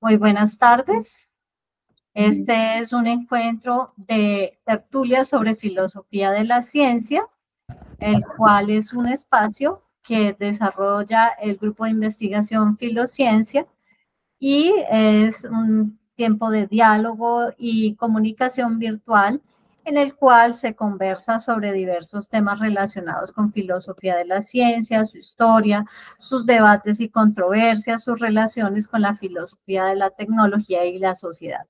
Muy buenas tardes. Este es un encuentro de tertulia sobre filosofía de la ciencia, el cual es un espacio que desarrolla el grupo de investigación Filociencia y es un tiempo de diálogo y comunicación virtual en el cual se conversa sobre diversos temas relacionados con filosofía de la ciencia, su historia, sus debates y controversias, sus relaciones con la filosofía de la tecnología y la sociedad.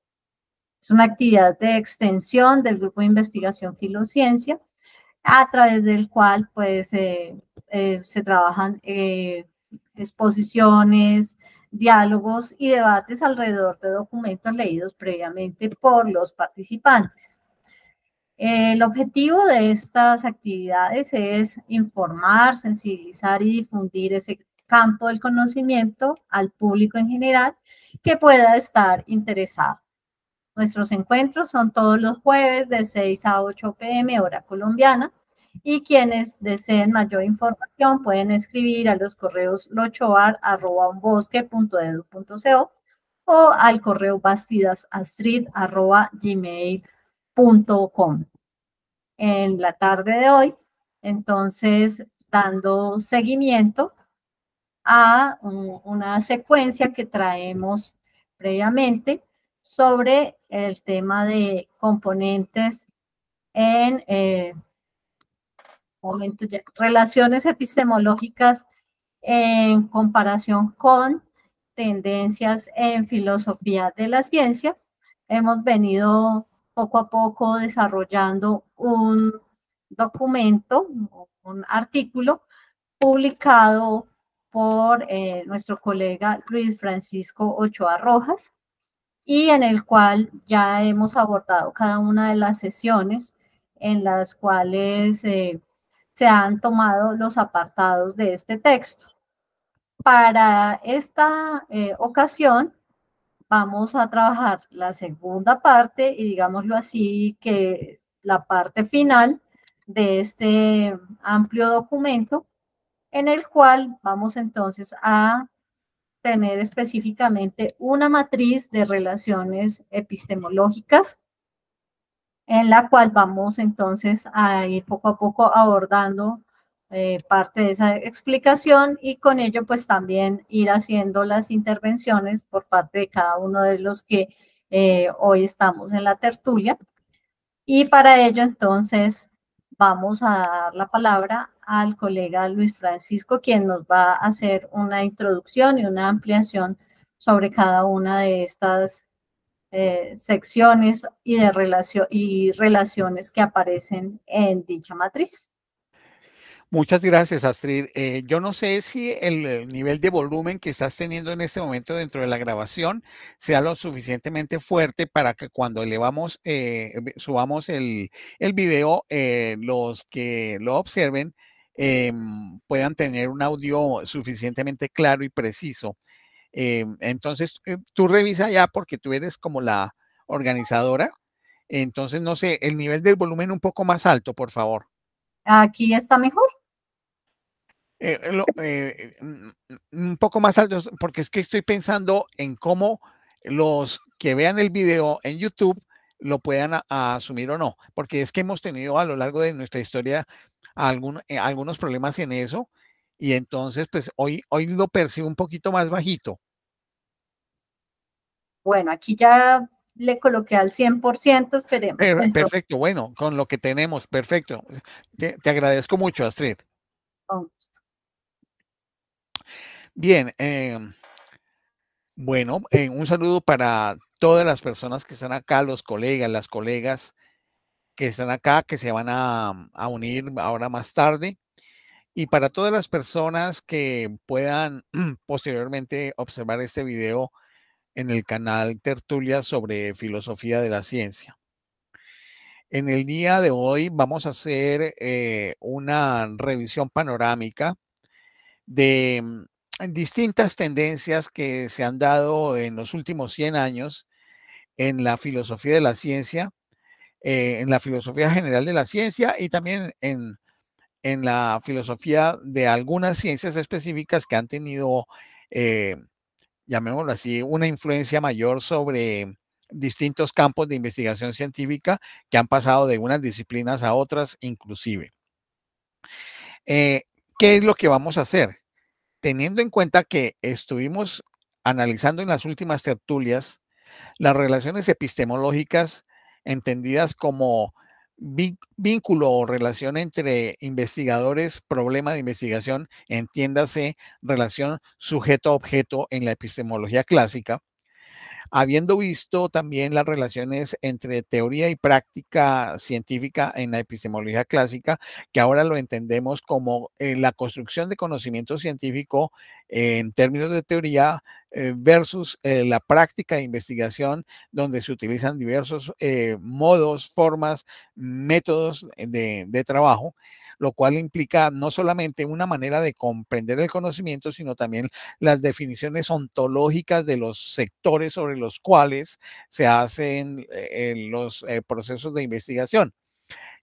Es una actividad de extensión del grupo de investigación Filociencia, a través del cual pues, eh, eh, se trabajan eh, exposiciones, diálogos y debates alrededor de documentos leídos previamente por los participantes. El objetivo de estas actividades es informar, sensibilizar y difundir ese campo del conocimiento al público en general que pueda estar interesado. Nuestros encuentros son todos los jueves de 6 a 8 pm hora colombiana y quienes deseen mayor información pueden escribir a los correos lochoar.unbosque.edu.co o al correo bastidasastrid.gmail.com en la tarde de hoy, entonces, dando seguimiento a una secuencia que traemos previamente sobre el tema de componentes en eh, relaciones epistemológicas en comparación con tendencias en filosofía de la ciencia. Hemos venido poco a poco desarrollando un documento, un artículo publicado por eh, nuestro colega Luis Francisco Ochoa Rojas y en el cual ya hemos abordado cada una de las sesiones en las cuales eh, se han tomado los apartados de este texto. Para esta eh, ocasión vamos a trabajar la segunda parte y digámoslo así, que la parte final de este amplio documento, en el cual vamos entonces a tener específicamente una matriz de relaciones epistemológicas, en la cual vamos entonces a ir poco a poco abordando eh, parte de esa explicación y con ello pues también ir haciendo las intervenciones por parte de cada uno de los que eh, hoy estamos en la tertulia. Y para ello entonces vamos a dar la palabra al colega Luis Francisco, quien nos va a hacer una introducción y una ampliación sobre cada una de estas eh, secciones y, de y relaciones que aparecen en dicha matriz. Muchas gracias, Astrid. Eh, yo no sé si el, nivel de volumen que estás teniendo en este momento dentro de la grabación sea lo suficientemente fuerte para que cuando elevamos, eh, subamos el, el video, eh, los que lo observen puedan tener un audio suficientemente claro y preciso. entonces, tú revisa ya porque tú eres como la organizadora. Entonces, no sé, el nivel del volumen un poco más alto, por favor. Aquí está mejor. Eh, eh, eh, mm, mm, un poco más alto porque es que estoy pensando en cómo los que vean el video en YouTube lo puedan asumir o no, porque es que hemos tenido a lo largo de nuestra historia algunos problemas en eso y entonces pues hoy, hoy lo percibo un poquito más bajito. Bueno, aquí ya le coloqué al 100%, esperemos. perfecto, bueno, con lo que tenemos, perfecto. Te, agradezco mucho, Astrid. Bien, em, bueno, eh, un saludo para todas las personas que están acá, los colegas, las colegas que están acá, que se van a, mm, unir ahora más tarde. Y para todas las personas que puedan posteriormente observar este video en el canal Tertulia sobre filosofía de la ciencia. En el día de hoy vamos a hacer eh, una revisión panorámica de mm, distintas tendencias que se han dado en los últimos 100 años en la filosofía de la ciencia, eh, en la filosofía general de la ciencia y también en, la filosofía de algunas ciencias específicas que han tenido, eh, llamémoslo así, una influencia mayor sobre distintos campos de investigación científica que han pasado de unas disciplinas a otras inclusive. Eh, ¿Qué es lo que vamos a hacer? teniendo en cuenta que estuvimos analizando en las últimas tertulias las relaciones epistemológicas entendidas como vínculo o relación entre investigadores, problema de investigación, entiéndase relación sujeto-objeto en la epistemología clásica, habiendo visto también las relaciones entre teoría y práctica científica en la epistemología clásica, que ahora lo entendemos como eh, la construcción de conocimiento científico en términos de teoría eh, versus eh, la práctica de investigación, donde se utilizan diversos modos, formas, métodos de trabajo lo cual implica no solamente una manera de comprender el conocimiento, sino también las definiciones ontológicas de los sectores sobre los cuales se hacen eh, los eh, procesos de investigación.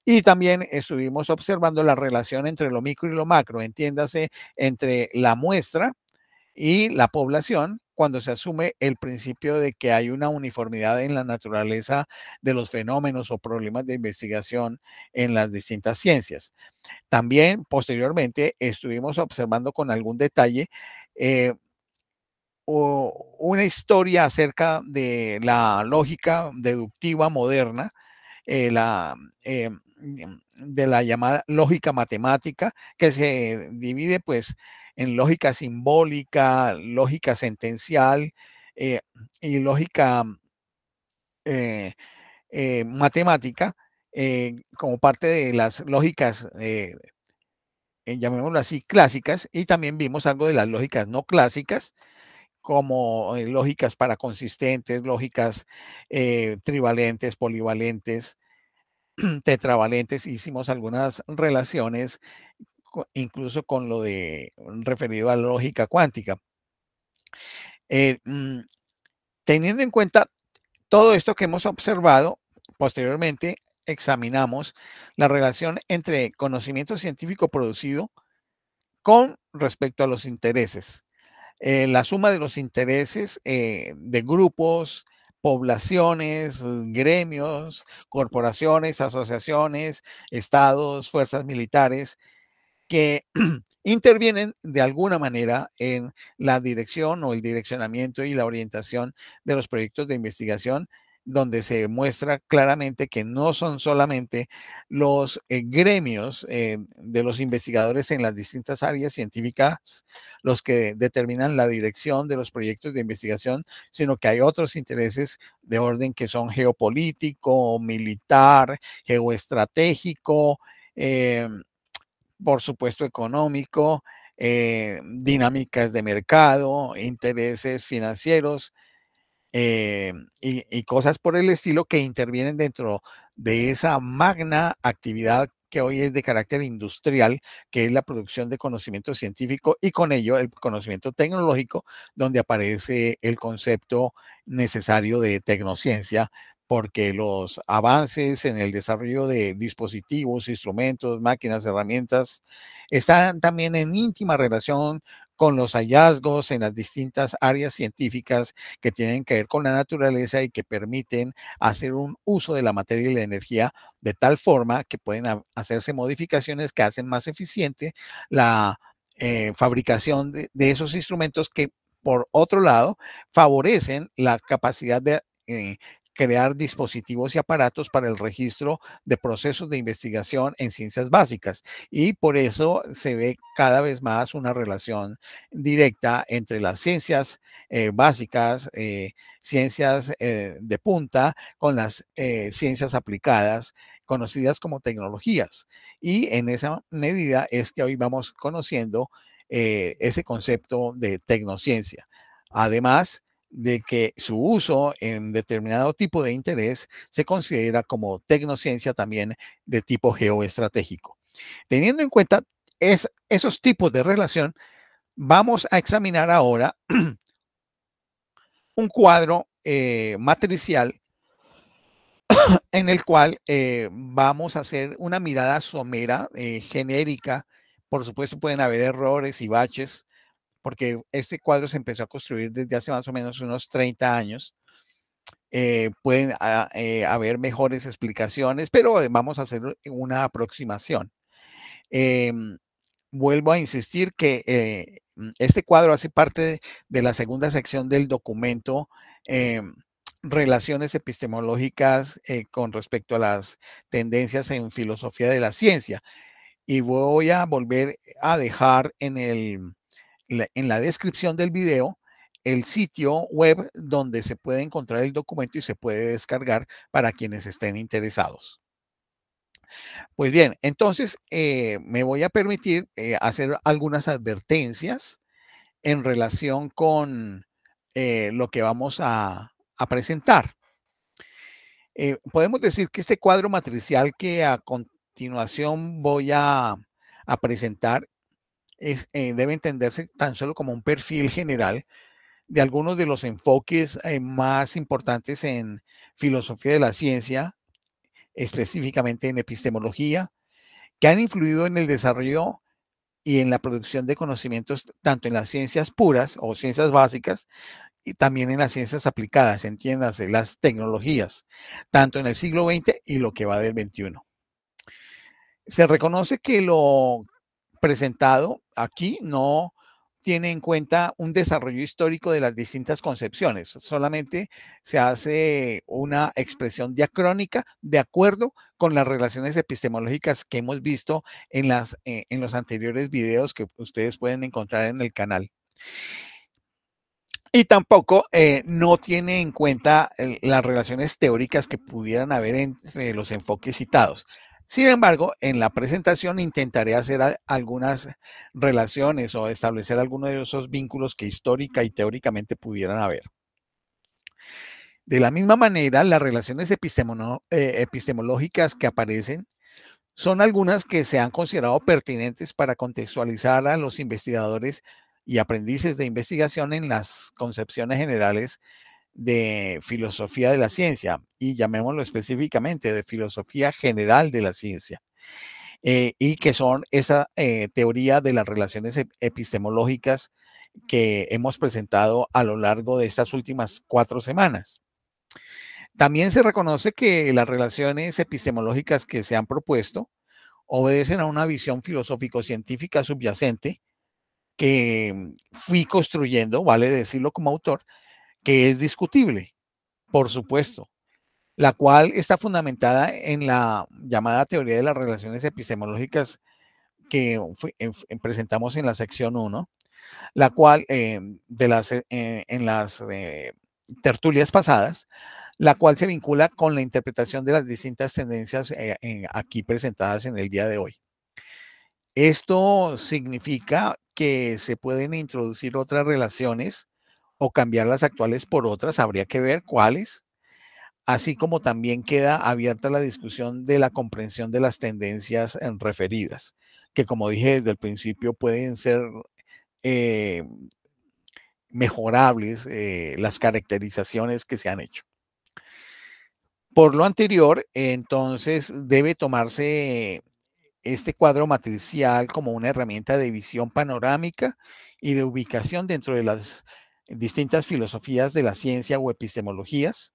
Y también estuvimos observando la relación entre lo micro y lo macro, entiéndase, entre la muestra, y la población cuando se asume el principio de que hay una uniformidad en la naturaleza de los fenómenos o problemas de investigación en las distintas ciencias. También posteriormente estuvimos observando con algún detalle eh, una historia acerca de la lógica deductiva moderna, eh, la, eh, de la llamada lógica matemática, que se divide pues en lógica simbólica, lógica sentencial eh, y lógica eh, eh, matemática como parte de las lógicas, llamémoslo así, clásicas, y también vimos algo de las lógicas no clásicas como lógicas paraconsistentes, lógicas trivalentes, polivalentes, tetravalentes, hicimos algunas relaciones incluso con lo de mm, referido a la lógica cuántica. Eh, mm, teniendo en cuenta todo esto que hemos observado, posteriormente examinamos la relación entre conocimiento científico producido con respecto a los intereses. Eh, la suma de los intereses eh, de grupos, poblaciones, mm, gremios, corporaciones, asociaciones, estados, fuerzas militares, que intervienen de alguna manera en la dirección o el direccionamiento y la orientación de los proyectos de investigación, donde se muestra claramente que no son solamente los eh, gremios eh, de los investigadores en las distintas áreas científicas los que determinan la dirección de los proyectos de investigación, sino que hay otros intereses de orden que son geopolítico, militar, geoestratégico, eh, por supuesto, económico, eh, dinámicas de mercado, intereses financieros eh, y, cosas por el estilo que intervienen dentro de esa magna actividad que hoy es de carácter industrial, que es la producción de conocimiento científico y con ello el conocimiento tecnológico, donde aparece el concepto necesario de tecnociencia porque los avances en el desarrollo de dispositivos, instrumentos, máquinas, herramientas, están también en íntima relación con los hallazgos en las distintas áreas científicas que tienen que ver con la naturaleza y que permiten hacer un uso de la materia y la energía de tal forma que pueden hacerse modificaciones que hacen más eficiente la eh, fabricación de, esos instrumentos que, por otro lado, favorecen la capacidad de eh, crear dispositivos y aparatos para el registro de procesos de investigación en ciencias básicas. Y por eso se ve cada vez más una relación directa entre las ciencias eh, básicas, eh, ciencias eh, de punta, con las ciencias aplicadas conocidas como tecnologías. Y en esa medida es que hoy vamos conociendo ese concepto de tecnociencia. Además, de que su uso en determinado tipo de interés se considera como tecnociencia también de tipo geoestratégico. Teniendo en cuenta esos tipos de relación, vamos a examinar ahora un cuadro eh, matricial en el cual eh, vamos a hacer una mirada somera, eh, genérica. Por supuesto pueden haber errores y baches, porque este cuadro se empezó a construir desde hace más o menos unos 30 años. Eh, pueden ah, eh, haber mejores explicaciones, pero eh, vamos a hacer una aproximación. Em, vuelvo a insistir que mm, este cuadro hace parte de, la segunda sección del documento em, Relaciones epistemológicas con respecto a las tendencias en filosofía de la ciencia. Y voy a volver a dejar en el en la descripción del video el sitio web donde se puede encontrar el documento y se puede descargar para quienes estén interesados. Pues bien, entonces eh, me voy a permitir eh, hacer algunas advertencias en relación con eh, lo que vamos a, presentar. podemos decir que este cuadro matricial que a continuación voy a presentar eh, debe entenderse tan solo como un perfil general de algunos de los enfoques eh, más importantes en filosofía de la ciencia, específicamente en epistemología, que han influido en el desarrollo y en la producción de conocimientos tanto en las ciencias puras o ciencias básicas y también en las ciencias aplicadas, entiéndase, las tecnologías, tanto en el siglo XX y lo que va del XXI. Se reconoce que lo presentado aquí no tiene en cuenta un desarrollo histórico de las distintas concepciones, solamente se hace una expresión diacrónica de acuerdo con las relaciones epistemológicas que hemos visto en, las, eh, en los anteriores videos que ustedes pueden encontrar en el canal. Y tampoco eh, no tiene en cuenta eh, las relaciones teóricas que pudieran haber entre los enfoques citados. Sin embargo, en la presentación intentaré hacer algunas relaciones o establecer algunos de esos vínculos que histórica y teóricamente pudieran haber. De la misma manera, las relaciones eh, epistemológicas que aparecen son algunas que se han considerado pertinentes para contextualizar a los investigadores y aprendices de investigación en las concepciones generales de filosofía de la ciencia y llamémoslo específicamente de filosofía general de la ciencia. Eh, y que son esa eh, teoría de las relaciones epistemológicas que hemos presentado a lo largo de estas últimas cuatro semanas. También se reconoce que las relaciones epistemológicas que se han propuesto obedecen a una visión filosófico-científica subyacente que fui construyendo, vale decirlo como autor, que es discutible, por supuesto, la cual está fundamentada en la llamada teoría de las relaciones epistemológicas que presentamos en la sección 1, la cual eh, de las, eh, eh, en las tertulias pasadas, la cual se vincula con la interpretación de las distintas tendencias aquí presentadas en el día de hoy. Esto significa que se pueden introducir otras relaciones o cambiar las actuales por otras, habría que ver cuáles, así como también queda abierta la discusión de la comprensión de las tendencias referidas, que como dije desde el principio pueden ser eh, mejorables eh, las caracterizaciones que se han hecho. Por lo anterior, entonces debe tomarse este cuadro matricial como una herramienta de visión panorámica y de ubicación dentro de las distintas filosofías de la ciencia o epistemologías,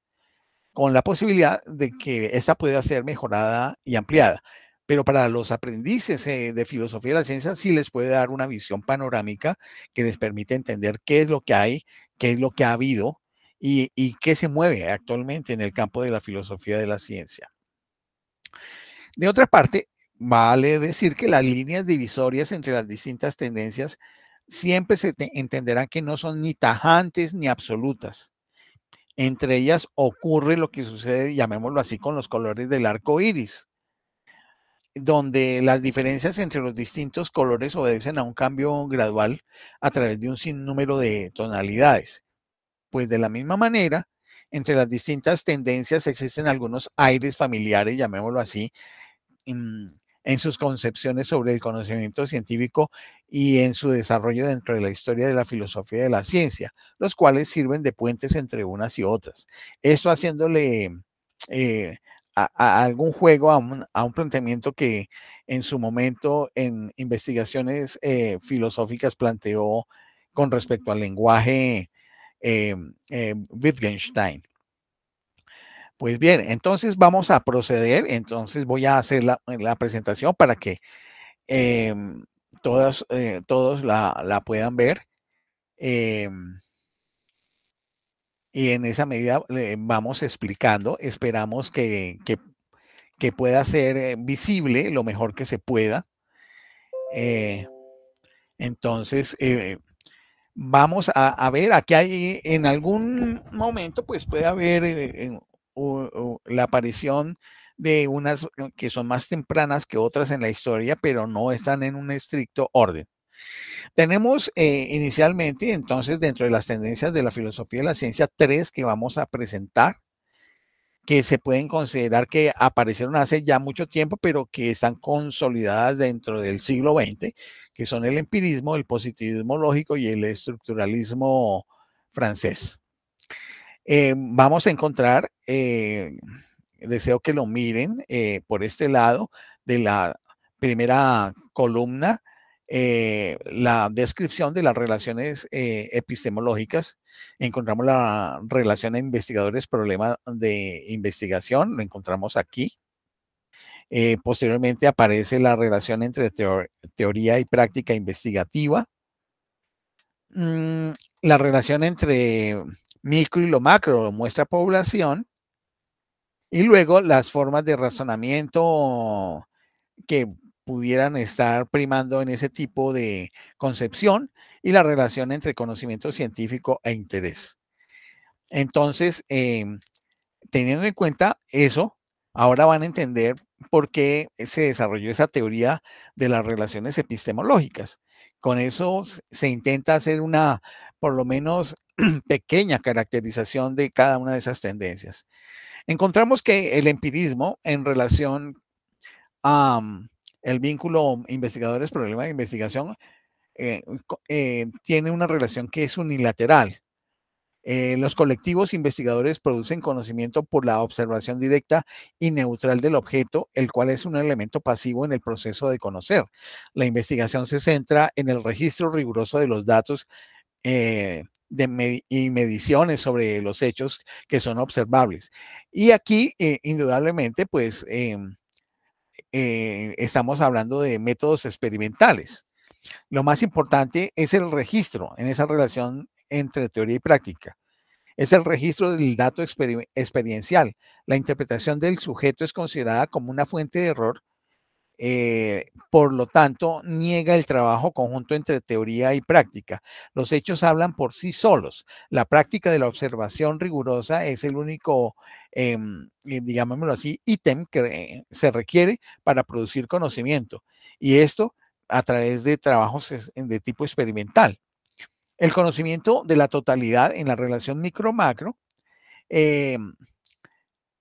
con la posibilidad de que esta pueda ser mejorada y ampliada. Pero para los aprendices eh, de filosofía de la ciencia sí les puede dar una visión panorámica que les permite entender qué es lo que hay, qué es lo que ha habido y, qué se mueve actualmente en el campo de la filosofía de la ciencia. De otra parte, vale decir que las líneas divisorias entre las distintas tendencias siempre se entenderán que no son ni tajantes ni absolutas. Entre ellas ocurre lo que sucede, llamémoslo así, con los colores del arco iris, donde las diferencias entre los distintos colores obedecen a un cambio gradual a través de un sinnúmero de tonalidades. Pues de la misma manera, entre las distintas tendencias existen algunos aires familiares, llamémoslo así, mm, en sus concepciones sobre el conocimiento científico y en su desarrollo dentro de la historia de la filosofía de la ciencia, los cuales sirven de puentes entre unas y otras. Esto haciéndole eh, a, algún juego, a un, planteamiento que en su momento en investigaciones eh, filosóficas planteó con respecto al lenguaje eh, Wittgenstein. Pues bien, entonces vamos a proceder, entonces voy a hacer la, presentación para que em, todas, eh, todos la, puedan ver. Em, y en esa medida vamos explicando, esperamos que, pueda ser eh, visible lo mejor que se pueda. Eh, entonces, vamos a, a, ver, aquí hay en algún momento, pues puede haber la aparición de unas eh, que son más tempranas que otras en la historia, pero no están en un estricto orden. Tenemos eh, inicialmente, entonces, dentro de las tendencias de la filosofía y la ciencia, tres que vamos a presentar, que se pueden considerar que aparecieron hace ya mucho tiempo, pero que están consolidadas dentro del siglo XX, que son el empirismo, el positivismo lógico y el estructuralismo francés. Eh, vamos a encontrar, eh, deseo que lo miren eh, por este lado de la primera columna, la descripción de las relaciones epistemológicas. Encontramos la relación a investigadores, problemas de investigación, lo encontramos aquí. posteriormente aparece la relación entre teoría y práctica investigativa. Mm, la relación entre micro y lo macro, muestra población, y luego las formas de razonamiento que pudieran estar primando en ese tipo de concepción y la relación entre conocimiento científico e interés. Entonces, em, teniendo en cuenta eso, ahora van a entender por qué se desarrolló esa teoría de las relaciones epistemológicas. Con eso se intenta hacer una por lo menos pequeña caracterización de cada una de esas tendencias. Encontramos que el empirismo en relación a el vínculo investigadores problema de investigación eh, eh, tiene una relación que es unilateral. Eh, los colectivos investigadores producen conocimiento por la observación directa y neutral del objeto, el cual es un elemento pasivo en el proceso de conocer. La investigación se centra en el registro riguroso de los datos eh, de y mediciones sobre los hechos que son observables. Y aquí, eh, indudablemente, pues em, eh, estamos hablando de métodos experimentales. Lo más importante es el registro en esa relación entre teoría y práctica es el registro del dato experiencial. La interpretación del sujeto es considerada como una fuente de error eh, por lo tanto, niega el trabajo conjunto entre teoría y práctica. Los hechos hablan por sí solos. La práctica de la observación rigurosa es el único, em, eh, digámoslo así, ítem que se requiere para producir conocimiento. Y esto a través de trabajos de tipo experimental. El conocimiento de la totalidad en la relación micro-macro em,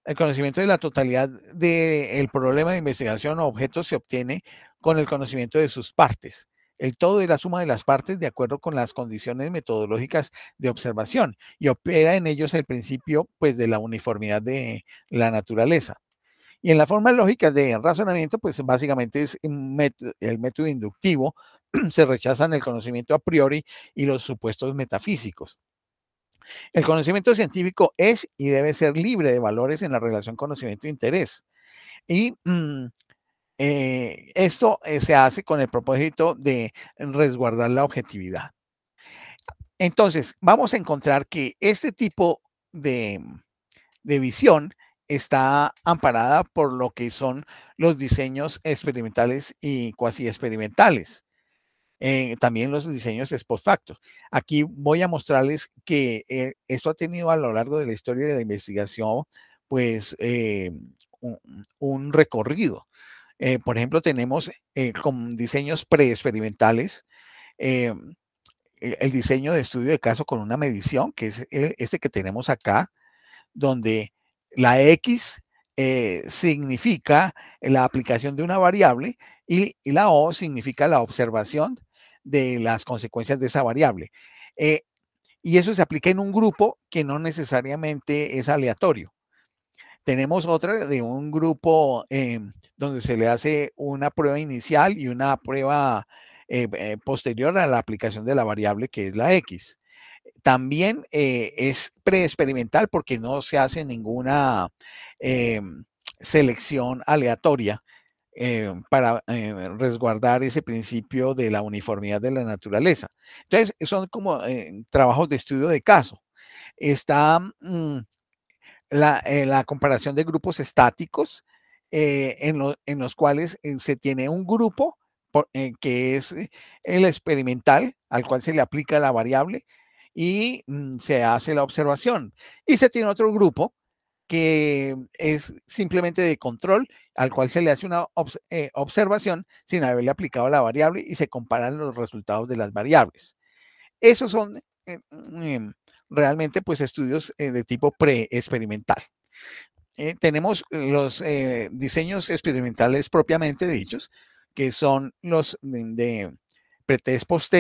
el conocimiento de la totalidad del problema de investigación o objeto se obtiene con el conocimiento de sus partes, el todo y la suma de las partes de acuerdo con las condiciones metodológicas de observación y opera en ellos el principio pues de la uniformidad de la naturaleza. Y en la forma lógica de razonamiento, pues básicamente es el método inductivo, se rechazan el conocimiento a priori y los supuestos metafísicos. El conocimiento científico es y debe ser libre de valores en la relación conocimiento-interés. E y mm, eh, esto eh, se hace con el propósito de resguardar la objetividad. Entonces, vamos a encontrar que este tipo de visión está amparada por lo que son los diseños experimentales y cuasi experimentales también los diseños es post facto. Aquí voy a mostrarles que eh, esto ha tenido a lo largo de la historia de la investigación, pues, eh, un, recorrido. Eh, por ejemplo, tenemos con diseños preexperimentales e, el diseño de estudio de caso con una medición, que es este que tenemos acá, donde la X significa la aplicación de una variable y, la O significa la observación de las consecuencias de esa variable. Eh, y eso se aplica en un grupo que no necesariamente es aleatorio. Tenemos otra de un grupo eh, donde se le hace una prueba inicial y una prueba eh, posterior a la aplicación de la variable que es la X. También es preexperimental porque no se hace ninguna selección aleatoria eh, para eh, resguardar ese principio de la uniformidad de la naturaleza. Entonces, son como eh, trabajos de estudio de caso. Está mm, la, comparación de grupos estáticos en, los cuales se tiene un grupo que es el experimental al cual se le aplica la variable y mm, se hace la observación. Y se tiene otro grupo que es simplemente de control, al cual se le hace una eh, observación sin haberle aplicado la variable y se comparan los resultados de las variables. Esos son eh, mm, realmente pues estudios eh, de tipo pre preexperimental. tenemos los diseños experimentales propiamente dichos, que son los de, pretest, post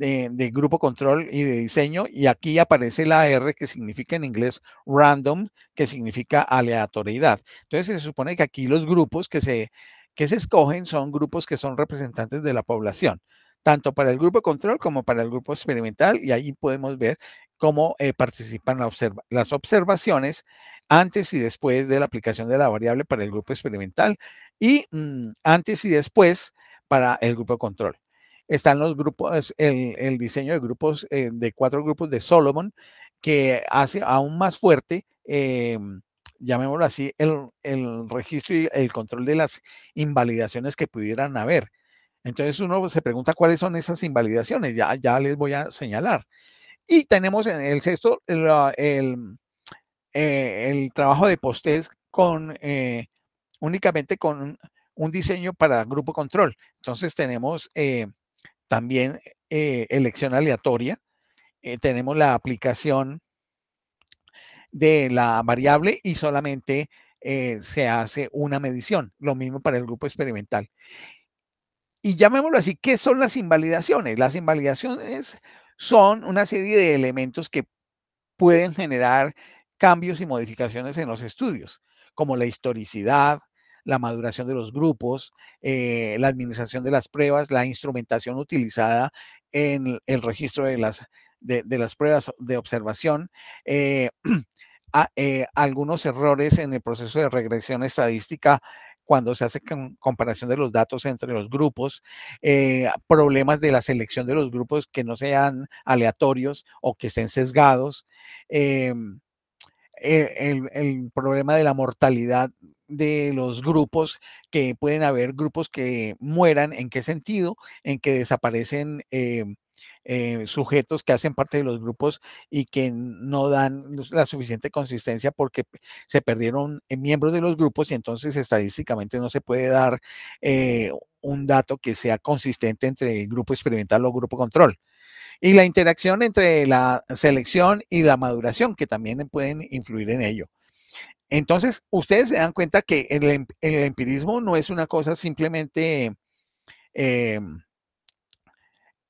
de, grupo control y de diseño, y aquí aparece la R que significa en inglés random, que significa aleatoriedad. Entonces se supone que aquí los grupos que se, que se escogen son grupos que son representantes de la población, tanto para el grupo control como para el grupo experimental, y ahí podemos ver cómo eh, participan las observaciones antes y después de la aplicación de la variable para el grupo experimental y mm, antes y después para el grupo control están los grupos, el, diseño de grupos, eh, de cuatro grupos de Solomon, que hace aún más fuerte, eh, llamémoslo así, el, el, registro y el control de las invalidaciones que pudieran haber. Entonces uno se pregunta cuáles son esas invalidaciones, ya, ya les voy a señalar. Y tenemos en el sexto eh, el, trabajo de postes con únicamente con un diseño para grupo control. Entonces tenemos también eh, elección aleatoria. Eh, tenemos la aplicación de la variable y solamente eh, se hace una medición. Lo mismo para el grupo experimental. Y llamémoslo así, ¿qué son las invalidaciones? Las invalidaciones son una serie de elementos que pueden generar cambios y modificaciones en los estudios, como la historicidad, la maduración de los grupos, eh, la administración de las pruebas, la instrumentación utilizada en el registro de las, de, las pruebas de observación. Eh, eh, algunos errores en el proceso de regresión estadística cuando se hace comparación de los datos entre los grupos, problemas de la selección de los grupos que no sean aleatorios o que estén sesgados, em, el, problema de la mortalidad de los grupos que pueden haber grupos que mueran, en qué sentido, en que desaparecen eh, eh, sujetos que hacen parte de los grupos y que no dan la suficiente consistencia porque se perdieron eh, miembros de los grupos y entonces estadísticamente no se puede dar un dato que sea consistente entre el grupo experimental o grupo control y la interacción entre la selección y la maduración, que también pueden influir en ello. Entonces, ustedes se dan cuenta que el, em, empirismo no es una cosa simplemente em,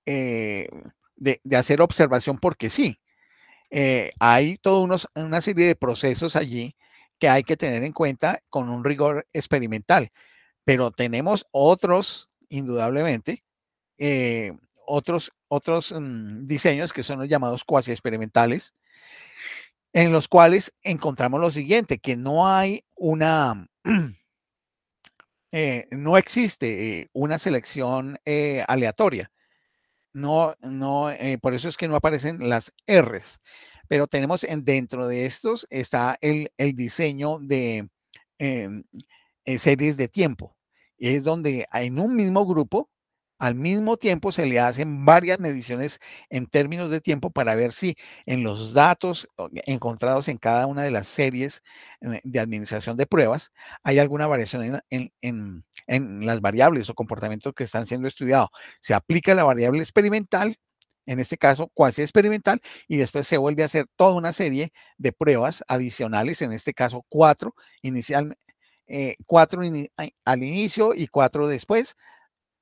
eh, de, hacer observación porque sí. Eh, hay toda una serie de procesos allí que hay que tener en cuenta con un rigor experimental, pero tenemos otros, indudablemente, eh, otros, otros mm, diseños que son los llamados cuasi experimentales, en los cuales encontramos lo siguiente, que no hay una, eh, no existe eh, una selección eh, aleatoria. No, no, por eso es que no aparecen las Rs. Pero tenemos en, dentro de estos está el, diseño de em, series de tiempo. Es donde en un mismo grupo al mismo tiempo se le hacen varias mediciones en términos de tiempo para ver si en los datos encontrados en cada una de las series eh, de administración de pruebas hay alguna variación en, las variables o comportamientos que están siendo estudiados. Se aplica la variable experimental, en este caso cuasi experimental, y después se vuelve a hacer toda una serie de pruebas adicionales, en este caso cuatro, inicial, eh, cuatro al inicio y cuatro después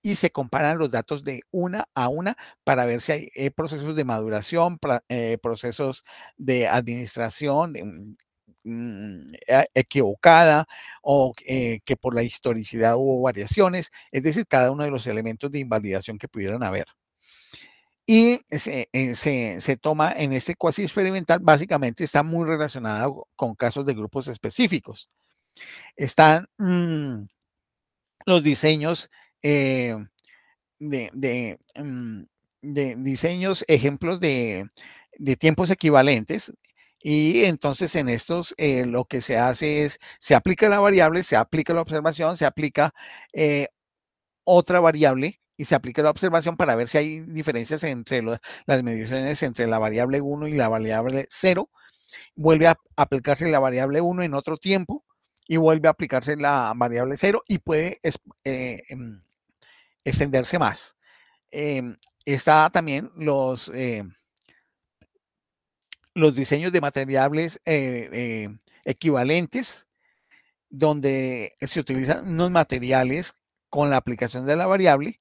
y se comparan los datos de una a una para ver si hay eh, procesos de maduración, eh, procesos de administración em, mm, eh, equivocada o que por la historicidad hubo variaciones, es decir, cada uno de los elementos de invalidación que pudieran haber. Y se, toma en este cuasi experimental, básicamente está muy relacionado con casos de grupos específicos. Están mm, los diseños eh, mm, de, diseños, ejemplos de, tiempos equivalentes. Y entonces en estos eh, lo que se hace es, se aplica la variable, se aplica la observación, se aplica eh, otra variable y se aplica la observación para ver si hay diferencias entre las mediciones entre la variable 1 y la variable 0. Vuelve a aplicarse la variable 1 en otro tiempo y vuelve a aplicarse la variable 0 y puede em, extenderse más. Em, está también los, eh, los diseños de materiales eh, eh, equivalentes, donde se utilizan unos materiales con la aplicación de la variable,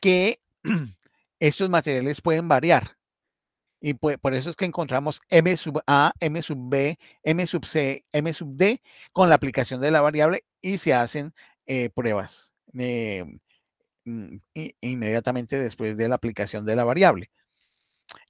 que estos materiales pueden variar. Y por eso es que encontramos M sub A, M sub B, M sub C, M sub D con la aplicación de la variable y se hacen pruebas. Mm, inmediatamente después de la aplicación de la variable.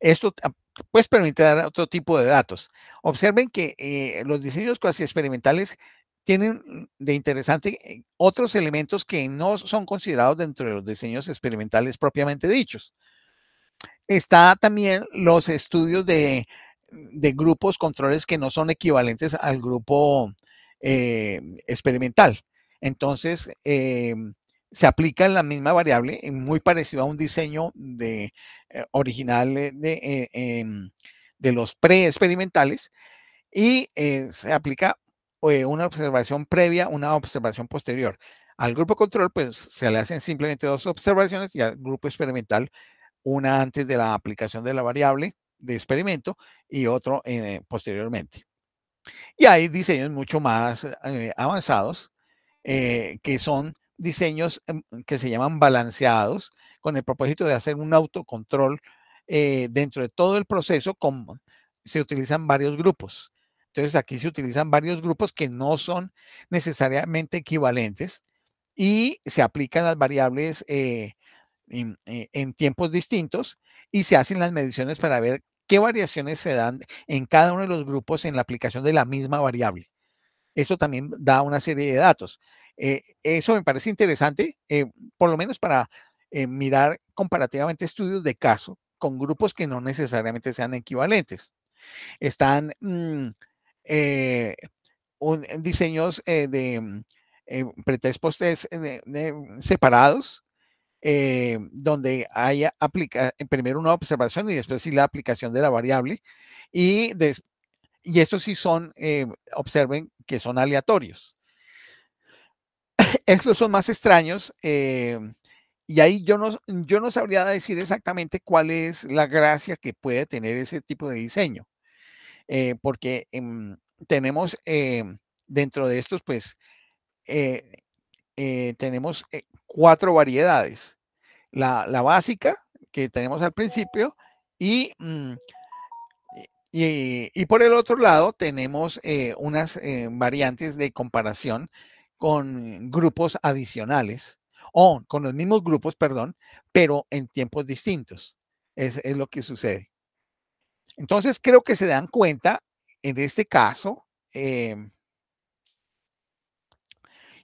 Esto ah, pues permite dar otro tipo de datos. Observen que eh, los diseños cuasi experimentales tienen mm, de interesante eh, otros elementos que no son considerados dentro de los diseños experimentales propiamente dichos. Está también los estudios de, grupos controles que no son equivalentes al grupo eh, experimental. Entonces, em, se aplica la misma variable, eh, muy parecido a un diseño de, eh, original eh, em, de, los pre los y se aplica una observación previa, una observación posterior. Al grupo control, pues se le hacen simplemente dos observaciones y al grupo experimental, una antes de la aplicación de la variable de experimento y otro posteriormente. Y hay diseños mucho más avanzados que son diseños em, que se llaman balanceados con el propósito de hacer un autocontrol eh, dentro de todo el proceso se utilizan varios grupos. Entonces aquí se utilizan varios grupos que no son necesariamente equivalentes y se aplican las variables eh, en, eh, en tiempos distintos y se hacen las mediciones para ver qué variaciones se dan en cada uno de los grupos en la aplicación de la misma variable. Eso también da una serie de datos. Eh, eso me parece interesante, eh, por lo menos para eh, mirar comparativamente estudios de caso con grupos que no necesariamente sean equivalentes. Están un, diseños de pretextos separados, donde haya aplica primero una observación y después sí la aplicación de la variable. Y, y estos sí son, observen que son aleatorios. Estos son más extraños. Eh, y ahí yo no, yo no sabría decir exactamente cuál es la gracia que puede tener ese tipo de diseño. Eh, porque em, tenemos eh, dentro de estos, pues, tenemos cuatro variedades. La, básica que tenemos al principio y, mm, y por el otro lado tenemos unas variantes de comparación con grupos adicionales, o con los mismos grupos, perdón, pero en tiempos distintos. Es, lo que sucede. Entonces creo que se dan cuenta, en este caso, em,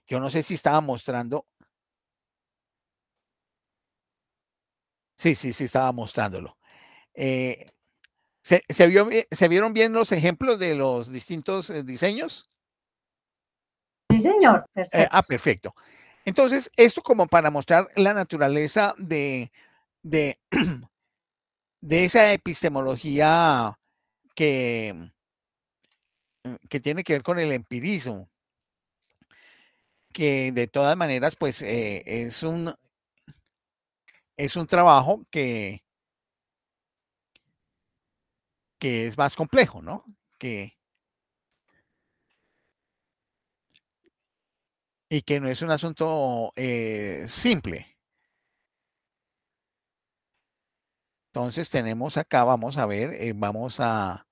yo no sé si estaba mostrando. Sí, sí, sí, estaba mostrándolo. Eh, ¿se, eh, ¿se, vieron bien los ejemplos de los distintos eh, diseños? señor. Eh, ah, perfecto. ah, perfecto. Entonces, esto como para mostrar la naturaleza de, de, esa epistemología que, mm, que tiene que ver con el empirismo, que de todas maneras, pues eh, es, un, es un trabajo que, que es más complejo, ¿no? Que, y que no es un asunto eh, simple. Entonces tenemos acá, vamos a ver, eh, vamos a,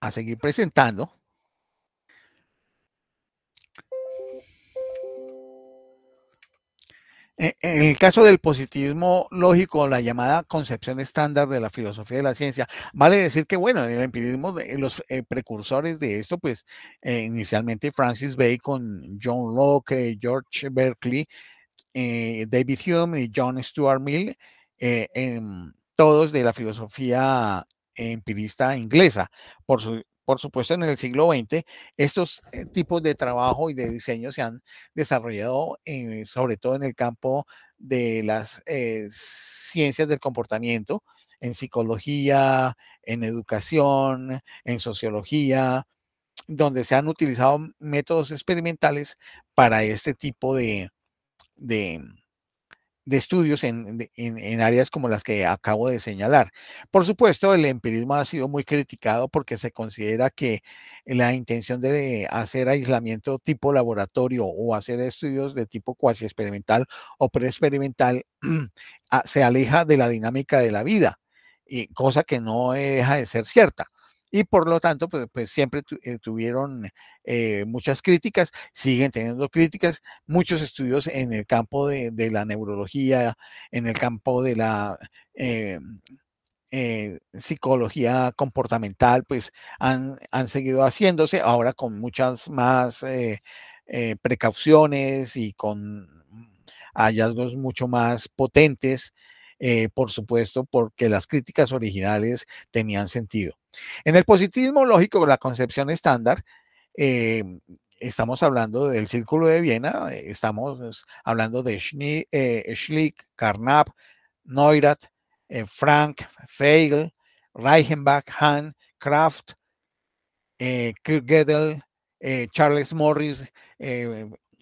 a seguir presentando. Eh, en el caso del positivismo lógico, la llamada concepción estándar de la filosofía de la ciencia, vale decir que, bueno, el empirismo, los eh, precursores de esto, pues eh, inicialmente Francis Bacon, John Locke, George Berkeley, David Hume y John Stuart Mill, todos de la filosofía empirista inglesa, por, su, por supuesto, en el siglo XX, estos eh, tipos de trabajo y de diseño se han desarrollado eh, sobre todo en el campo de las eh, ciencias del comportamiento, en psicología, en educación, en sociología, donde se han utilizado métodos experimentales para este tipo de, de estudios en, áreas como las que acabo de señalar. Por supuesto, el empirismo ha sido muy criticado porque se considera que la intención de hacer aislamiento tipo laboratorio o hacer estudios de tipo cuasi experimental o preexperimental ah, se aleja de la dinámica de la vida, y cosa que no deja de ser cierta. Y por lo tanto, pues, pues siempre eh, tuvieron eh, muchas críticas, siguen teniendo críticas, muchos estudios en el campo de, la neurología, en el campo de la... Eh, eh, psicología comportamental, pues han, seguido haciéndose ahora con muchas más precauciones y con hallazgos mucho más potentes, por supuesto, porque las críticas originales tenían sentido. En el positivismo lógico, la concepción estándar eh, estamos hablando del Círculo de Viena, eh, estamos hablando de eh, Schlick, Carnap, Neurath, Frank, Feigl, Reichenbach, Hahn, Kraft, Kirk Charles Morris,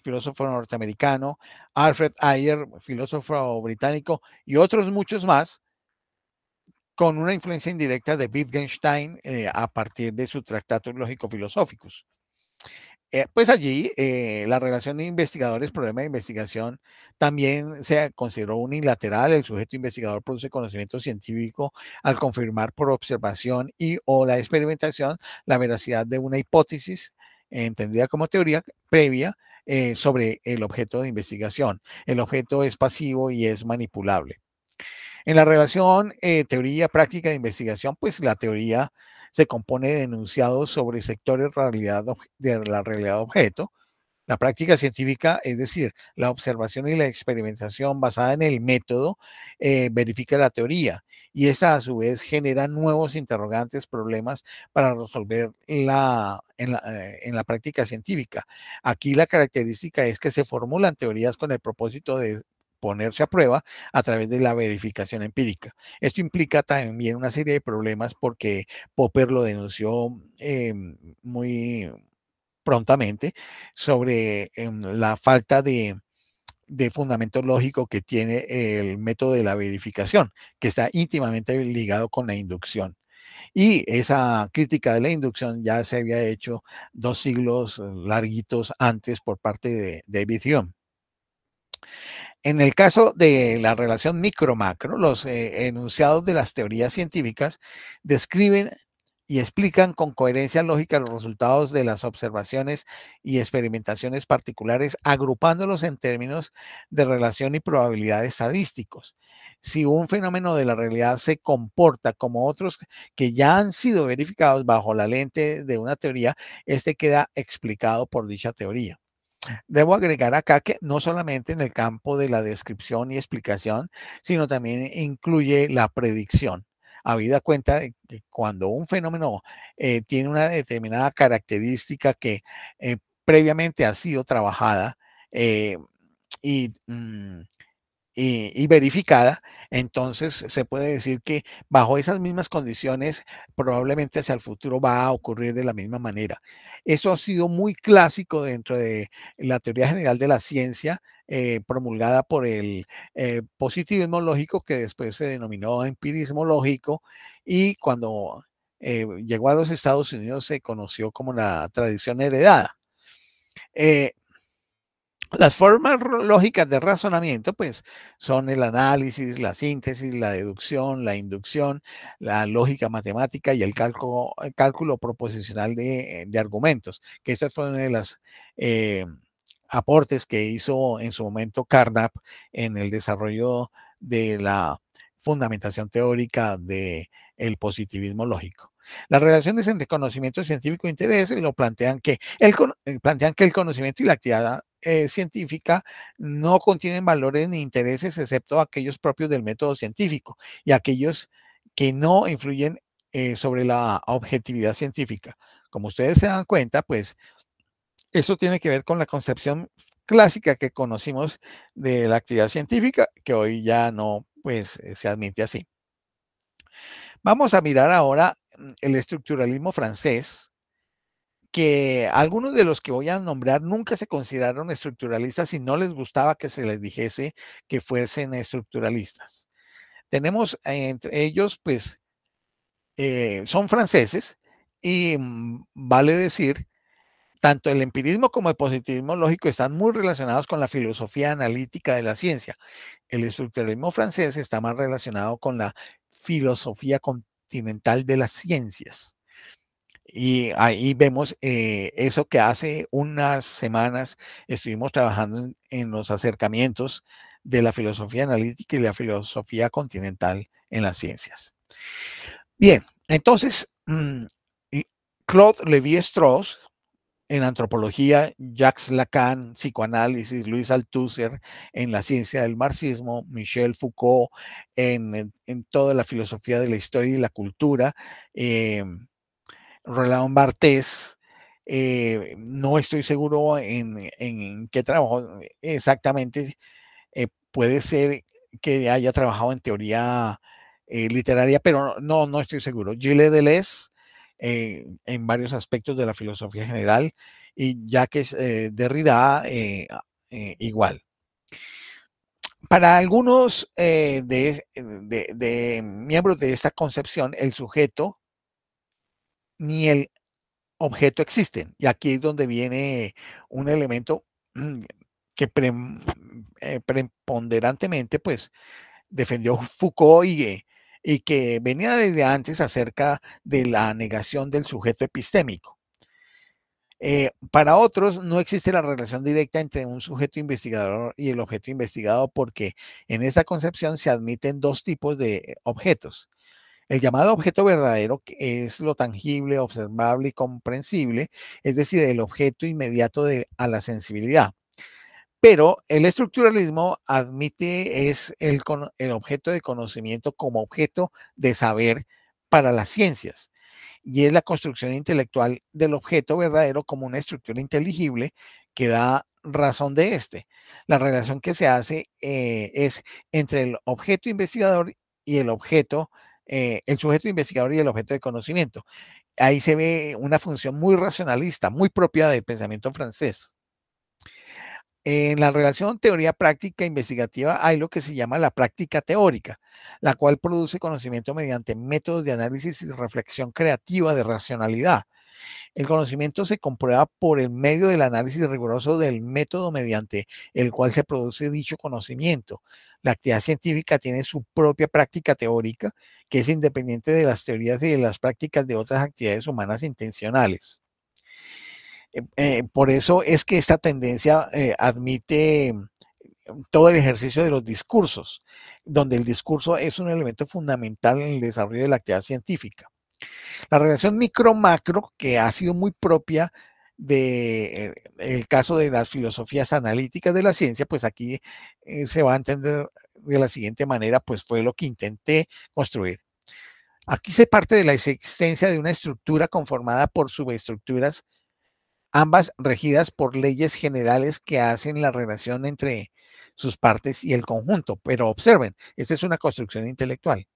filósofo norteamericano, Alfred Ayer, filósofo británico, y otros muchos más, con una influencia indirecta de Wittgenstein a partir de su Tractatus lógico-filosóficos. Eh, pues allí eh, la relación de investigadores, problema de investigación, también se consideró unilateral. El sujeto investigador produce conocimiento científico al confirmar por observación y o la experimentación la veracidad de una hipótesis entendida como teoría previa eh, sobre el objeto de investigación. El objeto es pasivo y es manipulable. En la relación teoría-práctica de investigación, pues la teoría se compone de enunciados sobre sectores realidad de la realidad objeto. La práctica científica, es decir, la observación y la experimentación basada en el método, eh, verifica la teoría y esa a su vez genera nuevos interrogantes, problemas para resolver la, eh, en la práctica científica. Aquí la característica es que se formulan teorías con el propósito de ponerse a prueba a través de la verificación empírica. Esto implica también una serie de problemas porque Popper lo denunció em, muy prontamente sobre em, la falta de, de fundamento lógico que tiene el método de la verificación, que está íntimamente ligado con la inducción. Y esa crítica de la inducción ya se había hecho dos siglos eh, larguitos antes por parte de David Hume. En el caso de la relación micro-macro, los eh, enunciados de las teorías científicas describen y explican con coherencia lógica los resultados de las observaciones y experimentaciones particulares, agrupándolos en términos de relación y probabilidades estadísticos. Si un fenómeno de la realidad se comporta como otros que ya han sido verificados bajo la lente de una teoría, este queda explicado por dicha teoría. Debo agregar acá que no solamente en el campo de la descripción y explicación, sino también incluye la predicción. Habida cuenta de que cuando un fenómeno eh, tiene una determinada característica que eh, previamente ha sido trabajada eh, y mm, y, verificada, entonces se puede decir que bajo esas mismas condiciones probablemente hacia el futuro va a ocurrir de la misma manera. Eso ha sido muy clásico dentro de la teoría general de la ciencia. Eh, promulgada por el eh, positivismo lógico que después se denominó empirismo lógico y cuando eh, llegó a los Estados Unidos se conoció como la tradición heredada. Las formas lógicas de razonamiento, pues, son el análisis, la síntesis, la deducción, la inducción, la lógica matemática y el cálculo, eh, proposicional eh, de, argumentos, que esta fue de las... Eh, aportes que hizo en su momento Carnap en el desarrollo de la fundamentación teórica del el positivismo lógico. Las relaciones entre conocimiento científico e interés lo plantean que, el, plantean que el conocimiento y la actividad eh, científica no contienen valores ni intereses excepto aquellos propios del método científico y aquellos que no influyen eh, sobre la objetividad científica. Como ustedes se dan cuenta, pues eso tiene que ver con la concepción clásica que conocimos de la actividad científica, que hoy ya no pues, eh, se admite así. Vamos a mirar ahora mm, el estructuralismo francés, que algunos de los que voy a nombrar nunca se consideraron estructuralistas y no les gustaba que se les dijese que fuesen estructuralistas. Tenemos entre ellos, pues, eh, son franceses y mm, vale decir, tanto el empirismo como el positivismo lógico están muy relacionados con la filosofía analítica de la ciencia. El estructuralismo francés está más relacionado con la filosofía continental de las ciencias y ahí vemos eh, eso que hace unas semanas estuvimos trabajando en, los acercamientos de la filosofía analítica y la filosofía continental en las ciencias. Bien, entonces, mm, Claude Levi-Strauss, en antropología, Jacques Lacan, psicoanálisis, Luis Althusser, en la ciencia del marxismo, Michel Foucault, en, toda la filosofía de la historia y la cultura, eh, Roland Bartés. Eh, no estoy seguro en, qué trabajo exactamente. Eh, puede ser que haya trabajado en teoría eh, literaria, pero no, no estoy seguro. Gilles Deleuze, en varios aspectos de la filosofía general, y Jacques Derrida, ah, igual. Para algunos de, de miembros de esta concepción, el sujeto ni el objeto existen. Y aquí es donde viene un elemento mm, que eh, preponderantemente pues defendió Foucault y, que venía desde antes acerca de la negación del sujeto epistémico. Eh, para otros no existe la relación directa entre un sujeto investigador y el objeto investigado porque en esa concepción se admiten dos tipos de objetos, el llamado objeto verdadero es lo tangible, observable y comprensible, es decir, el objeto inmediato de, a la sensibilidad. Pero el estructuralismo admite es el, objeto de conocimiento como objeto de saber para las ciencias y es la construcción intelectual del objeto verdadero como una estructura inteligible que da razón de este. La relación que se hace eh, es entre el objeto investigador y el objeto eh, el sujeto investigador y el objeto de conocimiento. Ahí se ve una función muy racionalista, muy propia del pensamiento francés. En la relación teoría-práctica investigativa hay lo que se llama la práctica teórica, la cual produce conocimiento mediante métodos de análisis y reflexión creativa de racionalidad, el conocimiento se comprueba por el medio del análisis riguroso del método mediante el cual se produce dicho conocimiento. La actividad científica tiene su propia práctica teórica, que es independiente de las teorías y de las prácticas de otras actividades humanas intencionales. Eh, eh, por eso es que esta tendencia eh, admite mm, todo el ejercicio de los discursos, donde el discurso es un elemento fundamental en el desarrollo de la actividad científica. La relación micro-macro, que ha sido muy propia del eh, caso de las filosofías analíticas de la ciencia, pues aquí eh, se va a entender de la siguiente manera, pues fue lo que intenté construir. Aquí se parte de la existencia de una estructura conformada por subestructuras, ambas regidas por leyes generales que hacen la relación entre sus partes y el conjunto. Pero observen, esta es una construcción intelectual.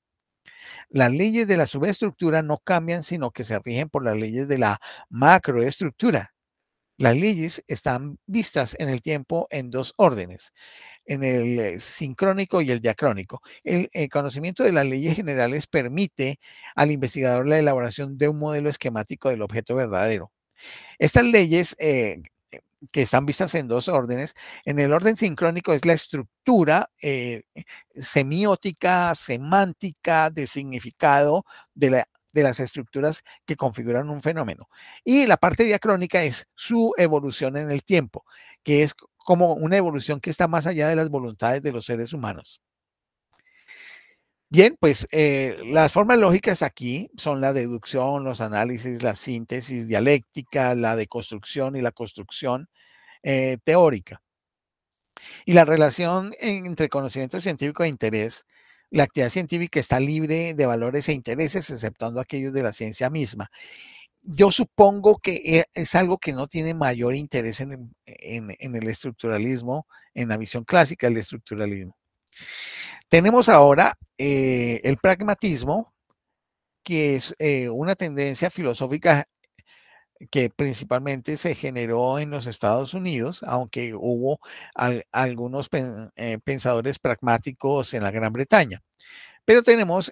Las leyes de la subestructura no cambian, sino que se rigen por las leyes de la macroestructura. Las leyes están vistas en el tiempo en dos órdenes, en el eh, sincrónico y el diacrónico. El, conocimiento de las leyes generales permite al investigador la elaboración de un modelo esquemático del objeto verdadero. Estas leyes eh, que están vistas en dos órdenes. En el orden sincrónico es la estructura eh, semiótica, semántica, de significado de las estructuras que configuran un fenómeno. Y la parte diacrónica es su evolución en el tiempo, que es como una evolución que está más allá de las voluntades de los seres humanos. Bien, pues eh, las formas lógicas aquí son la deducción, los análisis, la síntesis dialéctica, la deconstrucción y la construcción eh, teórica. Y la relación entre conocimiento científico e interés, la actividad científica está libre de valores e intereses, exceptuando aquellos de la ciencia misma. Yo supongo que e, es algo que no tiene mayor interés en el estructuralismo, en la visión clásica del estructuralismo. Tenemos ahora eh, el pragmatismo, que es eh, una tendencia filosófica que principalmente se generó en los Estados Unidos, aunque hubo algunos eh, pensadores pragmáticos en la Gran Bretaña. Pero tenemos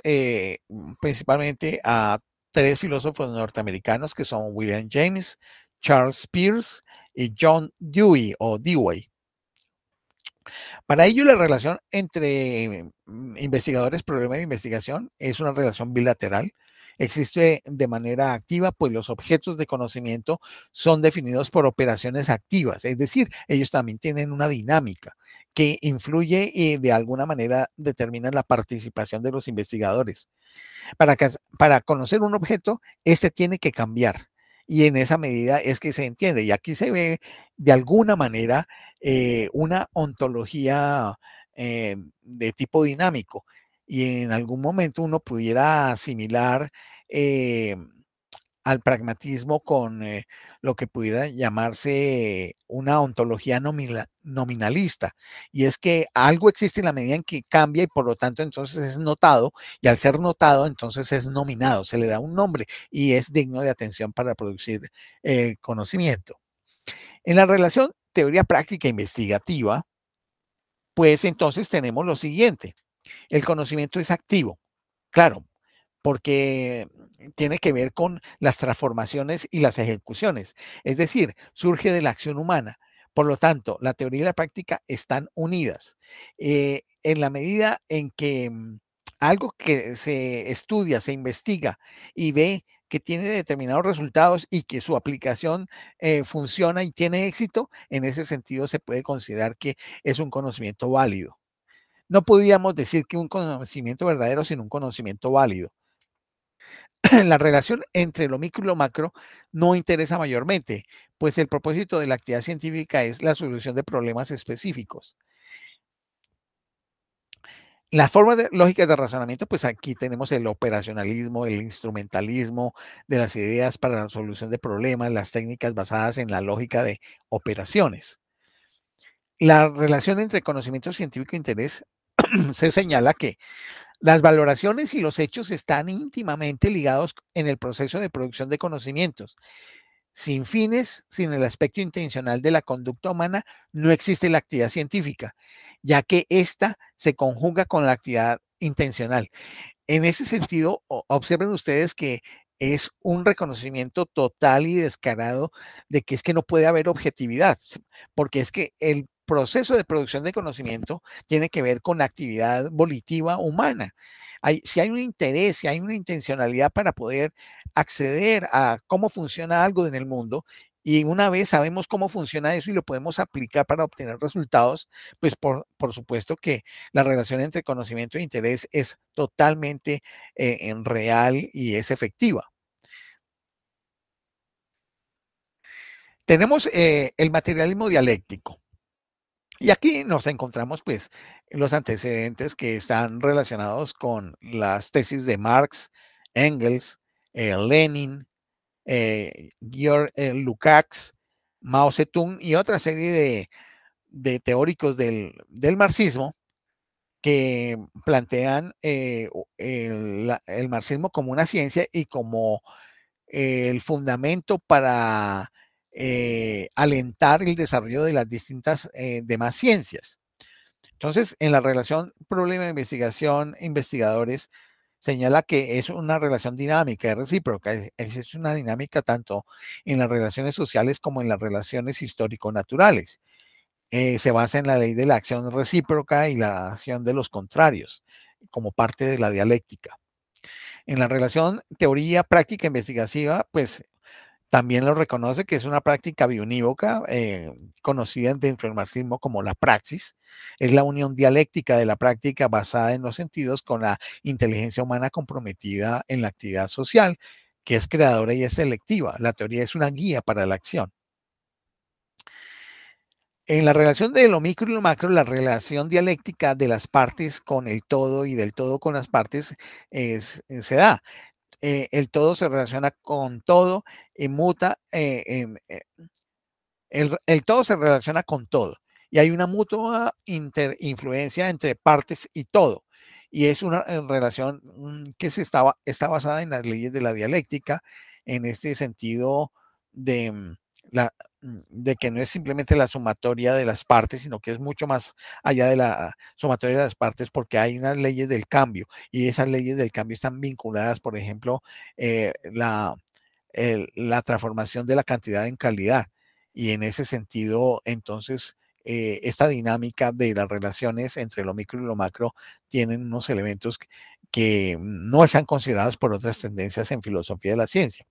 principalmente a tres filósofos norteamericanos que son William James, Charles Pierce y John Dewey o Dewey. Para ello, la relación entre mm, investigadores, problema de investigación, es una relación bilateral. Existe de manera activa, pues los objetos de conocimiento son definidos por operaciones activas, es decir, ellos también tienen una dinámica que influye y de alguna manera determina la participación de los investigadores. Para, para conocer un objeto, este tiene que cambiar y en esa medida es que se entiende. Y aquí se ve de alguna manera eh, una ontología eh, de tipo dinámico y en algún momento uno pudiera asimilar eh, al pragmatismo con lo que pudiera llamarse una ontología nominalista. Y es que algo existe en la medida en que cambia y por lo tanto entonces es notado y al ser notado entonces es nominado, se le da un nombre y es digno de atención para producir el eh, conocimiento. En la relación teoría práctica investigativa, pues entonces tenemos lo siguiente. El conocimiento es activo. Claro, porque tiene que ver con las transformaciones y las ejecuciones. Es decir, surge de la acción humana. Por lo tanto, la teoría y la práctica están unidas. Eh, en la medida en que mm, algo que se estudia, se investiga y ve que tiene determinados resultados y que su aplicación eh, funciona y tiene éxito, en ese sentido se puede considerar que es un conocimiento válido. No podíamos decir que un conocimiento verdadero, sin un conocimiento válido. la relación entre lo micro y lo macro no interesa mayormente, pues el propósito de la actividad científica es la solución de problemas específicos. Las formas de, lógicas de razonamiento, pues aquí tenemos el operacionalismo, el instrumentalismo de las ideas para la solución de problemas, las técnicas basadas en la lógica de operaciones. La relación entre conocimiento científico e interés se señala que las valoraciones y los hechos están íntimamente ligados en el proceso de producción de conocimientos. Sin fines, sin el aspecto intencional de la conducta humana, no existe la actividad científica, ya que ésta se conjuga con la actividad intencional. En ese sentido, observen ustedes que es un reconocimiento total y descarado de que es que no puede haber objetividad, porque es que el proceso de producción de conocimiento tiene que ver con la actividad volitiva humana. Hay, si hay un interés, si hay una intencionalidad para poder acceder a cómo funciona algo en el mundo, y una vez sabemos cómo funciona eso y lo podemos aplicar para obtener resultados, pues por, supuesto que la relación entre conocimiento e interés es totalmente eh, real y es efectiva. Tenemos eh, el materialismo dialéctico. Y aquí nos encontramos pues los antecedentes que están relacionados con las tesis de Marx, Engels, eh, Lenin, eh, eh, Lukács, Mao Zedong y otra serie de, teóricos del, marxismo que plantean eh, el, marxismo como una ciencia y como el fundamento para eh, alentar el desarrollo de las distintas eh, demás ciencias. Entonces, en la relación problema-investigación, investigadores, señala que es una relación dinámica, y recíproca, es una dinámica tanto en las relaciones sociales como en las relaciones histórico-naturales. Eh, se basa en la ley de la acción recíproca y la acción de los contrarios, como parte de la dialéctica. En la relación teoría-práctica e investigativa, pues también lo reconoce que es una práctica bionívoca eh, conocida dentro del marxismo como la praxis. Es la unión dialéctica de la práctica basada en los sentidos con la inteligencia humana comprometida en la actividad social, que es creadora y es selectiva. La teoría es una guía para la acción. En la relación de lo micro y lo macro, la relación dialéctica de las partes con el todo y del todo con las partes es, eh, se da. Eh, el todo se relaciona con todo y eh, muta, eh, em, el, todo se relaciona con todo. Y hay una mutua influencia entre partes y todo. Y es una relación mm, que se estaba, está basada en las leyes de la dialéctica, en este sentido de mm, la, Mm, de que no es simplemente la sumatoria de las partes, sino que es mucho más allá de la sumatoria de las partes porque hay unas leyes del cambio y esas leyes del cambio están vinculadas, por ejemplo, eh, la, transformación de la cantidad en calidad. Y en ese sentido, entonces, eh, esta dinámica de las relaciones entre lo micro y lo macro tienen unos elementos que no están considerados por otras tendencias en filosofía de la ciencia.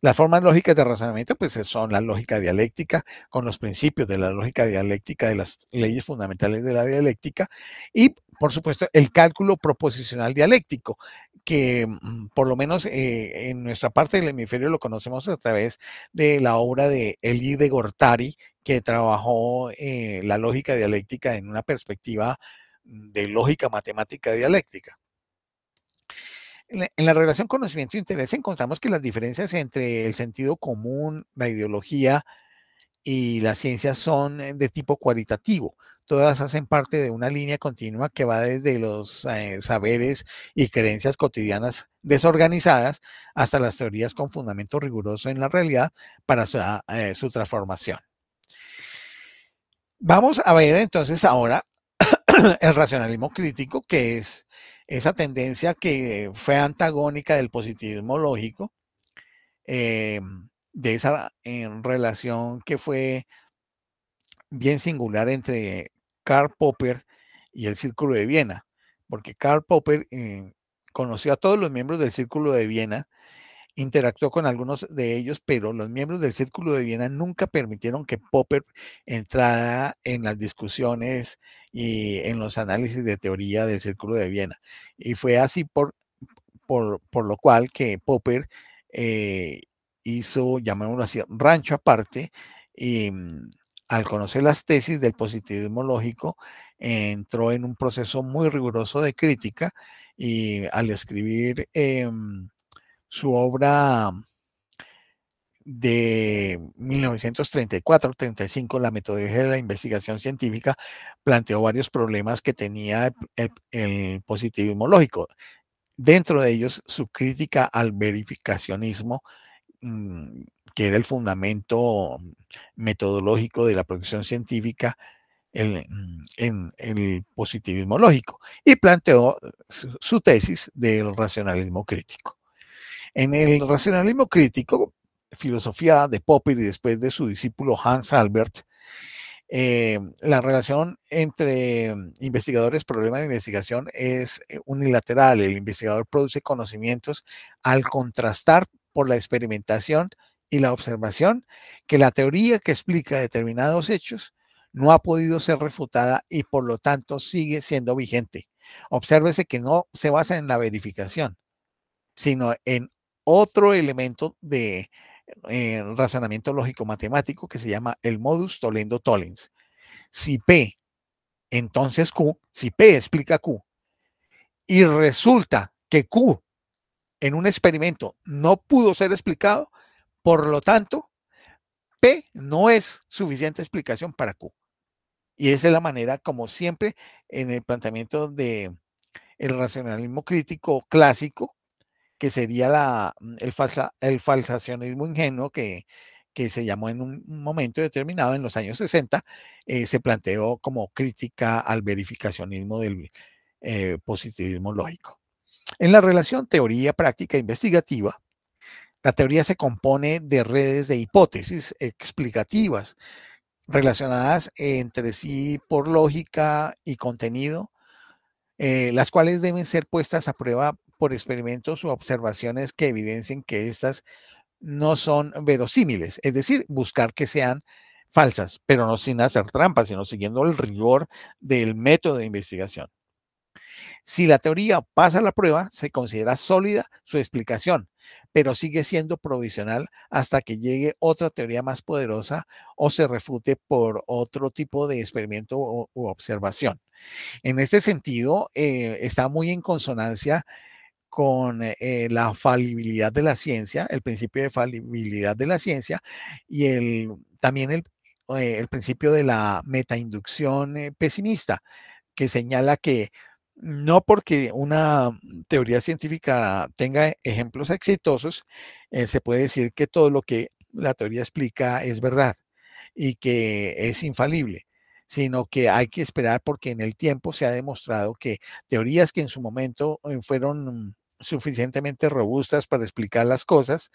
Las formas lógicas de razonamiento pues, eh, son la lógica dialéctica con los principios de la lógica dialéctica, de las leyes fundamentales de la dialéctica y, por supuesto, el cálculo proposicional dialéctico, que mm, por lo menos eh, en nuestra parte del hemisferio lo conocemos a través de la obra de Eli de Gortari, que trabajó eh, la lógica dialéctica en una perspectiva mm, de lógica matemática dialéctica. En la relación conocimiento-interés encontramos que las diferencias entre el sentido común, la ideología y las ciencias son eh, de tipo cualitativo. Todas hacen parte de una línea continua que va desde los eh, saberes y creencias cotidianas desorganizadas hasta las teorías con fundamento riguroso en la realidad para su ah, eh, transformación. Vamos a ver entonces ahora el racionalismo crítico, que es esa tendencia que fue antagónica del positivismo lógico, eh, de esa relación que fue bien singular entre Karl Popper y el Círculo de Viena, porque Karl Popper eh, conoció a todos los miembros del Círculo de Viena Interactuó con algunos de ellos, pero los miembros del Círculo de Viena nunca permitieron que Popper entrara en las discusiones y en los análisis de teoría del Círculo de Viena. Y fue así por, por, lo cual que Popper eh, hizo, llamémoslo así, rancho aparte, y mm, al conocer las tesis del positivismo lógico, entró en un proceso muy riguroso de crítica y al escribir... Em, su obra de 1934-35, la metodología de la investigación científica planteó varios problemas que tenía el, positivismo lógico. Dentro de ellos, su crítica al verificacionismo, mm, que era el fundamento metodológico de la producción científica mm, en, el positivismo lógico, y planteó su tesis del racionalismo crítico. En el racionalismo crítico, filosofía de Popper y después de su discípulo Hans Albert, eh, la relación entre investigadores, problemas de investigación es eh, unilateral. El investigador produce conocimientos al contrastar por la experimentación y la observación que la teoría que explica determinados hechos no ha podido ser refutada y por lo tanto sigue siendo vigente. Obsérvese que no se basa en la verificación, sino en otro elemento de eh, razonamiento lógico-matemático que se llama el modus tolendo tollens. Si P, entonces Q, si P explica Q, y resulta que Q en un experimento no pudo ser explicado, por lo tanto, P no es suficiente explicación para Q. Y esa es la manera, como siempre, en el planteamiento de el racionalismo crítico clásico, que sería la, mm, el, falsa, el falsacionismo ingenuo que, se llamó en un momento determinado, en los años 60, eh, se planteó como crítica al verificacionismo del eh, positivismo lógico. En la relación teoría-práctica e investigativa, la teoría se compone de redes de hipótesis explicativas relacionadas entre sí por lógica y contenido, eh, las cuales deben ser puestas a prueba por experimentos o observaciones que evidencien que estas no son verosímiles, es decir, buscar que sean falsas, pero no sin hacer trampas, sino siguiendo el rigor del método de investigación. Si la teoría pasa la prueba, se considera sólida su explicación, pero sigue siendo provisional hasta que llegue otra teoría más poderosa o se refute por otro tipo de experimento o, u observación. En este sentido, eh, está muy en consonancia con eh, eh, la falibilidad de la ciencia, el principio de falibilidad de la ciencia y el, también el, eh, principio de la metainducción pesimista, que señala que no porque una teoría científica tenga ejemplos exitosos, se puede decir que todo lo que la teoría explica es verdad y que es infalible sino que hay que esperar porque en el tiempo se ha demostrado que teorías que en su momento fueron suficientemente robustas para explicar las cosas.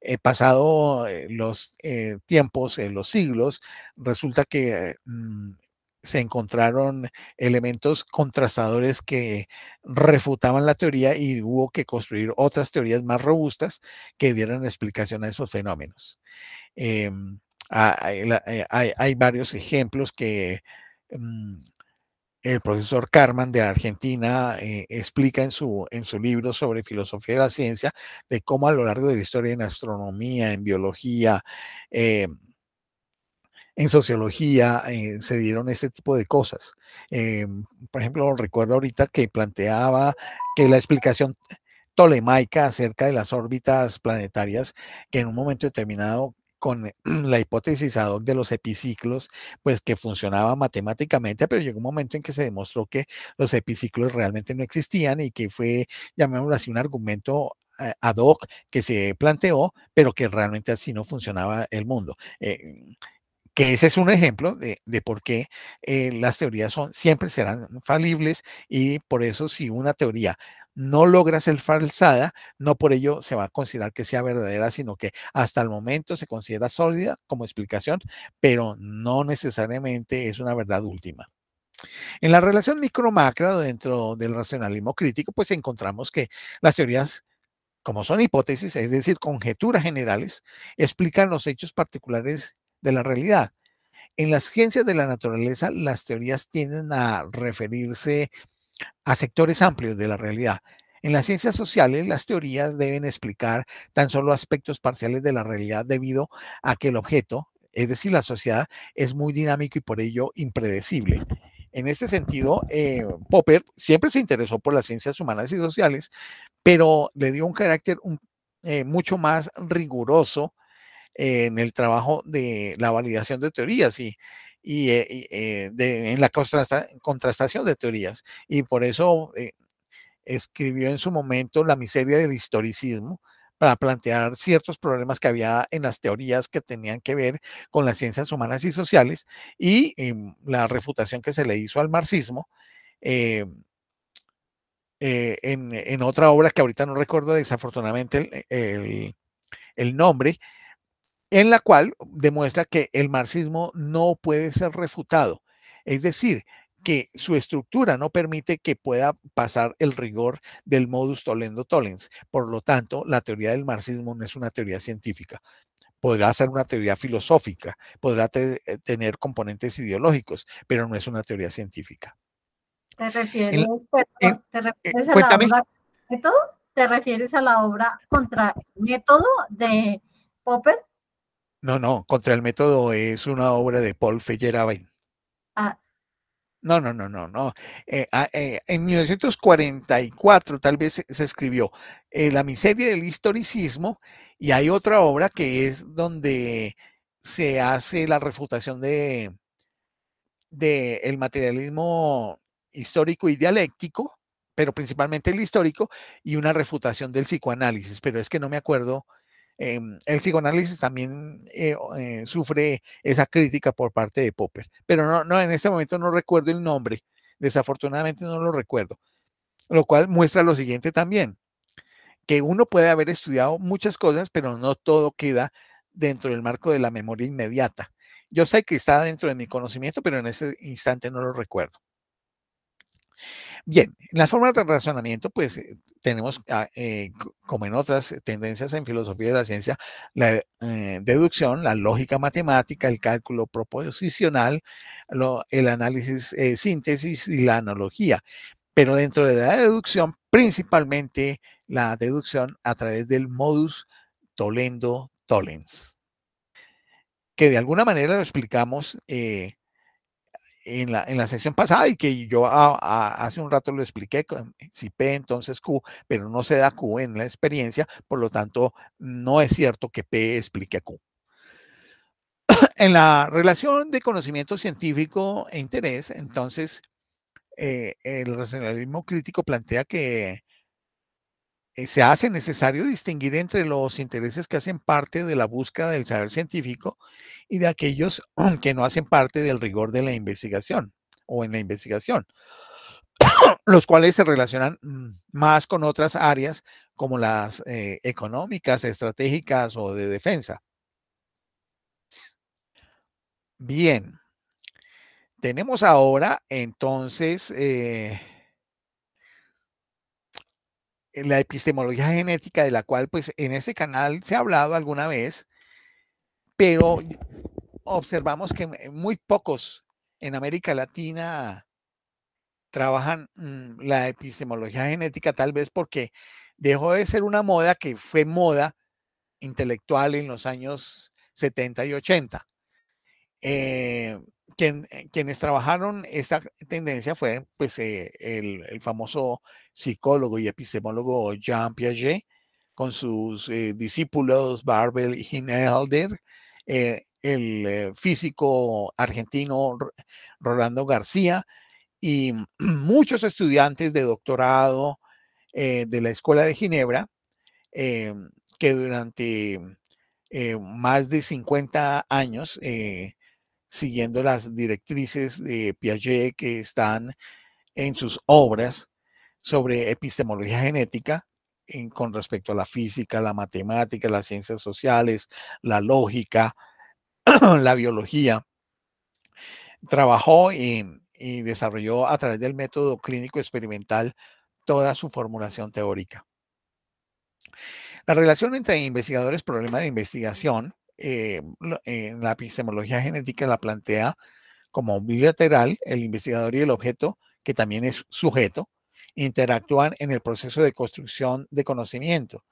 he eh, pasado eh, los eh, tiempos, en los siglos, resulta que mm, se encontraron elementos contrastadores que refutaban la teoría y hubo que construir otras teorías más robustas que dieran explicación a esos fenómenos. Em, hay, varios ejemplos que... Mm, el profesor Carman de Argentina eh, explica en su, en su libro sobre filosofía de la ciencia de cómo a lo largo de la historia en astronomía, en biología, eh, en sociología eh, se dieron este tipo de cosas. por ejemplo, recuerdo ahorita que planteaba que la explicación tolemaica acerca de las órbitas planetarias, que en un momento determinado con eh, la hipótesis ad hoc de los epiciclos, pues que funcionaba matemáticamente, pero llegó un momento en que se demostró que los epiciclos realmente no existían y que fue, llamémoslo así, un argumento eh, ad hoc que se planteó, pero que realmente así no funcionaba el mundo. Eh, que ese es un ejemplo de, por qué las teorías son, siempre serán falibles y por eso si una teoría no logra ser falsada, no por ello se va a considerar que sea verdadera, sino que hasta el momento se considera sólida como explicación, pero no necesariamente es una verdad última. En la relación micro-macro dentro del racionalismo crítico, pues encontramos que las teorías como son hipótesis, es decir, conjeturas generales, explican los hechos particulares de la realidad. En las ciencias de la naturaleza, las teorías tienden a referirse a sectores amplios de la realidad. En las ciencias sociales, las teorías deben explicar tan solo aspectos parciales de la realidad debido a que el objeto, es decir, la sociedad, es muy dinámico y por ello impredecible. En este sentido, eh, Popper siempre se interesó por las ciencias humanas y sociales, pero le dio un carácter eh, mucho más riguroso eh, en el trabajo de la validación de teorías y y, eh, eh, en la contrastación de teorías. Y por eso eh, escribió en su momento La miseria del historicismo para plantear ciertos problemas que había en las teorías que tenían que ver con las ciencias humanas y sociales y la refutación que se le hizo al marxismo. En, otra obra que ahorita no recuerdo desafortunadamente el, el nombre, en la cual demuestra que el marxismo no puede ser refutado, es decir, que su estructura no permite que pueda pasar el rigor del modus tolendo tollens. Por lo tanto, la teoría del marxismo no es una teoría científica. Podrá ser una teoría filosófica, podrá eh, tener componentes ideológicos, pero no es una teoría científica. ¿Te eh, refieres, a ¿Te refieres a la obra contra el método de Popper? No, no, Contra el Método es una obra de Paul Feyerabend. Ah. No, no, no, no, no. Eh, ah, eh, en 1944 tal vez se, escribió eh, La miseria del historicismo y hay otra obra que es donde se hace la refutación de, de el materialismo histórico y dialéctico, pero principalmente el histórico, y una refutación del psicoanálisis, pero es que no me acuerdo Em, el psicoanálisis también eh, eh, sufre esa crítica por parte de Popper, pero no, no, en este momento no recuerdo el nombre, desafortunadamente no lo recuerdo, lo cual muestra lo siguiente también, que uno puede haber estudiado muchas cosas, pero no todo queda dentro del marco de la memoria inmediata. Yo sé que está dentro de mi conocimiento, pero en ese instante no lo recuerdo. Bien, en las formas de razonamiento, pues eh, tenemos, ah, eh, como en otras tendencias en filosofía de la ciencia, la eh, deducción, la lógica matemática, el cálculo proposicional, el análisis, síntesis y la analogía. Pero dentro de la deducción, principalmente la deducción a través del modus tolendo tollens, que de alguna manera lo explicamos en la, en sesión pasada y que yo hace un rato lo expliqué, si P entonces Q, pero no se da Q en la experiencia, por lo tanto no es cierto que P explique Q. En la relación de conocimiento científico e interés, entonces eh, el racionalismo crítico plantea que eh, se hace necesario distinguir entre los intereses que hacen parte de la búsqueda del saber científico y de aquellos que no hacen parte del rigor de la investigación o en la investigación, los cuales se relacionan mm, más con otras áreas como las eh, económicas, estratégicas o de defensa. Bien, tenemos ahora entonces... Eh, la epistemología genética de la cual pues en este canal se ha hablado alguna vez, pero observamos que muy pocos en América Latina trabajan mm, la epistemología genética tal vez porque dejó de ser una moda que fue moda intelectual en los años 70 y 80. Eh, quienes trabajaron esta tendencia fue pues, eh, el, famoso psicólogo y epistemólogo Jean Piaget, con sus eh, discípulos Barbel y Hinelder, el físico argentino Rolando García y muchos estudiantes de doctorado de la Escuela de Ginebra, que durante más de 50 años siguiendo las directrices de Piaget que están en sus obras sobre epistemología genética con respecto a la física, la matemática, las ciencias sociales, la lógica, la biología. Trabajó y, desarrolló a través del método clínico experimental toda su formulación teórica. La relación entre investigadores, problema de investigación, en eh, eh, la epistemología genética la plantea como bilateral, el investigador y el objeto, que también es sujeto, interactúan en el proceso de construcción de conocimiento.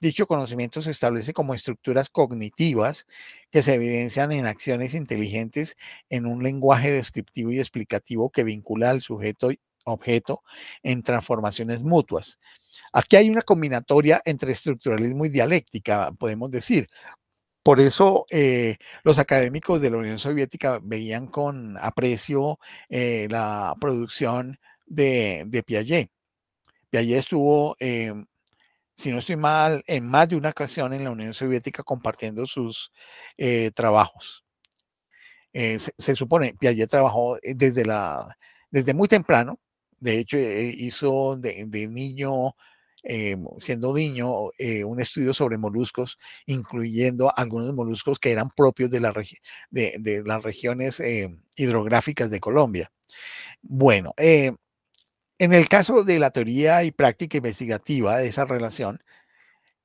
Dicho conocimiento se establece como estructuras cognitivas que se evidencian en acciones inteligentes en un lenguaje descriptivo y explicativo que vincula al sujeto y objeto en transformaciones mutuas. Aquí hay una combinatoria entre estructuralismo y dialéctica, podemos decir, por eso eh, los académicos de la Unión Soviética veían con aprecio eh, la producción de, Piaget. Piaget estuvo, eh, si no estoy mal, en más de una ocasión en la Unión Soviética compartiendo sus trabajos. Se, supone supone, Piaget trabajó desde, la, desde muy temprano, de hecho hizo de niño eh, siendo niño, eh, un estudio sobre moluscos, incluyendo algunos moluscos que eran propios de, la de, las regiones eh, hidrográficas de Colombia. Bueno, en el caso de la teoría y práctica investigativa de esa relación,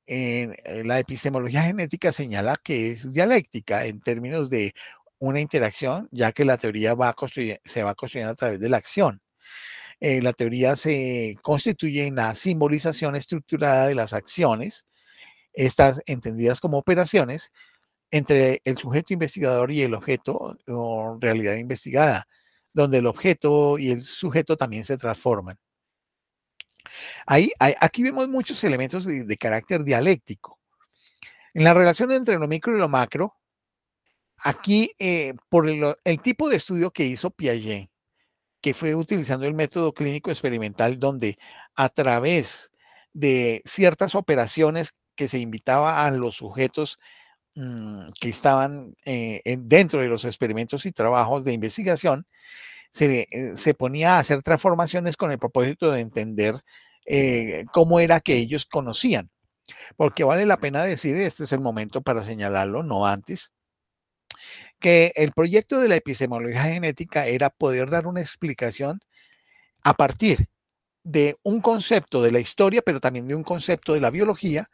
la epistemología genética señala que es dialéctica en términos de una interacción, ya que la teoría va se va construyendo a través de la acción. Eh, la teoría se constituye en la simbolización estructurada de las acciones, estas entendidas como operaciones, entre el sujeto investigador y el objeto o realidad investigada, donde el objeto y el sujeto también se transforman. Ahí, aquí vemos muchos elementos de, carácter dialéctico. En la relación entre lo micro y lo macro, aquí eh, por el, el, tipo de estudio que hizo Piaget, que fue utilizando el método clínico experimental donde a través de ciertas operaciones que se invitaba a los sujetos mm, que estaban eh, dentro de los experimentos y trabajos de investigación, eh, se, ponía a hacer transformaciones con el propósito de entender eh, cómo era que ellos conocían. Porque vale la pena decir, este es el momento para señalarlo, no antes, que el proyecto de la epistemología genética era poder dar una explicación a partir de un concepto de la historia, pero también de un concepto de la biología,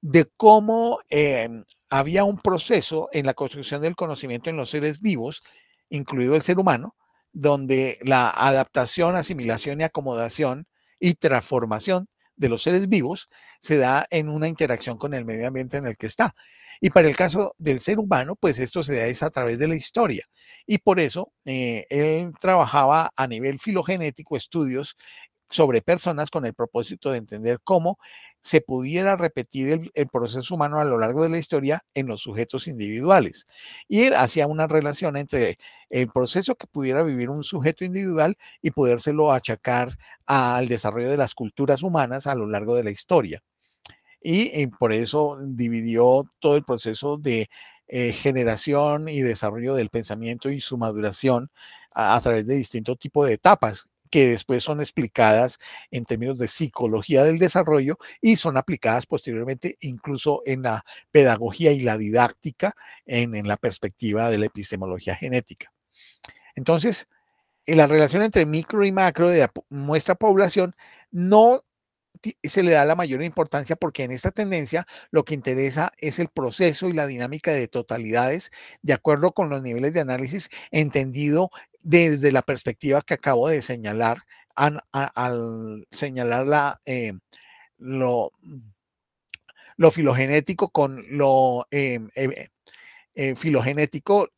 de cómo eh, había un proceso en la construcción del conocimiento en los seres vivos, incluido el ser humano, donde la adaptación, asimilación y acomodación y transformación de los seres vivos se da en una interacción con el medio ambiente en el que está. Y para el caso del ser humano, pues esto se da es a través de la historia. Y por eso eh, él trabajaba a nivel filogenético estudios sobre personas con el propósito de entender cómo se pudiera repetir el, el, proceso humano a lo largo de la historia en los sujetos individuales. Y él hacía una relación entre el proceso que pudiera vivir un sujeto individual y podérselo achacar al desarrollo de las culturas humanas a lo largo de la historia y, eh, por eso dividió todo el proceso de eh, generación y desarrollo del pensamiento y su maduración a, través de distintos tipos de etapas que después son explicadas en términos de psicología del desarrollo y son aplicadas posteriormente incluso en la pedagogía y la didáctica en, la perspectiva de la epistemología genética. Entonces, en eh, la relación entre micro y macro de nuestra población no se le da la mayor importancia porque en esta tendencia lo que interesa es el proceso y la dinámica de totalidades de acuerdo con los niveles de análisis entendido desde la perspectiva que acabo de señalar al, señalar la, eh, lo, filogenético con lo em, em, eh, filogenético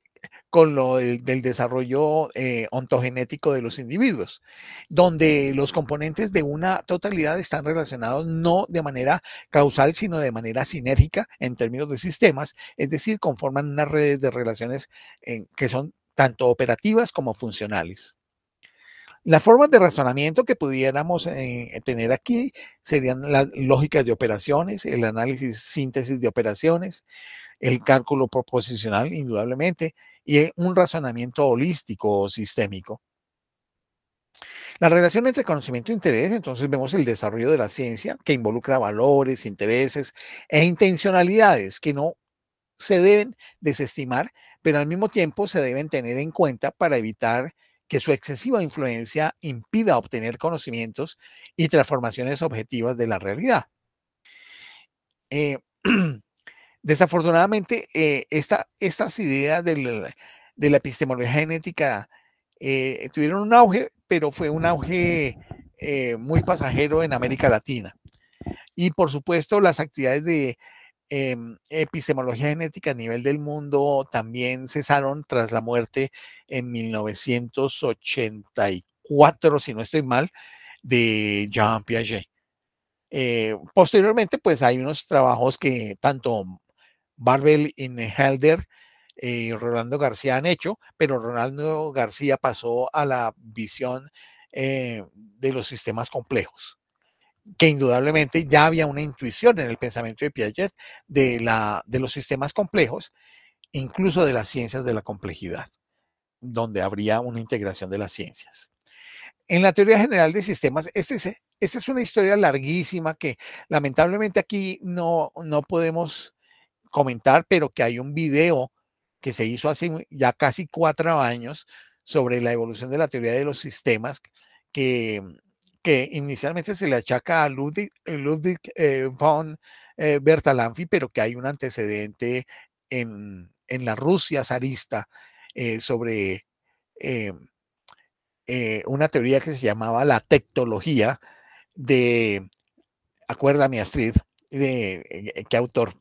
con lo del, desarrollo eh, ontogenético de los individuos, donde los componentes de una totalidad están relacionados no de manera causal, sino de manera sinérgica en términos de sistemas, es decir, conforman unas redes de relaciones eh, que son tanto operativas como funcionales. Las formas de razonamiento que pudiéramos eh, tener aquí serían las lógicas de operaciones, el análisis, síntesis de operaciones, el cálculo proposicional, indudablemente, y eh, un razonamiento holístico o sistémico. La relación entre conocimiento e interés, entonces vemos el desarrollo de la ciencia que involucra valores, intereses e intencionalidades que no se deben desestimar, pero al mismo tiempo se deben tener en cuenta para evitar que su excesiva influencia impida obtener conocimientos y transformaciones objetivas de la realidad. Eh, Desafortunadamente, eh, estas ideas de la epistemología genética eh, tuvieron un auge, pero fue un auge eh, muy pasajero en América Latina. Y por supuesto, las actividades de em, epistemología genética a nivel del mundo también cesaron tras la muerte en 1984, si no estoy mal, de Jean Piaget. posteriormente, pues hay unos trabajos que tanto y y eh, Rolando García han hecho, pero Ronaldo García pasó a la visión eh, de los sistemas complejos, que indudablemente ya había una intuición en el pensamiento de Piaget de, la, de los sistemas complejos, incluso de las ciencias de la complejidad, donde habría una integración de las ciencias. En la teoría general de sistemas, este esta es una historia larguísima que lamentablemente aquí no, no podemos comentar, pero que hay un video que se hizo hace ya casi cuatro años sobre la evolución de la teoría de los sistemas que, inicialmente se le achaca a Ludwig, eh, von Bertalanfi, eh, Bertalanffy, pero que hay un antecedente en, la Rusia zarista eh, sobre una teoría que se llamaba la tectología de, acuérdame Astrid, de qué autor,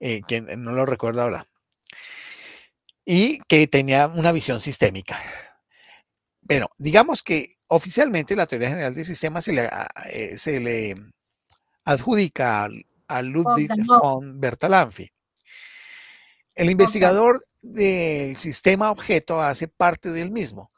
eh, que no lo recuerdo ahora, y que tenía una visión sistémica. Bueno, digamos que oficialmente la teoría general del sistema se le, ah, eh, se le adjudica a Ludwig von Bertalanffy. El investigador del sistema objeto hace parte del mismo.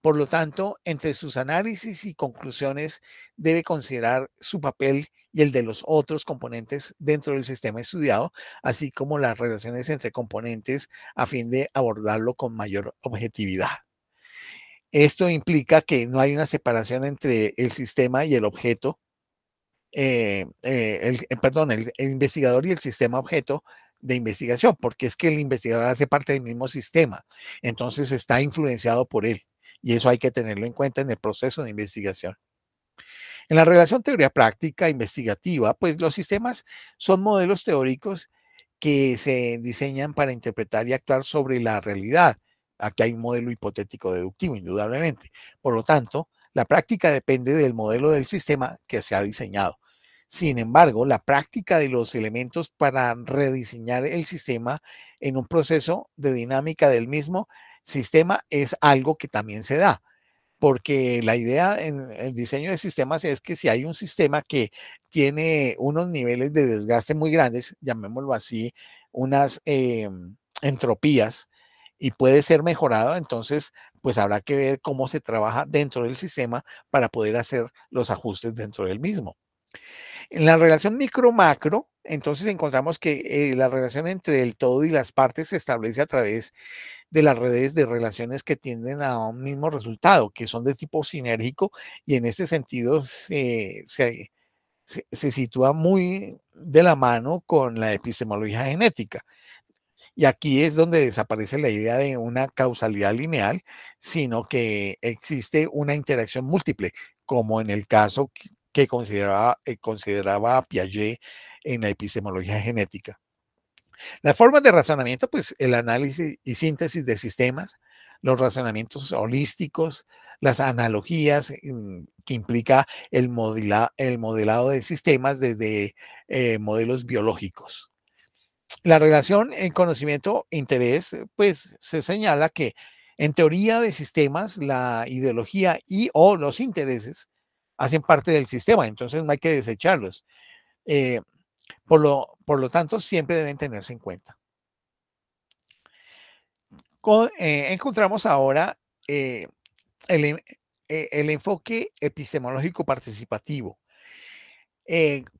Por lo tanto, entre sus análisis y conclusiones debe considerar su papel y el de los otros componentes dentro del sistema estudiado, así como las relaciones entre componentes a fin de abordarlo con mayor objetividad. Esto implica que no hay una separación entre el sistema y el objeto, eh, eh, eh, perdón, el investigador y el sistema objeto de investigación, porque es que el investigador hace parte del mismo sistema, entonces está influenciado por él y eso hay que tenerlo en cuenta en el proceso de investigación. En la relación teoría-práctica investigativa, pues los sistemas son modelos teóricos que se diseñan para interpretar y actuar sobre la realidad. Aquí hay un modelo hipotético deductivo, indudablemente. Por lo tanto, la práctica depende del modelo del sistema que se ha diseñado. Sin embargo, la práctica de los elementos para rediseñar el sistema en un proceso de dinámica del mismo sistema es algo que también se da porque la idea en el diseño de sistemas es que si hay un sistema que tiene unos niveles de desgaste muy grandes, llamémoslo así, unas eh, entropías, y puede ser mejorado, entonces pues habrá que ver cómo se trabaja dentro del sistema para poder hacer los ajustes dentro del mismo. En la relación micro-macro, entonces encontramos que eh, la relación entre el todo y las partes se establece a través de las redes de relaciones que tienden a un mismo resultado, que son de tipo sinérgico y en este sentido se, sitúa muy de la mano con la epistemología genética. Y aquí es donde desaparece la idea de una causalidad lineal, sino que existe una interacción múltiple, como en el caso que consideraba, eh, consideraba Piaget en la epistemología genética. Las formas de razonamiento, pues el análisis y síntesis de sistemas, los razonamientos holísticos, las analogías mm, que implica el, el modelado de sistemas desde eh, modelos biológicos. La relación en conocimiento-interés, pues se señala que en teoría de sistemas, la ideología y o los intereses hacen parte del sistema, entonces no hay que desecharlos. Eh, por lo, tanto, siempre deben tenerse en cuenta. Eh, encontramos ahora eh, eh, el, enfoque epistemológico participativo.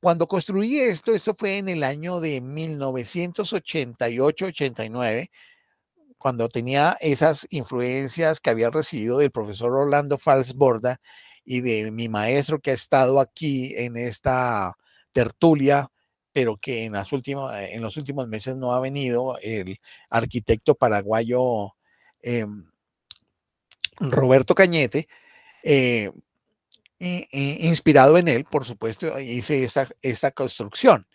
cuando construí esto, esto fue en el año de 1988-89, cuando tenía esas influencias que había recibido del profesor Orlando Falsborda y de mi maestro que ha estado aquí en esta tertulia pero que en, las últimas, eh, los últimos meses no ha venido el arquitecto paraguayo em, Roberto Cañete, eh, inspirado en él, por supuesto, hice esta, construcción.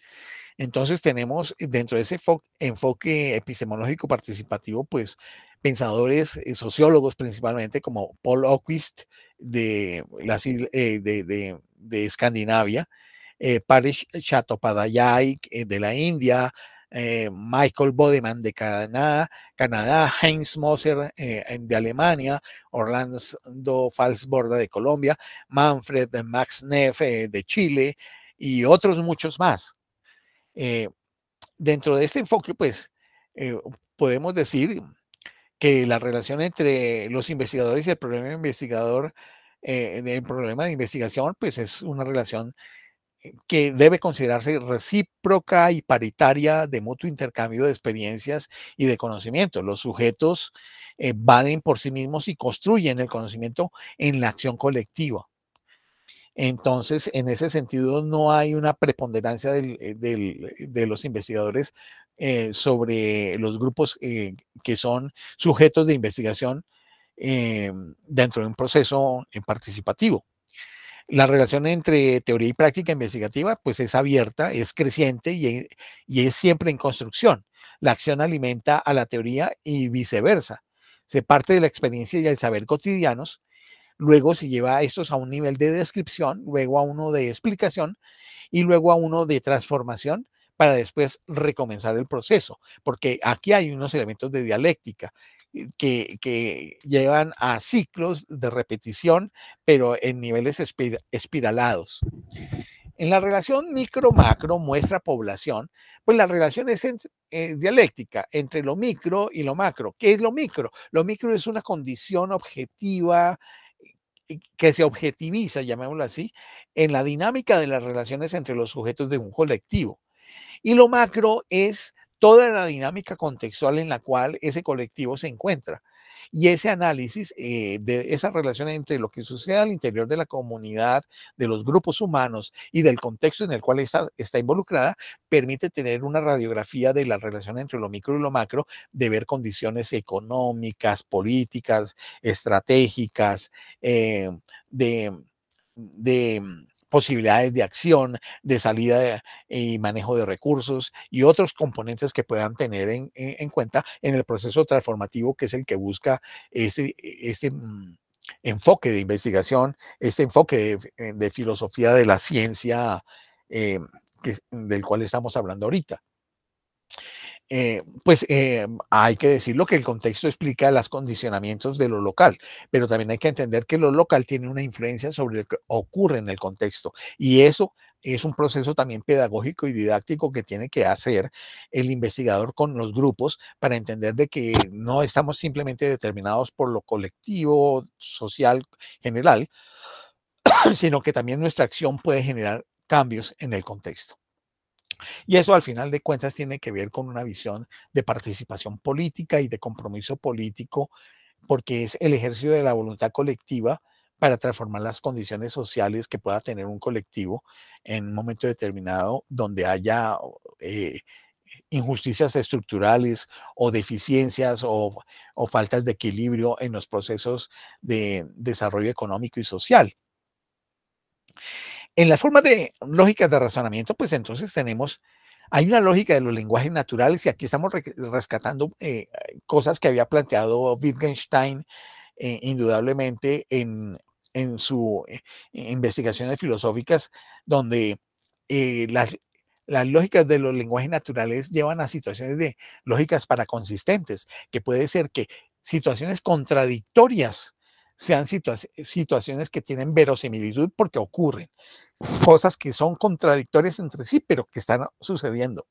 Entonces tenemos dentro de ese enfoque epistemológico participativo, pues pensadores, eh, sociólogos principalmente, como Paul Oquist de Escandinavia, eh, Parish Chattopadhyay eh, de la India, eh, Michael Bodeman de Canadá, Heinz Moser eh, de Alemania, Orlando Falsborda de Colombia, Manfred Max Neff de Chile y otros muchos más. dentro de este enfoque, pues, podemos decir que la relación entre los investigadores y el problema investigador, el problema de investigación, pues es una relación que debe considerarse recíproca y paritaria de mutuo intercambio de experiencias y de conocimiento. Los sujetos eh, valen por sí mismos y construyen el conocimiento en la acción colectiva. Entonces, en ese sentido, no hay una preponderancia eh, de los investigadores eh, sobre los grupos que son sujetos de investigación dentro de un proceso participativo. La relación entre teoría y práctica investigativa pues es abierta, es creciente y, e, y es siempre en construcción. La acción alimenta a la teoría y viceversa. Se parte de la experiencia y el saber cotidianos, luego se lleva a estos a un nivel de descripción, luego a uno de explicación y luego a uno de transformación para después recomenzar el proceso, porque aquí hay unos elementos de dialéctica, eh, que, llevan a ciclos de repetición, pero en niveles espiralados. En la relación micro-macro muestra población, pues la relación es eh, dialéctica entre lo micro y lo macro. ¿Qué es lo micro? Lo micro es una condición objetiva eh, que se objetiviza, llamémoslo así, en la dinámica de las relaciones entre los sujetos de un colectivo. Y lo macro es toda la dinámica contextual en la cual ese colectivo se encuentra. Y ese análisis eh, de esa relación entre lo que sucede al interior de la comunidad, de los grupos humanos y del contexto en el cual está, está involucrada, permite tener una radiografía de la relación entre lo micro y lo macro, de ver condiciones económicas, políticas, estratégicas, eh, de posibilidades de acción, de salida y manejo de recursos y otros componentes que puedan tener en, cuenta en el proceso transformativo que es el que busca este, enfoque de investigación, este enfoque de, eh, filosofía de la ciencia eh, del cual estamos hablando ahorita. Eh, pues eh, hay que decirlo que el contexto explica los condicionamientos de lo local, pero también hay que entender que lo local tiene una influencia sobre lo que ocurre en el contexto y eso es un proceso también pedagógico y didáctico que tiene que hacer el investigador con los grupos para entender de que no estamos simplemente determinados por lo colectivo, social, general, sino que también nuestra acción puede generar cambios en el contexto. Y eso al final de cuentas tiene que ver con una visión de participación política y de compromiso político, porque es el ejercicio de la voluntad colectiva para transformar las condiciones sociales que pueda tener un colectivo en un momento determinado donde haya eh, injusticias estructurales o deficiencias o, o, faltas de equilibrio en los procesos de desarrollo económico y social. En la forma de lógicas de razonamiento, pues entonces tenemos, hay una lógica de los lenguajes naturales y aquí estamos rescatando eh, cosas que había planteado Wittgenstein eh, indudablemente en, en sus eh, investigaciones filosóficas, donde las, lógicas de los lenguajes naturales llevan a situaciones de lógicas paraconsistentes, que puede ser que situaciones contradictorias sean situaciones que tienen verosimilitud porque ocurren cosas que son contradictorias entre sí, pero que están sucediendo.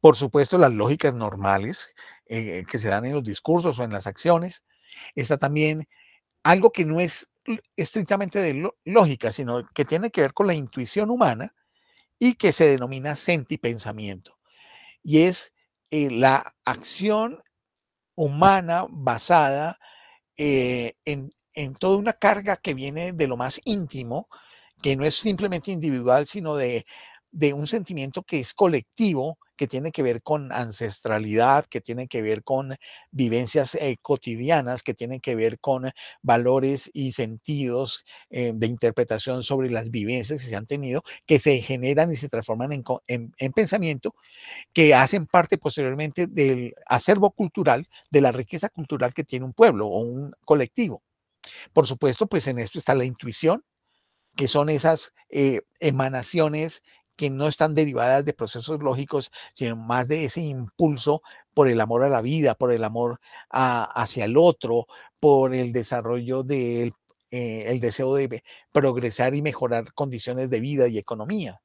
Por supuesto, las lógicas normales eh, que se dan en los discursos o en las acciones. Está también algo que no es estrictamente de lógica, sino que tiene que ver con la intuición humana y que se denomina sentipensamiento. Y es eh, la acción humana basada eh, en, en toda una carga que viene de lo más íntimo, que no es simplemente individual, sino de, un sentimiento que es colectivo, que tiene que ver con ancestralidad, que tiene que ver con vivencias eh, cotidianas, que tiene que ver con valores y sentidos eh, de interpretación sobre las vivencias que se han tenido, que se generan y se transforman en pensamiento, que hacen parte posteriormente del acervo cultural, de la riqueza cultural que tiene un pueblo o un colectivo. Por supuesto, pues en esto está la intuición, que son esas eh, emanaciones que no están derivadas de procesos lógicos, sino más de ese impulso por el amor a la vida, por el amor hacia el otro, por el desarrollo del eh, deseo de progresar y mejorar condiciones de vida y economía.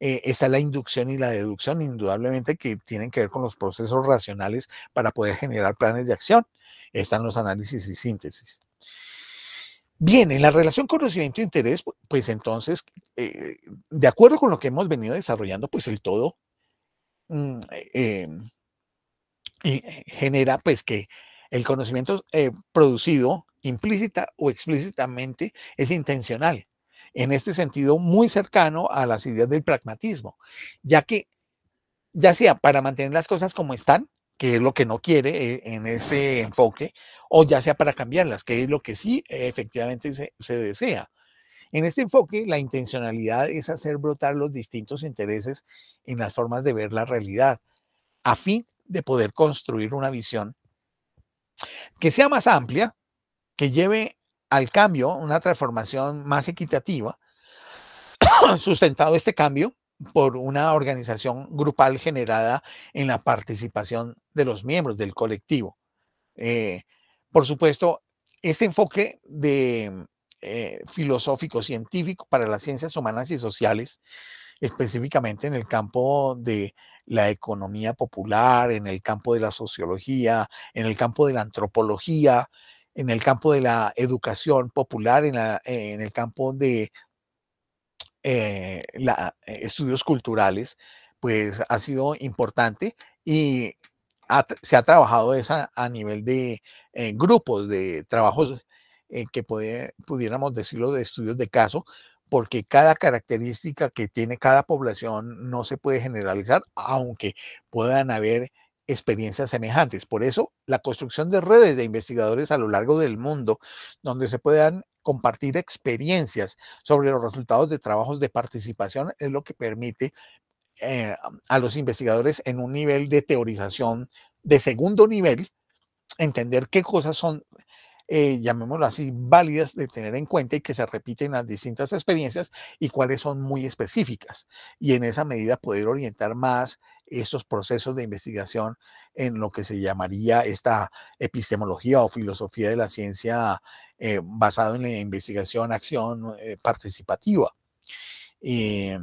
Eh, está la inducción y la deducción, indudablemente, que tienen que ver con los procesos racionales para poder generar planes de acción. Están los análisis y síntesis. Bien, en la relación conocimiento-interés, e pues entonces, eh, de acuerdo con lo que hemos venido desarrollando, pues el todo mm, eh, em, eh, genera pues que el conocimiento producido implícita o explícitamente es intencional. En este sentido, muy cercano a las ideas del pragmatismo, ya que, ya sea para mantener las cosas como están, que es lo que no quiere eh, en ese enfoque, o ya sea para cambiarlas, que es lo que sí efectivamente se, se desea. En este enfoque, la intencionalidad es hacer brotar los distintos intereses en las formas de ver la realidad, a fin de poder construir una visión que sea más amplia, que lleve al cambio una transformación más equitativa, sustentado este cambio por una organización grupal generada en la participación de los miembros del colectivo. Eh, por supuesto, ese enfoque de, eh, filosófico científico para las ciencias humanas y sociales, específicamente en el campo de la economía popular, en el campo de la sociología, en el campo de la antropología, en el campo de la educación popular, en el campo de eh, la, eh, estudios culturales, pues ha sido importante y se ha trabajado esa a nivel de eh, grupos de trabajos en que pudiéramos decirlo de estudios de caso, porque cada característica que tiene cada población no se puede generalizar, aunque puedan haber experiencias semejantes. Por eso, la construcción de redes de investigadores a lo largo del mundo, donde se puedan compartir experiencias sobre los resultados de trabajos de participación, es lo que permite eh, a los investigadores en un nivel de teorización de segundo nivel entender qué cosas son eh, llamémoslo así, válidas de tener en cuenta y que se repiten las distintas experiencias y cuáles son muy específicas. Y en esa medida poder orientar más estos procesos de investigación en lo que se llamaría esta epistemología o filosofía de la ciencia basada eh, basado en la investigación, acción eh, participativa, eh,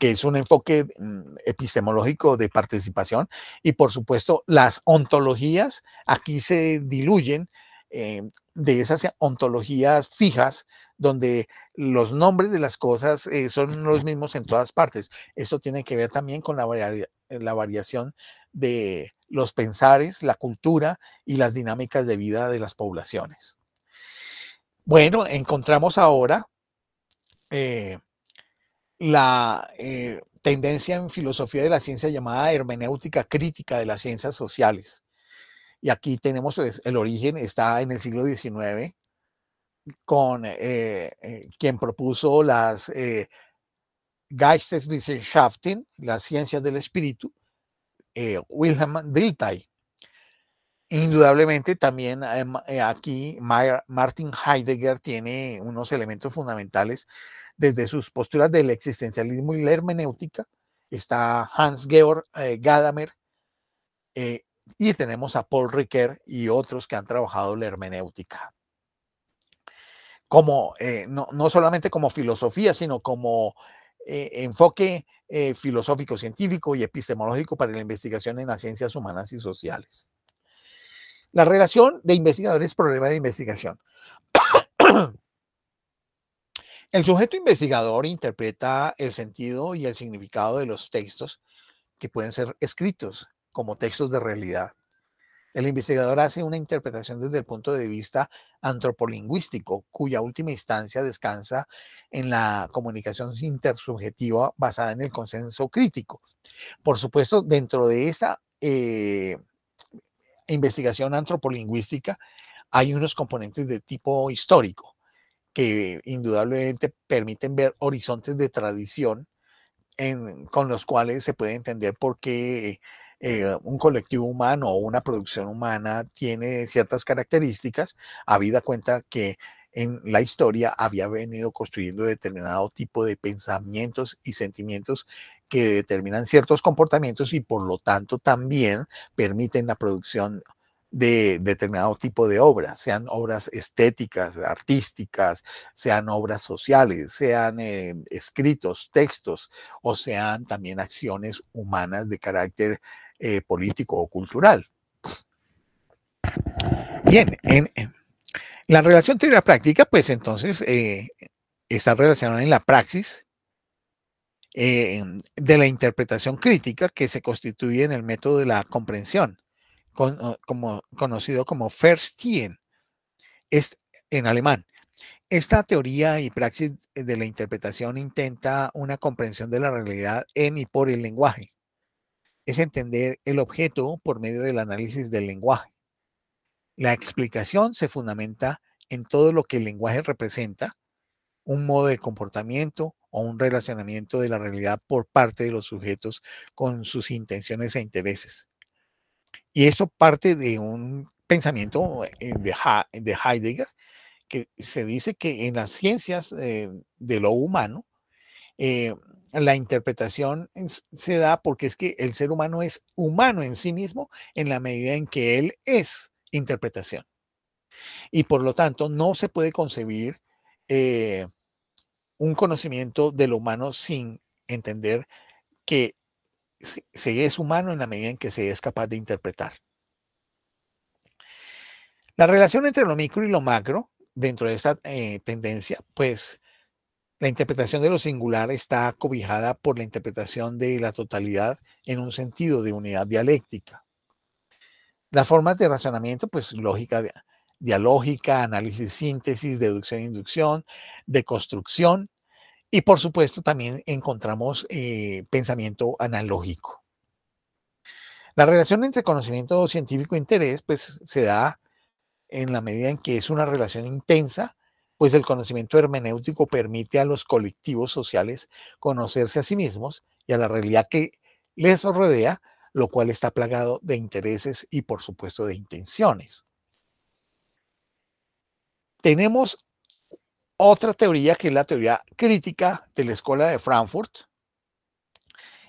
que es un enfoque mm, epistemológico de participación. Y por supuesto, las ontologías aquí se diluyen de esas ontologías fijas donde los nombres de las cosas eh, son los mismos en todas partes. Esto tiene que ver también con eh, la, variación de los pensares, la cultura y las dinámicas de vida de las poblaciones. Bueno, encontramos ahora eh, la tendencia en filosofía de la ciencia llamada hermenéutica crítica de las ciencias sociales. Y aquí tenemos pues, el origen, está en el siglo XIX, con eh, eh, quien propuso las eh, Geisteswissenschaften, las ciencias del espíritu, Wilhelm Dilthey. Indudablemente también aquí Martin Heidegger tiene unos elementos fundamentales desde sus posturas del existencialismo y la hermenéutica. Está Hans-Georg Gadamer y tenemos a Paul Ricoeur y otros que han trabajado la hermenéutica como, eh, no, solamente como filosofía, sino como eh, enfoque eh, filosófico, científico y epistemológico para la investigación en las ciencias humanas y sociales. La relación de investigadores problema de investigación. el sujeto investigador interpreta el sentido y el significado de los textos que pueden ser escritos como textos de realidad el investigador hace una interpretación desde el punto de vista antropolingüístico, cuya última instancia descansa en la comunicación intersubjetiva basada en el consenso crítico. Por supuesto, dentro de esa eh, investigación antropolingüística hay unos componentes de tipo histórico que indudablemente permiten ver horizontes de tradición con los cuales se puede entender por qué eh, un colectivo humano o una producción humana tiene ciertas características, habida cuenta que en la historia había venido construyendo determinado tipo de pensamientos y sentimientos que determinan ciertos comportamientos y por lo tanto también permiten la producción de determinado tipo de obras, sean obras estéticas, artísticas, sean obras sociales, sean eh, escritos, textos o sean también acciones humanas de carácter eh, político o cultural. Bien, en, la relación teoría práctica, pues entonces eh, está relacionada en la praxis eh, de la interpretación crítica que se constituye en el método de la comprensión, como, conocido como First es, en alemán. Esta teoría y praxis de la interpretación intenta una comprensión de la realidad en y por el lenguaje es entender el objeto por medio del análisis del lenguaje. La explicación se fundamenta en todo lo que el lenguaje representa, un modo de comportamiento o un relacionamiento de la realidad por parte de los sujetos con sus intenciones e intereses. Y eso parte de un pensamiento eh, eh, de, Heidegger, que se dice que en las ciencias eh, de lo humano, la interpretación se da porque es que el ser humano es humano en sí mismo en la medida en que él es interpretación. Y por lo tanto, no se puede concebir eh, un conocimiento de lo humano sin entender que se es humano en la medida en que se es capaz de interpretar. La relación entre lo micro y lo macro dentro de esta eh, tendencia, pues la interpretación de lo singular está cobijada por la interpretación de la totalidad en un sentido de unidad dialéctica. Las formas de razonamiento, pues lógica, dialógica, análisis, síntesis, deducción, inducción, deconstrucción, y por supuesto también encontramos eh, pensamiento analógico. La relación entre conocimiento científico e interés, pues se da en la medida en que es una relación intensa pues el conocimiento hermenéutico permite a los colectivos sociales conocerse a sí mismos y a la realidad que les rodea, lo cual está plagado de intereses y por supuesto de intenciones. Tenemos otra teoría que es la teoría crítica de la Escuela de Frankfurt.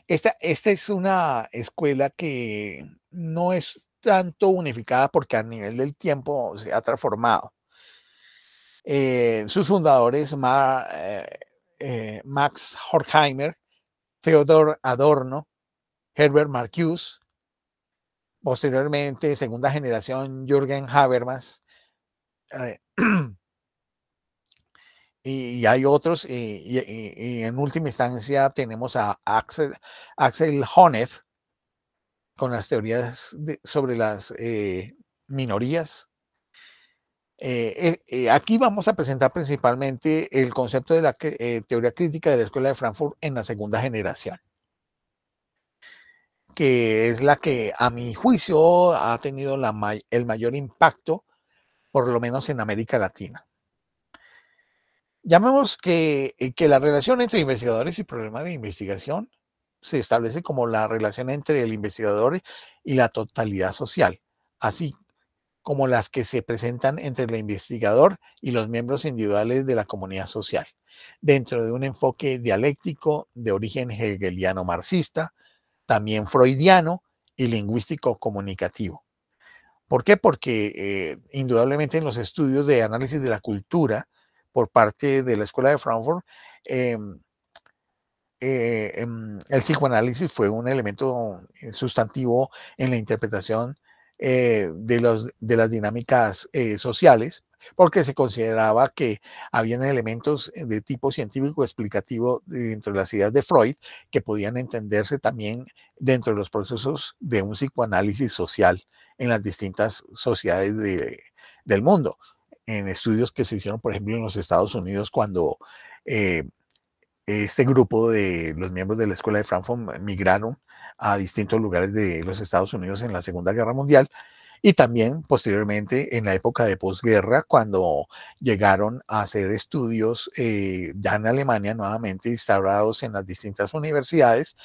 Esta, esta es una escuela que no es tanto unificada porque a nivel del tiempo se ha transformado eh, sus fundadores, eh, eh, Max Horkheimer, Theodor Adorno, Herbert Marcuse, posteriormente segunda generación Jürgen Habermas, y, hay otros, y, en última instancia tenemos a Axel, Axel Honneth con las teorías sobre las minorías, eh, eh, eh, aquí vamos a presentar principalmente el concepto de la teoría crítica de la Escuela de Frankfurt en la segunda generación, que es la que a mi juicio ha tenido el mayor impacto, por lo menos en América Latina. Llamemos que, que la relación entre investigadores y problemas de investigación se establece como la relación entre el investigador y la totalidad social, así como las que se presentan entre el investigador y los miembros individuales de la comunidad social, dentro de un enfoque dialéctico de origen hegeliano-marxista, también freudiano y lingüístico-comunicativo. ¿Por qué? Porque eh, indudablemente en los estudios de análisis de la cultura por parte de la Escuela de Frankfurt, em, eh, em, el psicoanálisis fue un elemento sustantivo en la interpretación eh, de, los, de las dinámicas eh, sociales, porque se consideraba que habían elementos eh, de tipo científico explicativo dentro de las ideas de Freud que podían entenderse también dentro de los procesos de un psicoanálisis social en las distintas sociedades del mundo. En estudios que se hicieron, por ejemplo, en los Estados Unidos, cuando este grupo de los miembros de la escuela de Frankfurt migraron a distintos lugares de los Estados Unidos en la Segunda Guerra Mundial y también posteriormente en la época de posguerra, cuando llegaron a hacer estudios eh, ya en Alemania, nuevamente instaurados en las distintas universidades,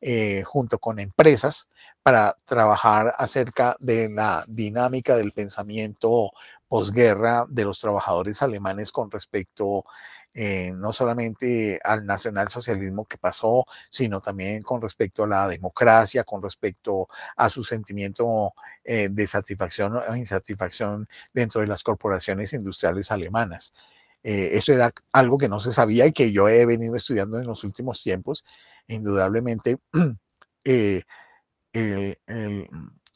eh, junto con empresas, para trabajar acerca de la dinámica del pensamiento posguerra de los trabajadores alemanes con respecto a eh, no solamente al nacionalsocialismo que pasó, sino también con respecto a la democracia, con respecto a su sentimiento eh, de satisfacción o insatisfacción dentro de las corporaciones industriales alemanas. Eh, eso era algo que no se sabía y que yo he venido estudiando en los últimos tiempos. Indudablemente,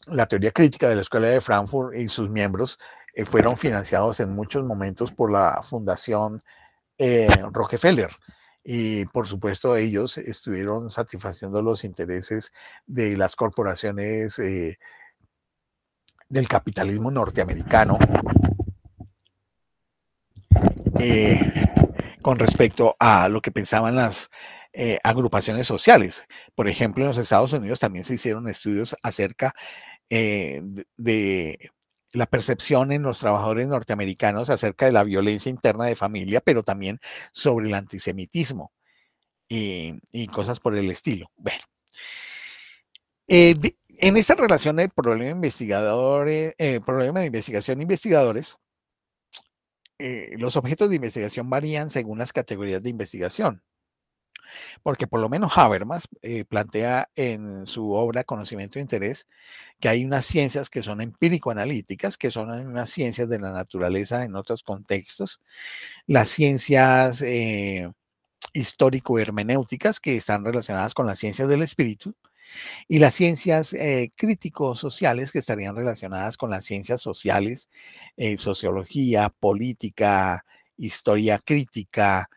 la teoría crítica de la Escuela de Frankfurt y sus miembros fueron financiados en muchos momentos por la Fundación eh, Rockefeller. Y por supuesto ellos estuvieron satisfaciendo los intereses de las corporaciones eh, del capitalismo norteamericano eh, con respecto a lo que pensaban las agrupaciones sociales. Por ejemplo, en los Estados Unidos también se hicieron estudios acerca de, la percepción en los trabajadores norteamericanos acerca de la violencia interna de familia, pero también sobre el antisemitismo y, cosas por el estilo. Bueno. Eh, en esta relación del problema, investigadores, eh, problema de investigación investigadores, eh, los objetos de investigación varían según las categorías de investigación. Porque por lo menos Habermas eh, plantea en su obra Conocimiento e Interés que hay unas ciencias que son empírico-analíticas, que son unas ciencias de la naturaleza en otros contextos, las ciencias eh, histórico-hermenéuticas que están relacionadas con las ciencias del espíritu, y las ciencias eh, crítico-sociales que estarían relacionadas con las ciencias sociales, eh, sociología, política, historia crítica,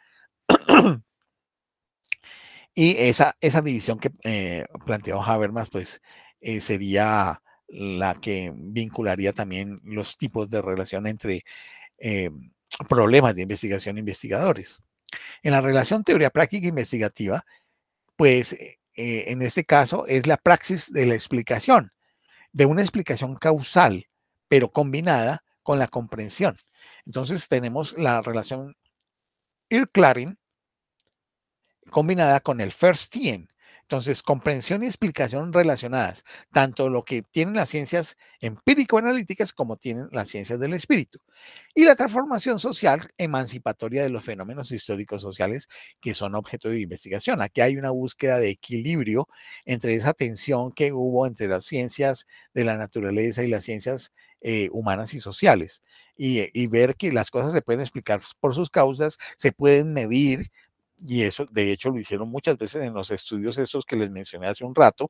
Y esa, esa división que eh, planteó Habermas, pues eh, sería la que vincularía también los tipos de relación entre eh, problemas de investigación e investigadores. En la relación teoría práctica e investigativa, pues en este caso es la praxis de la explicación, de una explicación causal, pero combinada con la comprensión. Entonces tenemos la relación Irklarin, combinada con el first team. Entonces, comprensión y explicación relacionadas, tanto lo que tienen las ciencias empírico-analíticas como tienen las ciencias del espíritu. Y la transformación social emancipatoria de los fenómenos históricos sociales que son objeto de investigación. Aquí hay una búsqueda de equilibrio entre esa tensión que hubo entre las ciencias de la naturaleza y las ciencias eh, humanas y sociales. y ver que las cosas se pueden explicar por sus causas, se pueden medir, y eso de hecho lo hicieron muchas veces en los estudios esos que les mencioné hace un rato,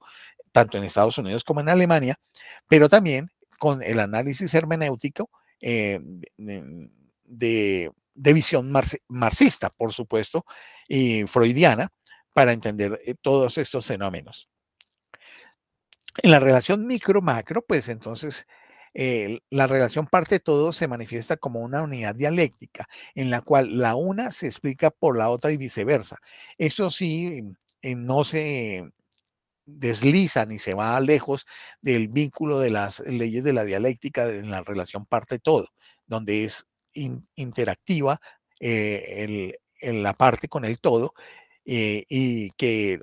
tanto en Estados Unidos como en Alemania, pero también con el análisis hermenéutico eh, de, de, visión marxista, por supuesto, y freudiana, para entender eh, todos estos fenómenos. En la relación micro-macro, pues entonces la relación parte-todo se manifiesta como una unidad dialéctica en la cual la una se explica por la otra y viceversa. Eso sí, eh, no se desliza ni se va lejos del vínculo de las leyes de la dialéctica en la relación parte-todo, donde es interactiva eh, la parte con el todo eh, y que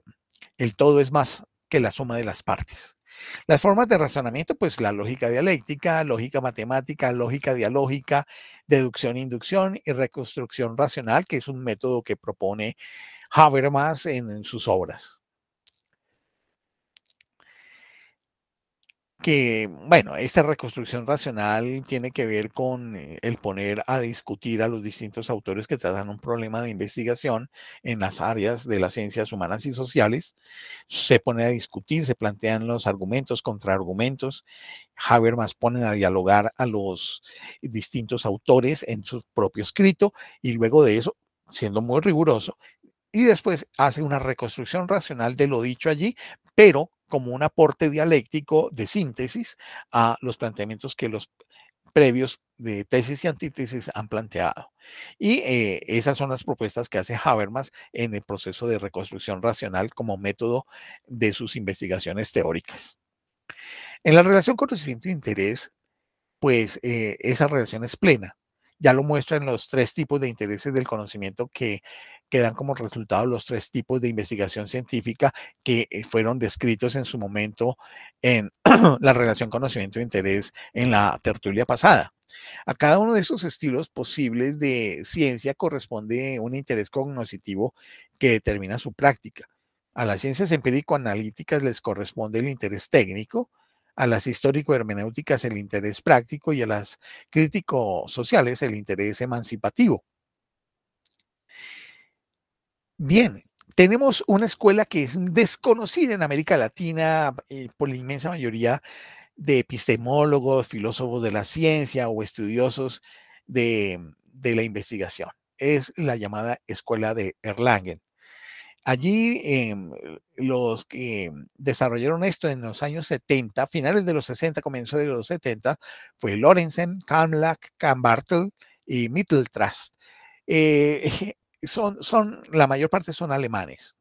el todo es más que la suma de las partes. Las formas de razonamiento, pues la lógica dialéctica, lógica matemática, lógica dialógica, deducción, inducción y reconstrucción racional, que es un método que propone Habermas en, en sus obras. que, bueno, esta reconstrucción racional tiene que ver con eh, el poner a discutir a los distintos autores que tratan un problema de investigación en las áreas de las ciencias humanas y sociales. Se pone a discutir, se plantean los argumentos, contra contraargumentos. Habermas pone a dialogar a los distintos autores en su propio escrito y luego de eso, siendo muy riguroso, y después hace una reconstrucción racional de lo dicho allí, pero como un aporte dialéctico de síntesis a los planteamientos que los previos de tesis y antítesis han planteado. Y eh, esas son las propuestas que hace Habermas en el proceso de reconstrucción racional como método de sus investigaciones teóricas. En la relación conocimiento e interés, pues eh, esa relación es plena. Ya lo muestran los tres tipos de intereses del conocimiento que quedan dan como resultado los tres tipos de investigación científica que eh, fueron descritos en su momento en la relación conocimiento-interés e en la tertulia pasada. A cada uno de esos estilos posibles de ciencia corresponde un interés cognoscitivo que determina su práctica. A las ciencias empírico-analíticas les corresponde el interés técnico, a las histórico-hermenéuticas el interés práctico y a las crítico-sociales el interés emancipativo. Bien, tenemos una escuela que es desconocida en América Latina eh, por la inmensa mayoría de epistemólogos, filósofos de la ciencia o estudiosos de, la investigación. Es la llamada Escuela de Erlangen. Allí em, los que desarrollaron esto en los años 70, finales de los 60, comienzos de los 70, fue Lorenzen, Kamlak, Kambartel y Mitteltrust. Eh, son, la mayor parte son alemanes.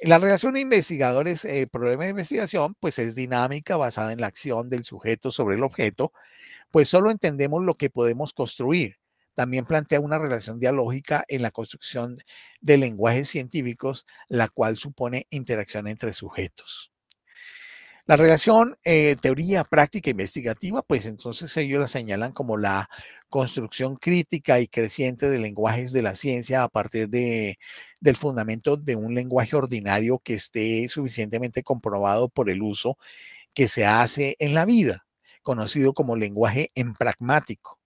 La relación de investigadores, el eh, problema de investigación, pues es dinámica basada en la acción del sujeto sobre el objeto, pues solo entendemos lo que podemos construir. También plantea una relación dialógica en la construcción de lenguajes científicos, la cual supone interacción entre sujetos. La relación eh, teoría-práctica investigativa, pues entonces ellos la señalan como la construcción crítica y creciente de lenguajes de la ciencia a partir de, del fundamento de un lenguaje ordinario que esté suficientemente comprobado por el uso que se hace en la vida, conocido como lenguaje pragmático.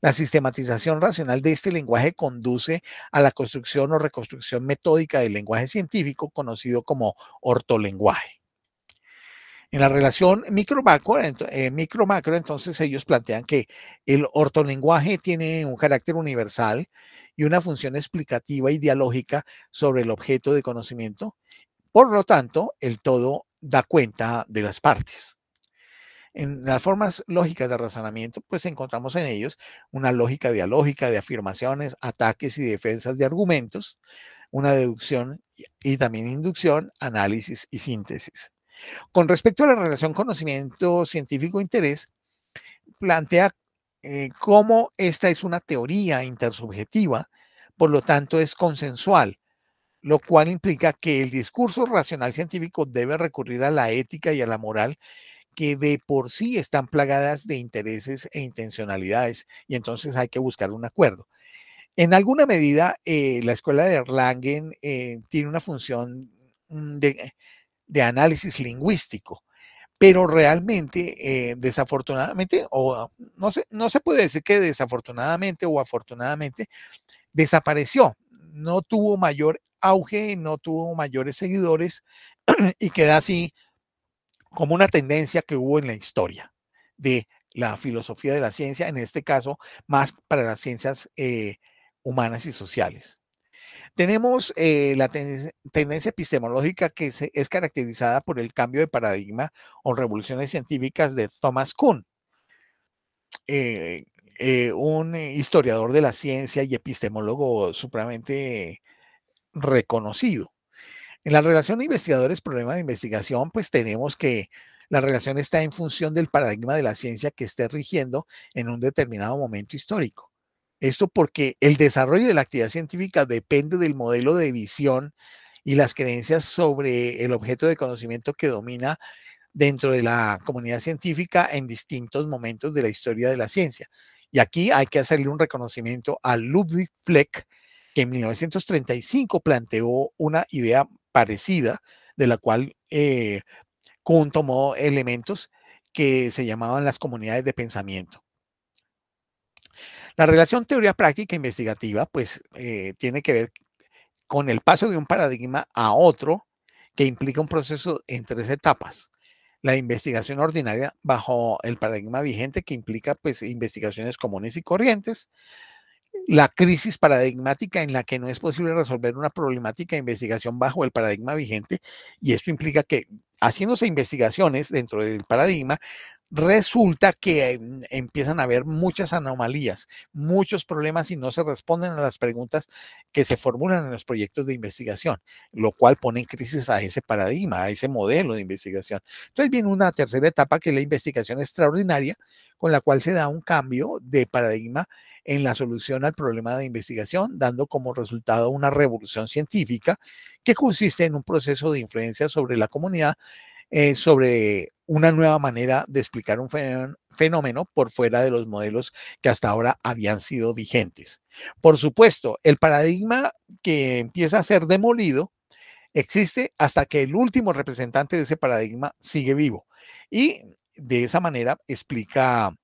La sistematización racional de este lenguaje conduce a la construcción o reconstrucción metódica del lenguaje científico conocido como ortolenguaje. En la relación eh, micro-macro, entonces ellos plantean que el ortolenguaje tiene un carácter universal y una función explicativa y dialógica sobre el objeto de conocimiento. Por lo tanto, el todo da cuenta de las partes. En las formas lógicas de razonamiento, pues encontramos en ellos una lógica dialógica de afirmaciones, ataques y defensas de argumentos, una deducción y también inducción, análisis y síntesis. Con respecto a la relación conocimiento científico-interés, plantea eh, cómo esta es una teoría intersubjetiva, por lo tanto es consensual, lo cual implica que el discurso racional científico debe recurrir a la ética y a la moral que de por sí están plagadas de intereses e intencionalidades y entonces hay que buscar un acuerdo. En alguna medida, eh, la escuela de Erlangen eh, tiene una función de, de análisis lingüístico. Pero realmente, eh, desafortunadamente, o no se, no se puede decir que desafortunadamente o afortunadamente, desapareció, no tuvo mayor auge, no tuvo mayores seguidores y queda así como una tendencia que hubo en la historia de la filosofía de la ciencia, en este caso más para las ciencias eh, humanas y sociales. Tenemos eh, la tendencia epistemológica que es caracterizada por el cambio de paradigma o revoluciones científicas de Thomas Kuhn, eh, eh, un historiador de la ciencia y epistemólogo supremamente reconocido. En la relación investigadores-problema de investigación, pues tenemos que la relación está en función del paradigma de la ciencia que esté rigiendo en un determinado momento histórico. Esto porque el desarrollo de la actividad científica depende del modelo de visión y las creencias sobre el objeto de conocimiento que domina dentro de la comunidad científica en distintos momentos de la historia de la ciencia. Y aquí hay que hacerle un reconocimiento a Ludwig Fleck, que en 1935 planteó una idea parecida, de la cual Kuhn eh, tomó elementos que se llamaban las comunidades de pensamiento. La relación teoría-práctica e investigativa, pues, eh, tiene que ver con el paso de un paradigma a otro que implica un proceso en tres etapas. La investigación ordinaria bajo el paradigma vigente que implica pues investigaciones comunes y corrientes. La crisis paradigmática en la que no es posible resolver una problemática de investigación bajo el paradigma vigente y esto implica que haciéndose investigaciones dentro del paradigma resulta que em, empiezan a haber muchas anomalías, muchos problemas y no se responden a las preguntas que se formulan en los proyectos de investigación, lo cual pone en crisis a ese paradigma, a ese modelo de investigación. Entonces viene una tercera etapa que es la investigación extraordinaria, con la cual se da un cambio de paradigma en la solución al problema de investigación, dando como resultado una revolución científica que consiste en un proceso de influencia sobre la comunidad eh, sobre una nueva manera de explicar un fenómeno por fuera de los modelos que hasta ahora habían sido vigentes. Por supuesto, el paradigma que empieza a ser demolido existe hasta que el último representante de ese paradigma sigue vivo. Y de esa manera explica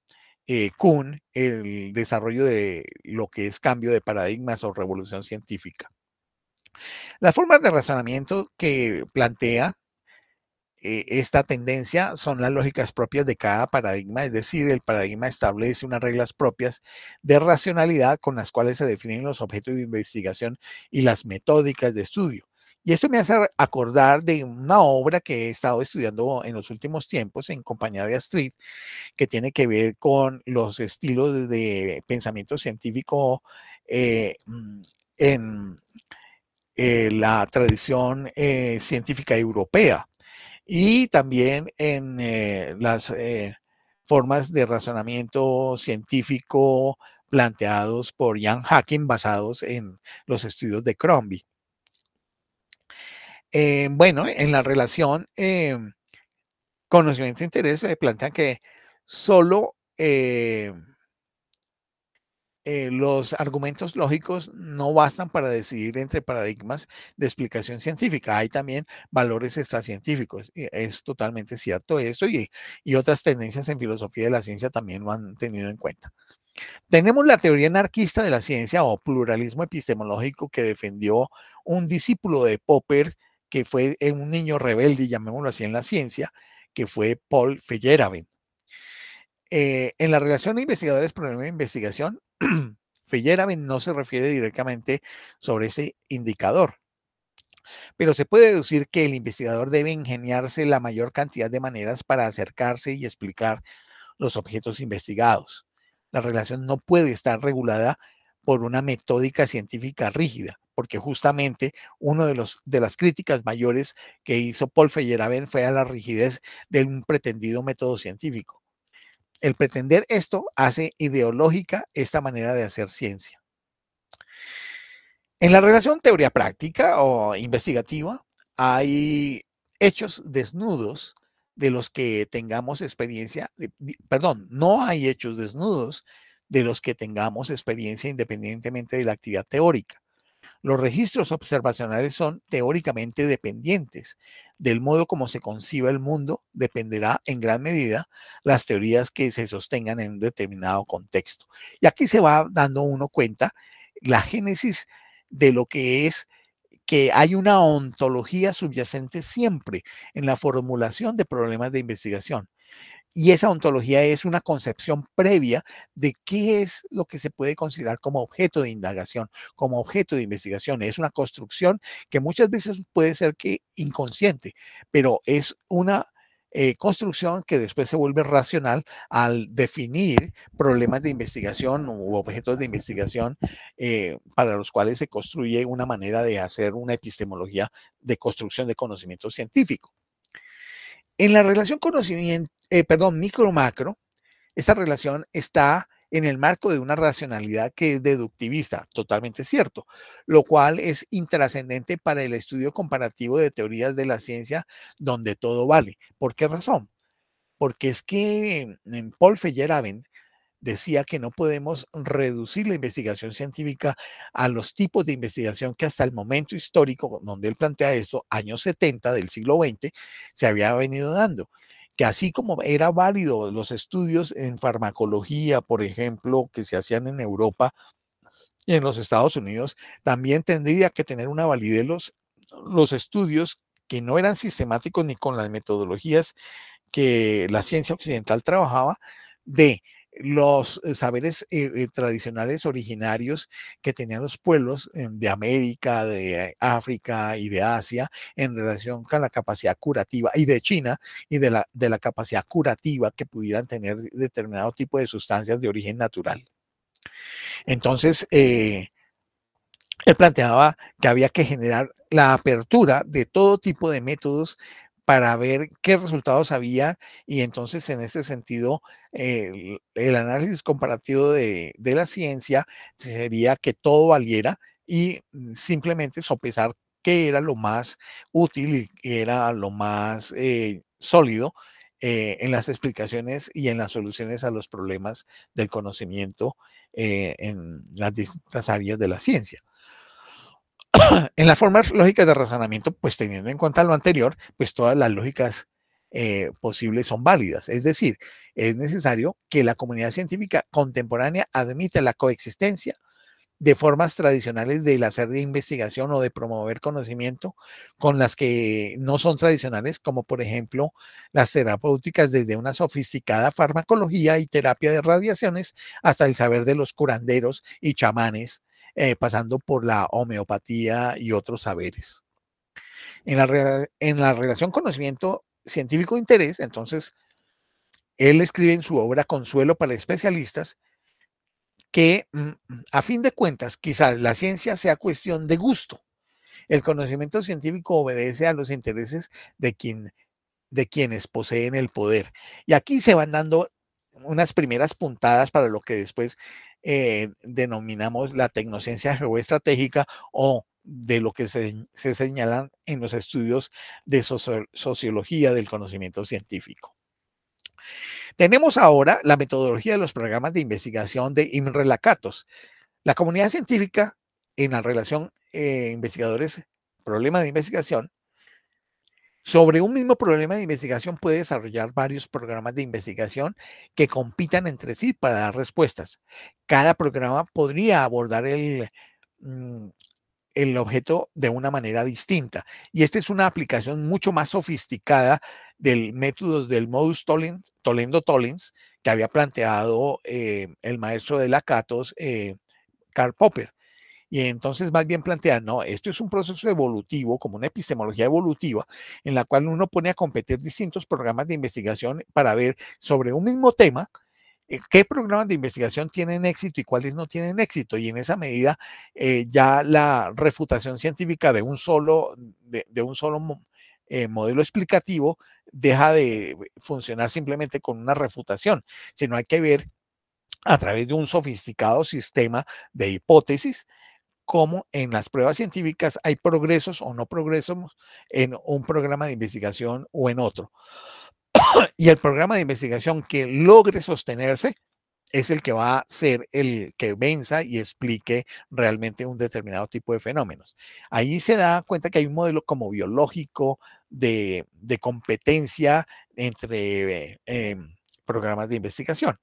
eh, Kuhn el desarrollo de lo que es cambio de paradigmas o revolución científica. Las formas de razonamiento que plantea eh, esta tendencia son las lógicas propias de cada paradigma, es decir, el paradigma establece unas reglas propias de racionalidad con las cuales se definen los objetos de investigación y las metódicas de estudio. Y esto me hace acordar de una obra que he estado estudiando en los últimos tiempos en compañía de Astrid, que tiene que ver con los estilos de pensamiento científico eh, mm, en eh, la tradición científica europea y también en eh, las eh, formas de razonamiento científico planteados por Jan Hacking basados en los estudios de Crombie. Eh, bueno, en la relación conocimiento-interés e se plantean que solo eh, los argumentos lógicos no bastan para decidir entre paradigmas de explicación científica. Hay también valores extracientíficos. Es totalmente cierto eso y, otras tendencias en filosofía de la ciencia también lo han tenido en cuenta. Tenemos la teoría anarquista de la ciencia o pluralismo epistemológico que defendió un discípulo de Popper, que fue eh, un niño rebelde, llamémoslo así, en la ciencia, que fue Paul Feyerabend. Eh, en la relación de investigadores, problema de investigación, Feyerabend no se refiere directamente sobre ese indicador, pero se puede deducir que el investigador debe ingeniarse la mayor cantidad de maneras para acercarse y explicar los objetos investigados. La relación no puede estar regulada por una metódica científica rígida, porque justamente una de, de las críticas mayores que hizo Paul Feyerabend fue a la rigidez de un pretendido método científico el pretender esto hace ideológica esta manera de hacer ciencia. En la relación teoría-práctica o investigativa hay hechos desnudos de los que tengamos experiencia, perdón, no hay hechos desnudos de los que tengamos experiencia independientemente de la actividad teórica. Los registros observacionales son teóricamente dependientes del modo como se conciba el mundo dependerá en gran medida las teorías que se sostengan en un determinado contexto. Y aquí se va dando uno cuenta la génesis de lo que es que hay una ontología subyacente siempre en la formulación de problemas de investigación. Y esa ontología es una concepción previa de qué es lo que se puede considerar como objeto de indagación, como objeto de investigación. Es una construcción que muchas veces puede ser que inconsciente, pero es una eh, construcción que después se vuelve racional al definir problemas de investigación u objetos de investigación eh, para los cuales se construye una manera de hacer una epistemología de construcción de conocimiento científico. En la relación conocimiento, eh, perdón, micro-macro, esta relación está en el marco de una racionalidad que es deductivista, totalmente cierto, lo cual es intrascendente para el estudio comparativo de teorías de la ciencia donde todo vale. ¿Por qué razón? Porque es que mm, Paul Feyerabend decía que no podemos reducir la investigación científica a los tipos de investigación que hasta el momento histórico, donde él plantea esto, años 70 del siglo XX, se había venido dando que así como era válido los estudios en farmacología, por ejemplo, que se hacían en Europa y en los Estados Unidos, también tendría que tener una validez los, los estudios que no eran sistemáticos ni con las metodologías que la ciencia occidental trabajaba de los eh, saberes eh, eh, tradicionales originarios que tenían los pueblos de América, de África y de Asia en relación con la capacidad curativa y de China y de la, de la capacidad curativa que pudieran tener determinado tipo de sustancias de origen natural. Entonces, él planteaba que había que generar la apertura de todo tipo de métodos para ver qué resultados había y entonces en ese sentido el, análisis comparativo de, la ciencia sería que todo valiera y mm, simplemente sopesar qué era lo más útil y qué era lo más eh, sólido eh, en las explicaciones y en las soluciones a los problemas del conocimiento eh, en las distintas áreas de la ciencia. en las formas lógicas de razonamiento, pues teniendo en cuenta lo anterior, pues todas las lógicas eh, posibles son válidas. Es decir, es necesario que la comunidad científica contemporánea admita la coexistencia de formas tradicionales del hacer de investigación o de promover conocimiento con las que no son tradicionales, como por ejemplo las terapéuticas desde una sofisticada farmacología y terapia de radiaciones hasta el saber de los curanderos y chamanes, eh, pasando por la homeopatía y otros saberes. en la relación conocimiento científico interés, entonces él escribe en su obra Consuelo para especialistas que mm, mm, a fin de cuentas quizás la ciencia sea cuestión de gusto. El conocimiento científico obedece a los intereses de, quien, de quienes poseen el poder. Y aquí se van dando unas primeras puntadas para lo que después eh, denominamos la tecnociencia geoestratégica o de lo que se, señalan en los estudios de sociología del conocimiento científico. Tenemos ahora la metodología de los programas de investigación de INRELACATOS. La comunidad científica en la relación eh, investigadores, problema de investigación, sobre un mismo problema de investigación puede desarrollar varios programas de investigación que compitan entre sí para dar respuestas. Cada programa podría abordar el, mm, el objeto de una manera distinta. Y esta es una aplicación mucho más sofisticada del método del modus tollens, Tolendo Tollens que había planteado eh, el maestro de Lacatos, catos eh, Karl Popper. Y entonces más bien plantea, no, esto es un proceso evolutivo, como una epistemología evolutiva, en la cual uno pone a competir distintos programas de investigación para ver sobre un mismo tema eh, qué programas de investigación tienen éxito y cuáles no tienen éxito. Y en esa medida eh, ya la refutación científica de un solo, de, un solo eh, modelo explicativo deja de funcionar simplemente con una refutación, sino hay que ver a través de un sofisticado sistema de hipótesis cómo en las pruebas científicas hay progresos o no progresos en un programa de investigación o en otro. y el programa de investigación que logre sostenerse es el que va a ser el que venza y explique realmente un determinado tipo de fenómenos. Ahí se da cuenta que hay un modelo como biológico de, competencia entre eh, programas de investigación.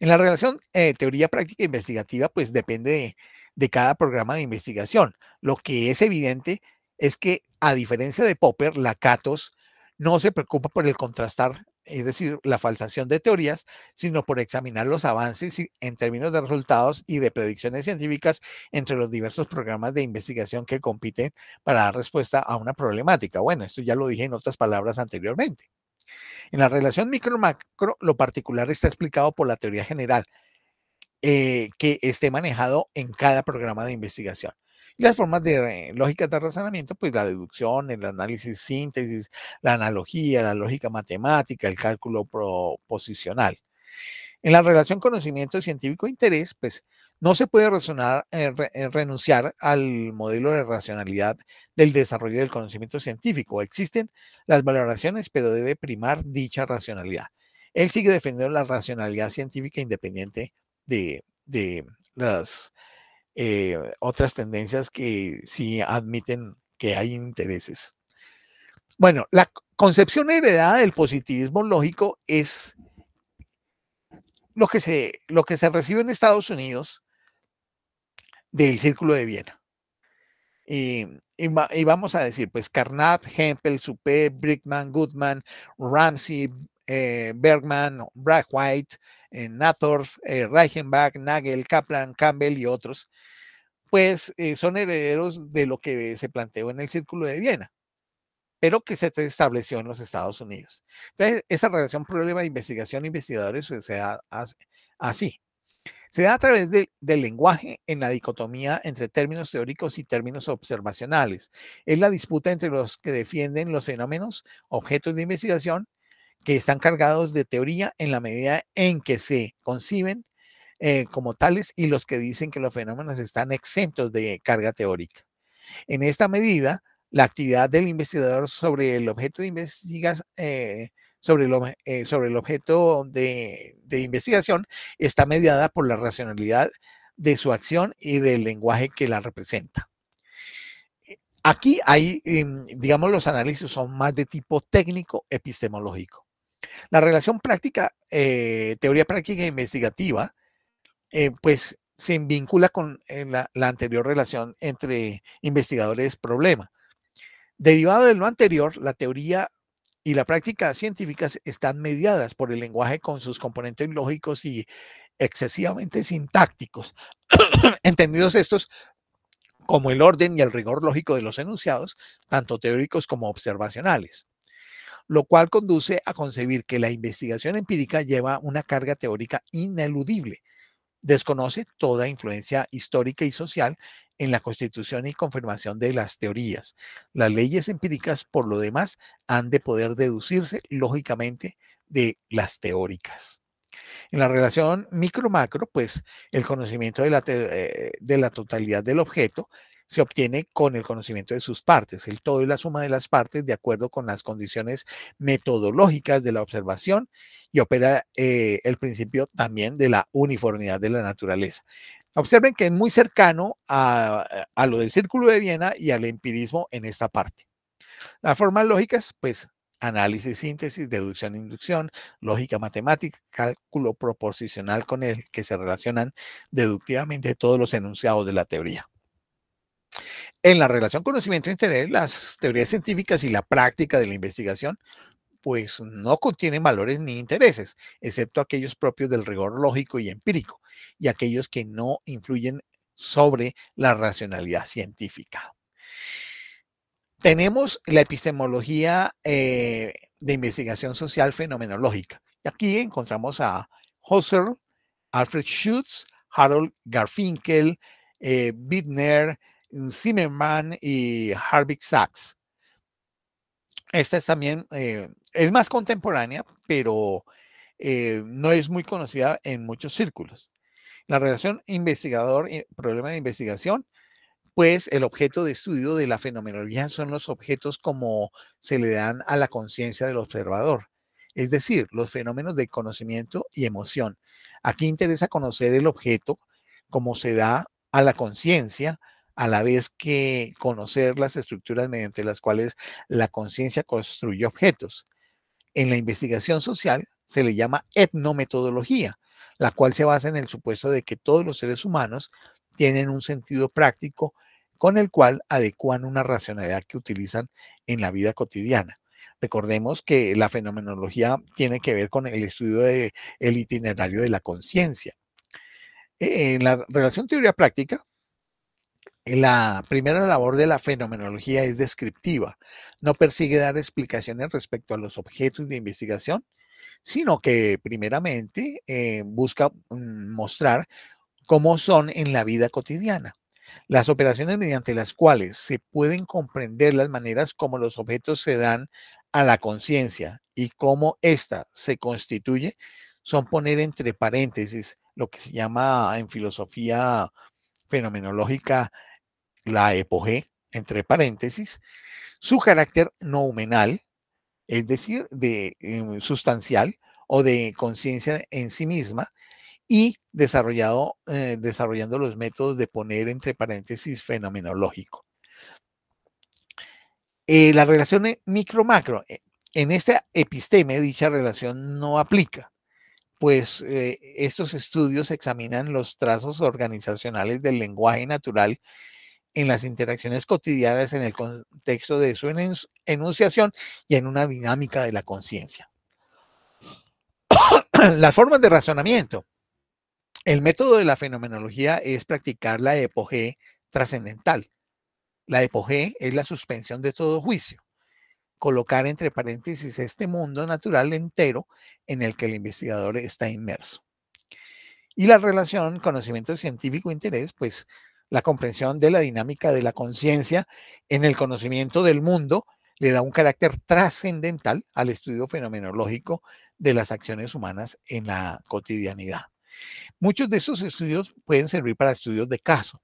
En la relación eh, teoría práctica e investigativa, pues depende de, cada programa de investigación. Lo que es evidente es que, a diferencia de Popper, Lakatos no se preocupa por el contrastar, es decir, la falsación de teorías, sino por examinar los avances en términos de resultados y de predicciones científicas entre los diversos programas de investigación que compiten para dar respuesta a una problemática. Bueno, esto ya lo dije en otras palabras anteriormente. En la relación micro-macro, lo particular está explicado por la teoría general, eh, que esté manejado en cada programa de investigación. Y las formas de eh, lógica de razonamiento, pues la deducción, el análisis síntesis, la analogía, la lógica matemática, el cálculo proposicional. En la relación conocimiento científico interés, pues no se puede eh, eh, renunciar al modelo de racionalidad del desarrollo del conocimiento científico. Existen las valoraciones, pero debe primar dicha racionalidad. Él sigue defendiendo la racionalidad científica independiente de, de las eh, otras tendencias que sí admiten que hay intereses. Bueno, la concepción heredada del positivismo lógico es lo que se, lo que se recibe en Estados Unidos del Círculo de Viena. Y, vamos a decir, pues Carnap, Hempel, Supé, Brickman, Goodman, Ramsey, eh, Bergman, Brad White, eh, Nathorf, eh, Reichenbach, Nagel, Kaplan, Campbell y otros, pues eh, son herederos de lo que se planteó en el Círculo de Viena, pero que se estableció en los Estados Unidos. Entonces, esa relación problema de investigación e investigadores se da así. Se da a través del lenguaje en la dicotomía entre términos teóricos y términos observacionales. Es la disputa entre los que defienden los fenómenos, objetos de investigación, que están cargados de teoría en la medida en que se conciben eh, como tales y los que dicen que los fenómenos están exentos de carga teórica. En esta medida, la actividad del investigador sobre el objeto de investigación eh, sobre, eh, sobre el objeto de investigación está mediada por la racionalidad de su acción y del lenguaje que la representa. Aquí hay, em, digamos, los análisis son más de tipo técnico epistemológico. La relación práctica, eh, teoría práctica e investigativa, eh, pues se vincula con la, la, anterior relación entre investigadores problema. Derivado de lo anterior, la teoría y la práctica científicas están mediadas por el lenguaje con sus componentes lógicos y excesivamente sintácticos, entendidos estos como el orden y el rigor lógico de los enunciados, tanto teóricos como observacionales lo cual conduce a concebir que la investigación empírica lleva una carga teórica ineludible. Desconoce toda influencia histórica y social en la constitución y confirmación de las teorías. Las leyes empíricas, por lo demás, han de poder deducirse lógicamente de las teóricas. En la relación micro-macro, pues el conocimiento de la, eh, de la totalidad del objeto se obtiene con el conocimiento de sus partes. El todo y la suma de las partes de acuerdo con las condiciones metodológicas de la observación y opera eh, el principio también de la uniformidad de la naturaleza. Observen que es muy cercano a, lo del círculo de Viena y al empirismo en esta parte. Las formas lógicas, pues análisis, síntesis, deducción, inducción, lógica matemática, cálculo proposicional con el que se relacionan deductivamente todos los enunciados de la teoría. En la relación conocimiento-interés, e las teorías científicas y la práctica de la investigación pues no contienen valores ni intereses, excepto aquellos propios del rigor lógico y empírico, y aquellos que no influyen sobre la racionalidad científica. Tenemos la epistemología eh, de investigación social fenomenológica. Y aquí encontramos a Husserl, Alfred Schutz, Harold Garfinkel, eh, Mm, Zimmerman y Harvick Sachs. Esta es también, eh, es más contemporánea, pero eh, no es muy conocida en muchos círculos. La relación investigador-problema eh, y de investigación, pues el objeto de estudio de la fenomenología son los objetos como se le dan a la conciencia del observador, es decir, los fenómenos de conocimiento y emoción. Aquí interesa conocer el objeto como se da a la conciencia, a la vez que conocer las estructuras mediante las cuales la conciencia construye objetos. En la investigación social se le llama etnometodología, la cual se basa en el supuesto de que todos los seres humanos tienen un sentido práctico con el cual adecuan una racionalidad que utilizan en la vida cotidiana. Recordemos que la fenomenología tiene que ver con el estudio del el itinerario de la conciencia. En la relación teoría-práctica, la primera labor de la fenomenología es descriptiva. No persigue dar explicaciones respecto a los objetos de investigación, sino que primeramente eh, busca mm, mostrar cómo son en la vida cotidiana. Las operaciones mediante las cuales se pueden comprender las maneras como los objetos se dan a la conciencia y cómo ésta se constituye son poner entre paréntesis lo que se llama en filosofía fenomenológica la epogé, entre paréntesis, su carácter noumenal, es decir, de em, sustancial o de conciencia en sí misma, y desarrollado, eh, desarrollando los métodos de poner entre paréntesis fenomenológico. Las eh, la relación micro-macro. Eh, en esta episteme dicha relación no aplica, pues estos estudios examinan los trazos organizacionales del lenguaje natural en las interacciones cotidianas en el contexto de su enunciación y en una dinámica de la conciencia. las formas de razonamiento. El método de la fenomenología es practicar la epoge trascendental. La epoge es la suspensión de todo juicio. Colocar entre paréntesis este mundo natural entero en el que el investigador está inmerso. Y la relación conocimiento científico-interés, pues la comprensión de la dinámica de la conciencia en el conocimiento del mundo le da un carácter trascendental al estudio fenomenológico de las acciones humanas en la cotidianidad. Muchos de esos estudios pueden servir para estudios de caso.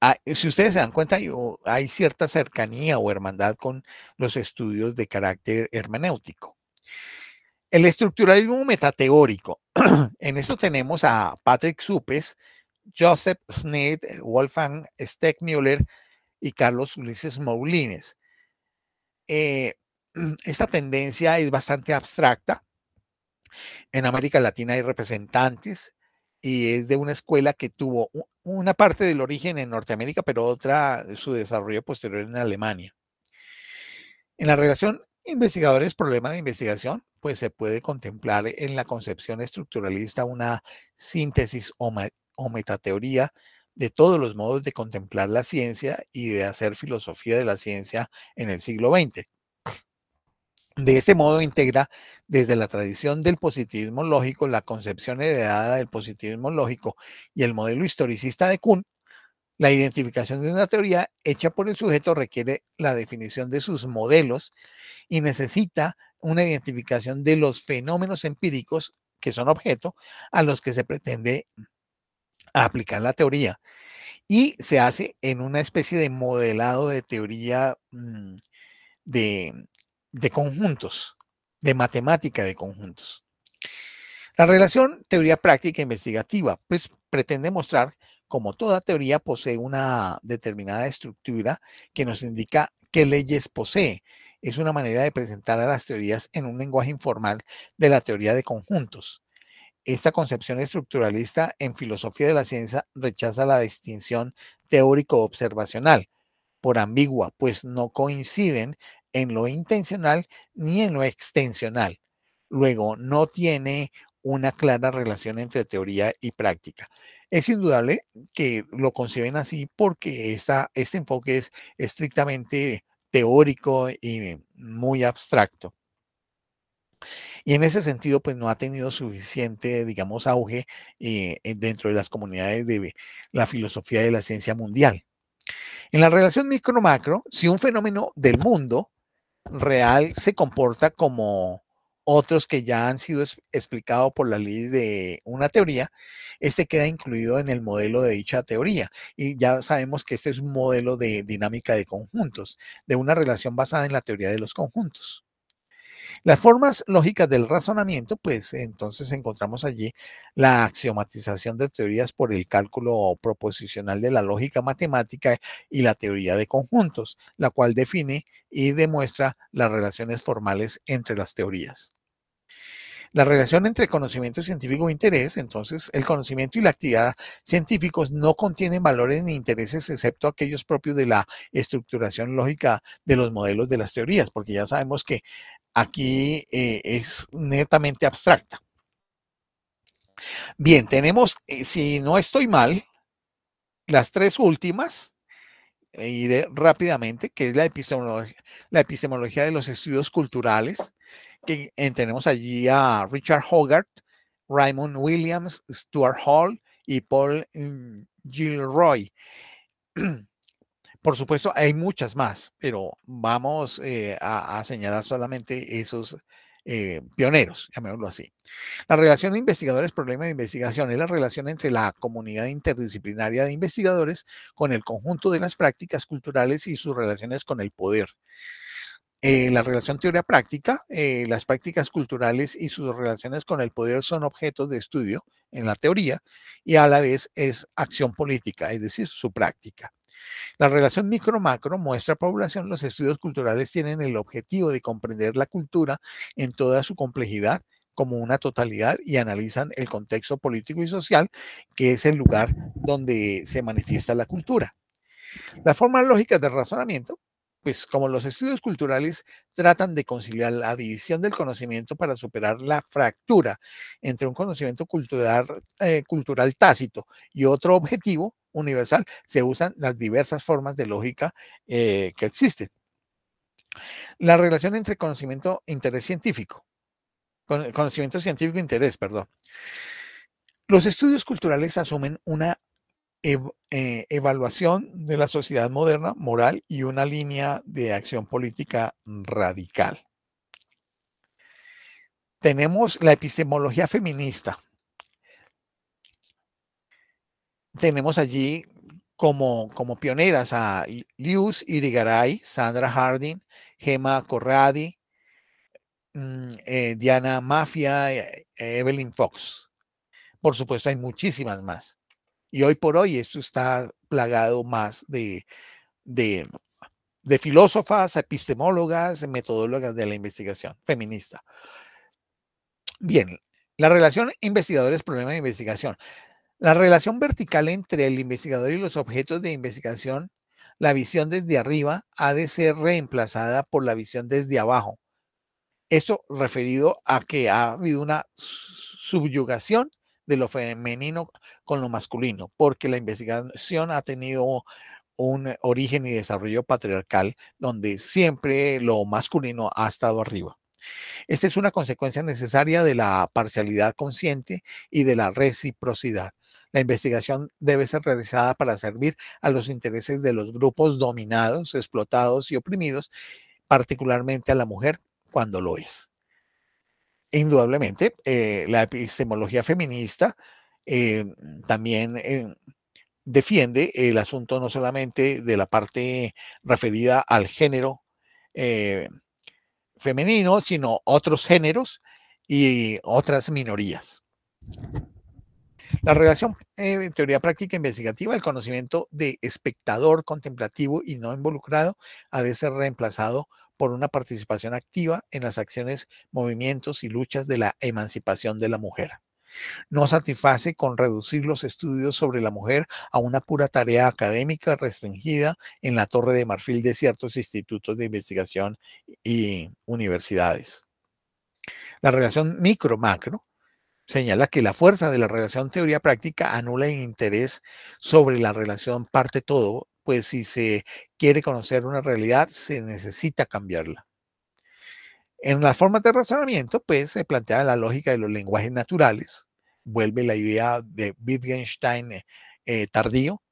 Ah, si ustedes se dan cuenta, hay cierta cercanía o hermandad con los estudios de carácter hermenéutico. El estructuralismo metateórico. en esto tenemos a Patrick Supes, Joseph Sneed, eh, Wolfgang Steckmüller y Carlos Ulises Moulines. Eh, esta tendencia es bastante abstracta. En América Latina hay representantes y es de una escuela que tuvo una parte del origen en Norteamérica, pero otra su desarrollo posterior en Alemania. En la relación investigadores problema de investigación, pues se puede contemplar en la concepción estructuralista una síntesis o o metateoría de todos los modos de contemplar la ciencia y de hacer filosofía de la ciencia en el siglo XX. De este modo integra desde la tradición del positivismo lógico, la concepción heredada del positivismo lógico y el modelo historicista de Kuhn, la identificación de una teoría hecha por el sujeto requiere la definición de sus modelos y necesita una identificación de los fenómenos empíricos que son objeto a los que se pretende a aplicar la teoría. Y se hace en una especie de modelado de teoría mm, mm, de, conjuntos, de matemática de conjuntos. La relación teoría práctica investigativa pues, pretende mostrar cómo toda teoría posee una determinada estructura que nos indica qué leyes posee. Es una manera de presentar a las teorías en un lenguaje informal de la teoría de conjuntos. Esta concepción estructuralista en filosofía de la ciencia rechaza la distinción teórico-observacional por ambigua, pues no coinciden en lo intencional ni en lo extensional. Luego, no tiene una clara relación entre teoría y práctica. Es indudable que lo conciben así porque este enfoque es estrictamente teórico y muy abstracto. Y en ese sentido, pues no ha tenido suficiente, digamos, auge eh, dentro de las comunidades de la filosofía de la ciencia mundial. En la relación micro-macro, si un fenómeno del mundo real se comporta como otros que ya han sido explicados por la ley de una teoría, este queda incluido en el modelo de dicha teoría. Y ya sabemos que este es un modelo de dinámica de conjuntos, de una relación basada en la teoría de los conjuntos. Las formas lógicas del razonamiento, pues entonces encontramos allí la axiomatización de teorías por el cálculo proposicional de la lógica matemática y la teoría de conjuntos, la cual define y demuestra las relaciones formales entre las teorías. La relación entre conocimiento científico e interés, entonces, el conocimiento y la actividad científicos no contienen valores ni intereses excepto aquellos propios de la estructuración lógica de los modelos de las teorías, porque ya sabemos que aquí eh, es netamente abstracta. Bien, tenemos, eh, si no estoy mal, las tres últimas, iré rápidamente, que es la epistemología, la epistemología de los estudios culturales, que eh, tenemos allí a Richard Hogarth, Raymond Williams, Stuart Hall y Paul mm, Gilroy. Por supuesto, hay muchas más, pero vamos eh, a, señalar solamente esos eh, pioneros, llamémoslo así. La relación de investigadores, problema de investigación, es la relación entre la comunidad interdisciplinaria de investigadores con el conjunto de las prácticas culturales y sus relaciones con el poder. Eh, la relación teoría-práctica, las prácticas culturales y sus relaciones con el poder son objetos de estudio en la teoría y a la vez es acción política, es decir, su práctica. La relación micro-macro muestra población. Los estudios culturales tienen el objetivo de comprender la cultura en toda su complejidad como una totalidad y analizan el contexto político y social, que es el lugar donde se manifiesta la cultura. la forma lógica de razonamiento, pues como los estudios culturales tratan de conciliar la división del conocimiento para superar la fractura entre un conocimiento cultural, eh, cultural tácito y otro objetivo, universal, se usan las diversas formas de lógica eh, que existen. La relación entre conocimiento e interés científico. Con, conocimiento científico e interés, perdón. Los estudios culturales asumen una eh, evaluación de la sociedad moderna, moral y una línea de acción política radical. Tenemos la epistemología feminista, tenemos allí como, como pioneras a Luz Irigaray, Sandra Harding, Gemma Corradi, mm, eh, Diana Mafia, eh, eh, Evelyn Fox. Por supuesto, hay muchísimas más. Y hoy por hoy esto está plagado más de, de, de filósofas, epistemólogas, metodólogas de la investigación feminista. Bien, la relación investigadores-problema de investigación. La relación vertical entre el investigador y los objetos de investigación, la visión desde arriba, ha de ser reemplazada por la visión desde abajo. Esto referido a que ha habido una subyugación de lo femenino con lo masculino, porque la investigación ha tenido un origen y desarrollo patriarcal donde siempre lo masculino ha estado arriba. Esta es una consecuencia necesaria de la parcialidad consciente y de la reciprocidad. La investigación debe ser realizada para servir a los intereses de los grupos dominados, explotados y oprimidos, particularmente a la mujer cuando lo es. Indudablemente, eh, la epistemología feminista eh, también eh, defiende el asunto no solamente de la parte referida al género femenino, sino otros géneros y otras minorías. La relación eh, en teoría práctica investigativa, el conocimiento de espectador contemplativo y no involucrado, ha de ser reemplazado por una participación activa en las acciones, movimientos y luchas de la emancipación de la mujer. No satisface con reducir los estudios sobre la mujer a una pura tarea académica restringida en la torre de marfil de ciertos institutos de investigación y universidades. La relación micro-macro señala que la fuerza de la relación teoría-práctica anula el interés sobre la relación parte-todo, pues si se quiere conocer una realidad, se necesita cambiarla. En la formas de razonamiento, pues se plantea la lógica de los lenguajes naturales, vuelve la idea de Wittgenstein eh, eh, tardío,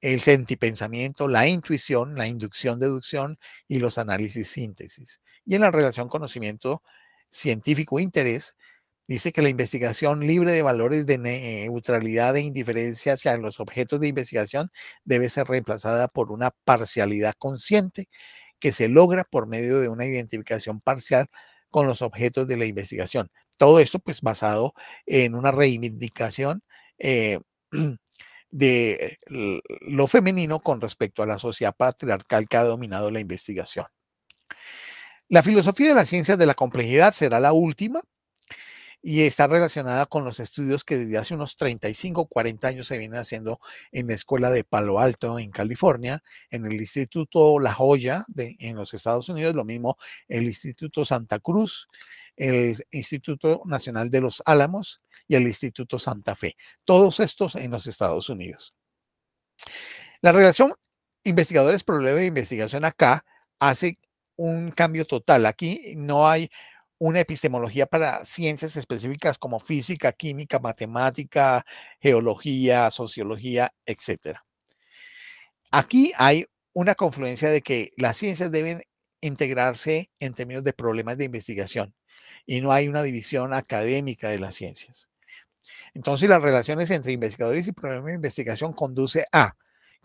el sentipensamiento, la intuición, la inducción, deducción y los análisis síntesis. Y en la relación conocimiento científico-interés Dice que la investigación libre de valores de eh, neutralidad e indiferencia hacia los objetos de investigación debe ser reemplazada por una parcialidad consciente que se logra por medio de una identificación parcial con los objetos de la investigación. Todo esto pues basado en una reivindicación eh, de lo femenino con respecto a la sociedad patriarcal que ha dominado la investigación. La filosofía de las ciencias de la complejidad será la última y está relacionada con los estudios que desde hace unos 35, 40 años se vienen haciendo en la escuela de Palo Alto, en California, en el Instituto La Joya en los Estados Unidos, lo mismo el Instituto Santa Cruz, el Instituto Nacional de los Álamos y el Instituto Santa Fe, todos estos en los Estados Unidos. La relación investigadores problema de investigación acá hace un cambio total. Aquí no hay una epistemología para ciencias específicas como física, química, matemática, geología, sociología, etc. Aquí hay una confluencia de que las ciencias deben integrarse en términos de problemas de investigación y no hay una división académica de las ciencias. Entonces, las relaciones entre investigadores y problemas de investigación conduce a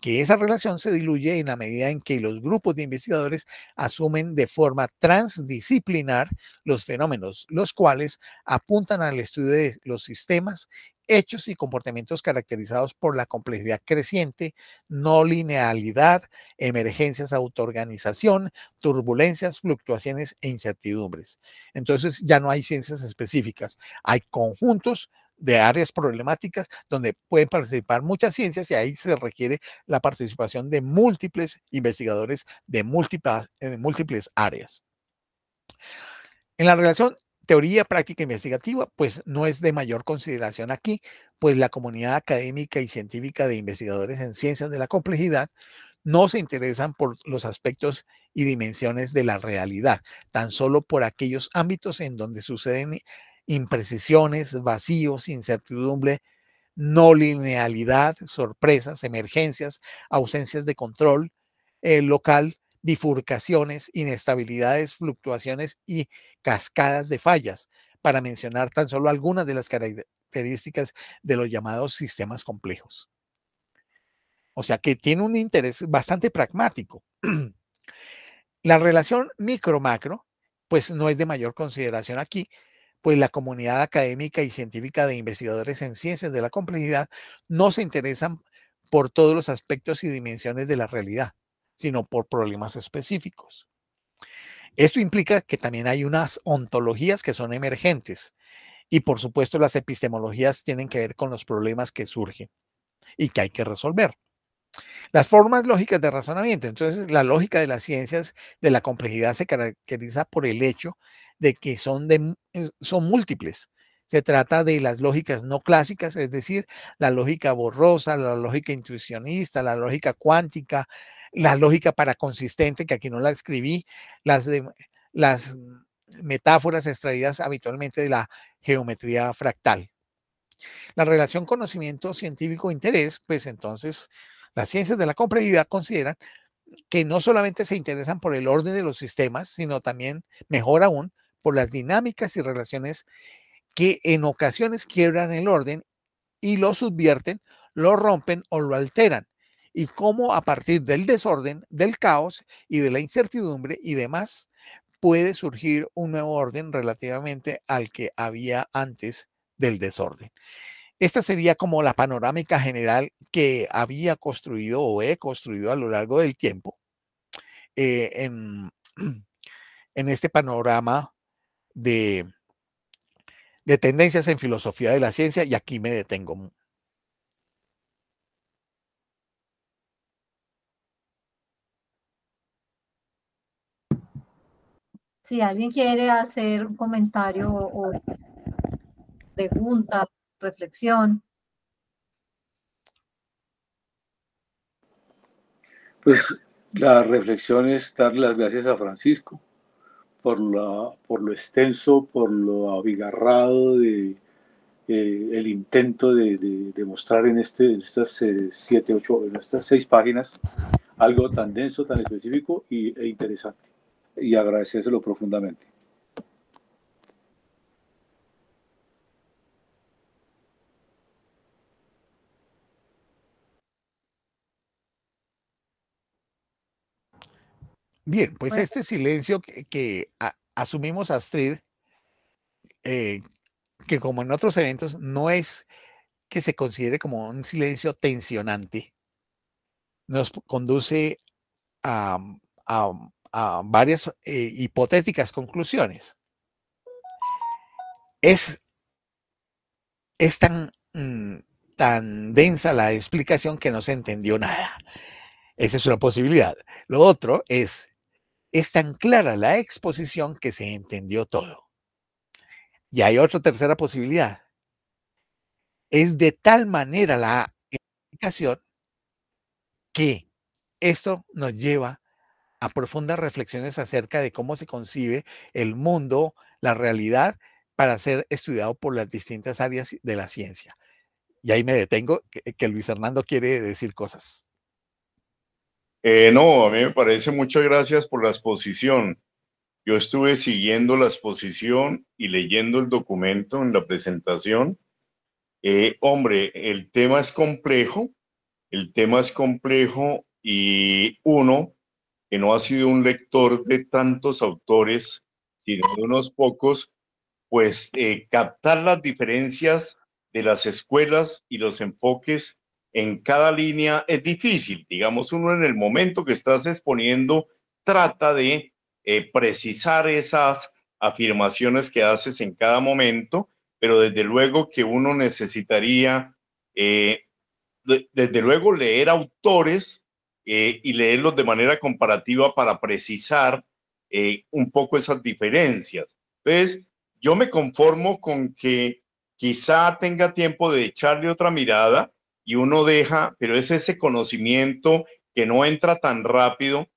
que esa relación se diluye en la medida en que los grupos de investigadores asumen de forma transdisciplinar los fenómenos, los cuales apuntan al estudio de los sistemas, hechos y comportamientos caracterizados por la complejidad creciente, no linealidad, emergencias, autoorganización, turbulencias, fluctuaciones e incertidumbres. Entonces ya no hay ciencias específicas, hay conjuntos de áreas problemáticas donde pueden participar muchas ciencias y ahí se requiere la participación de múltiples investigadores de múltiples, eh, múltiples áreas. En la relación teoría, práctica e investigativa, pues no es de mayor consideración aquí, pues la comunidad académica y científica de investigadores en ciencias de la complejidad no se interesan por los aspectos y dimensiones de la realidad, tan solo por aquellos ámbitos en donde suceden imprecisiones, vacíos, incertidumbre, no linealidad, sorpresas, emergencias, ausencias de control eh, local, bifurcaciones, inestabilidades, fluctuaciones y cascadas de fallas, para mencionar tan solo algunas de las características de los llamados sistemas complejos. O sea que tiene un interés bastante pragmático. La relación micro-macro, pues no es de mayor consideración aquí, pues la comunidad académica y científica de investigadores en ciencias de la complejidad no se interesan por todos los aspectos y dimensiones de la realidad, sino por problemas específicos. Esto implica que también hay unas ontologías que son emergentes y por supuesto las epistemologías tienen que ver con los problemas que surgen y que hay que resolver. Las formas lógicas de razonamiento. Entonces, la lógica de las ciencias de la complejidad se caracteriza por el hecho de que son, de, mm, eh, son múltiples. Se trata de las lógicas no clásicas, es decir, la lógica borrosa, la lógica intuicionista, la lógica cuántica, la lógica paraconsistente, que aquí no la escribí, las, las mm, metáforas extraídas habitualmente de la geometría fractal. La relación conocimiento científico-interés, e pues entonces las ciencias de la complejidad consideran que no solamente se interesan por el orden de los sistemas, sino también, mejor aún, por las dinámicas y relaciones que en ocasiones quiebran el orden y lo subvierten, lo rompen o lo alteran, y cómo a partir del desorden, del caos y de la incertidumbre y demás puede surgir un nuevo orden relativamente al que había antes del desorden. Esta sería como la panorámica general que había construido o he construido a lo largo del tiempo eh, en este panorama de, tendencias en filosofía de la ciencia y aquí me detengo. Si alguien quiere hacer un comentario o pregunta, reflexión. Pues la reflexión es dar las gracias a Francisco por, la, por lo extenso, por lo abigarrado de, eh, el intento de, de, mostrar en, este, estas eh, siete, en estas seis páginas algo tan denso, tan específico y, e interesante. Y agradecérselo profundamente. Bien, pues este silencio que, asumimos Astrid, eh, que como en otros eventos, no es que se considere como un silencio tensionante, nos conduce a, varias eh, hipotéticas conclusiones. Es, es tan, mm, tan densa la explicación que no se entendió nada. Esa es una posibilidad. Lo otro es es tan clara la exposición que se entendió todo. Y hay otra tercera posibilidad. Es de tal manera la explicación que esto nos lleva a profundas reflexiones acerca de cómo se concibe el mundo, la realidad, para ser estudiado por las distintas áreas de la ciencia. Y ahí me detengo, que, Luis Hernando quiere decir cosas. Eh, no, a mí me parece muchas gracias por la exposición. Yo estuve siguiendo la exposición y leyendo el documento en la presentación. Eh, hombre, el tema es complejo, el tema es complejo y uno que no ha sido un lector de tantos autores, sino de unos pocos, pues eh, captar las diferencias de las escuelas y los enfoques en cada línea es difícil. Digamos, uno en el momento que estás exponiendo trata de eh, precisar esas afirmaciones que haces en cada momento, pero desde luego que uno necesitaría, eh, desde luego, leer autores eh, y leerlos de manera comparativa para precisar un poco esas diferencias. Entonces, yo me conformo con que quizá tenga tiempo de echarle otra mirada y uno deja, pero es ese conocimiento que no entra tan rápido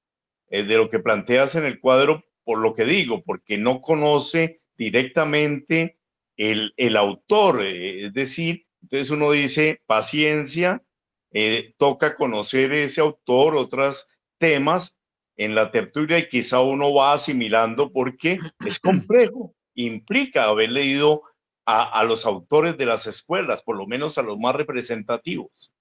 eh, de lo que planteas en el cuadro, por lo que digo, porque no conoce directamente el, el autor, eh, es decir, entonces uno dice paciencia, eh, toca conocer ese autor, otros temas en la tertulia y quizá uno va asimilando porque es complejo, implica haber leído a, los autores de las escuelas, por lo menos a los más representativos.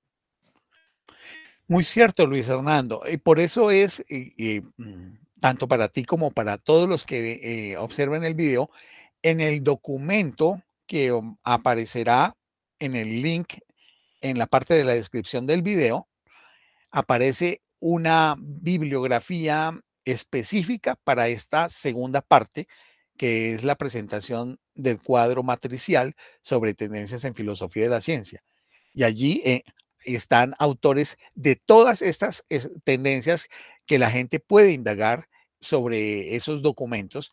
Muy cierto, Luis Hernando. Y por eso es, mm, tanto para ti como para todos los que eh, observen el video, en el documento que um, aparecerá en el link en la parte de la descripción del video, aparece una bibliografía específica para esta segunda parte, que es la presentación del cuadro matricial sobre tendencias en filosofía de la ciencia. Y allí eh, están autores de todas estas tendencias que la gente puede indagar sobre esos documentos.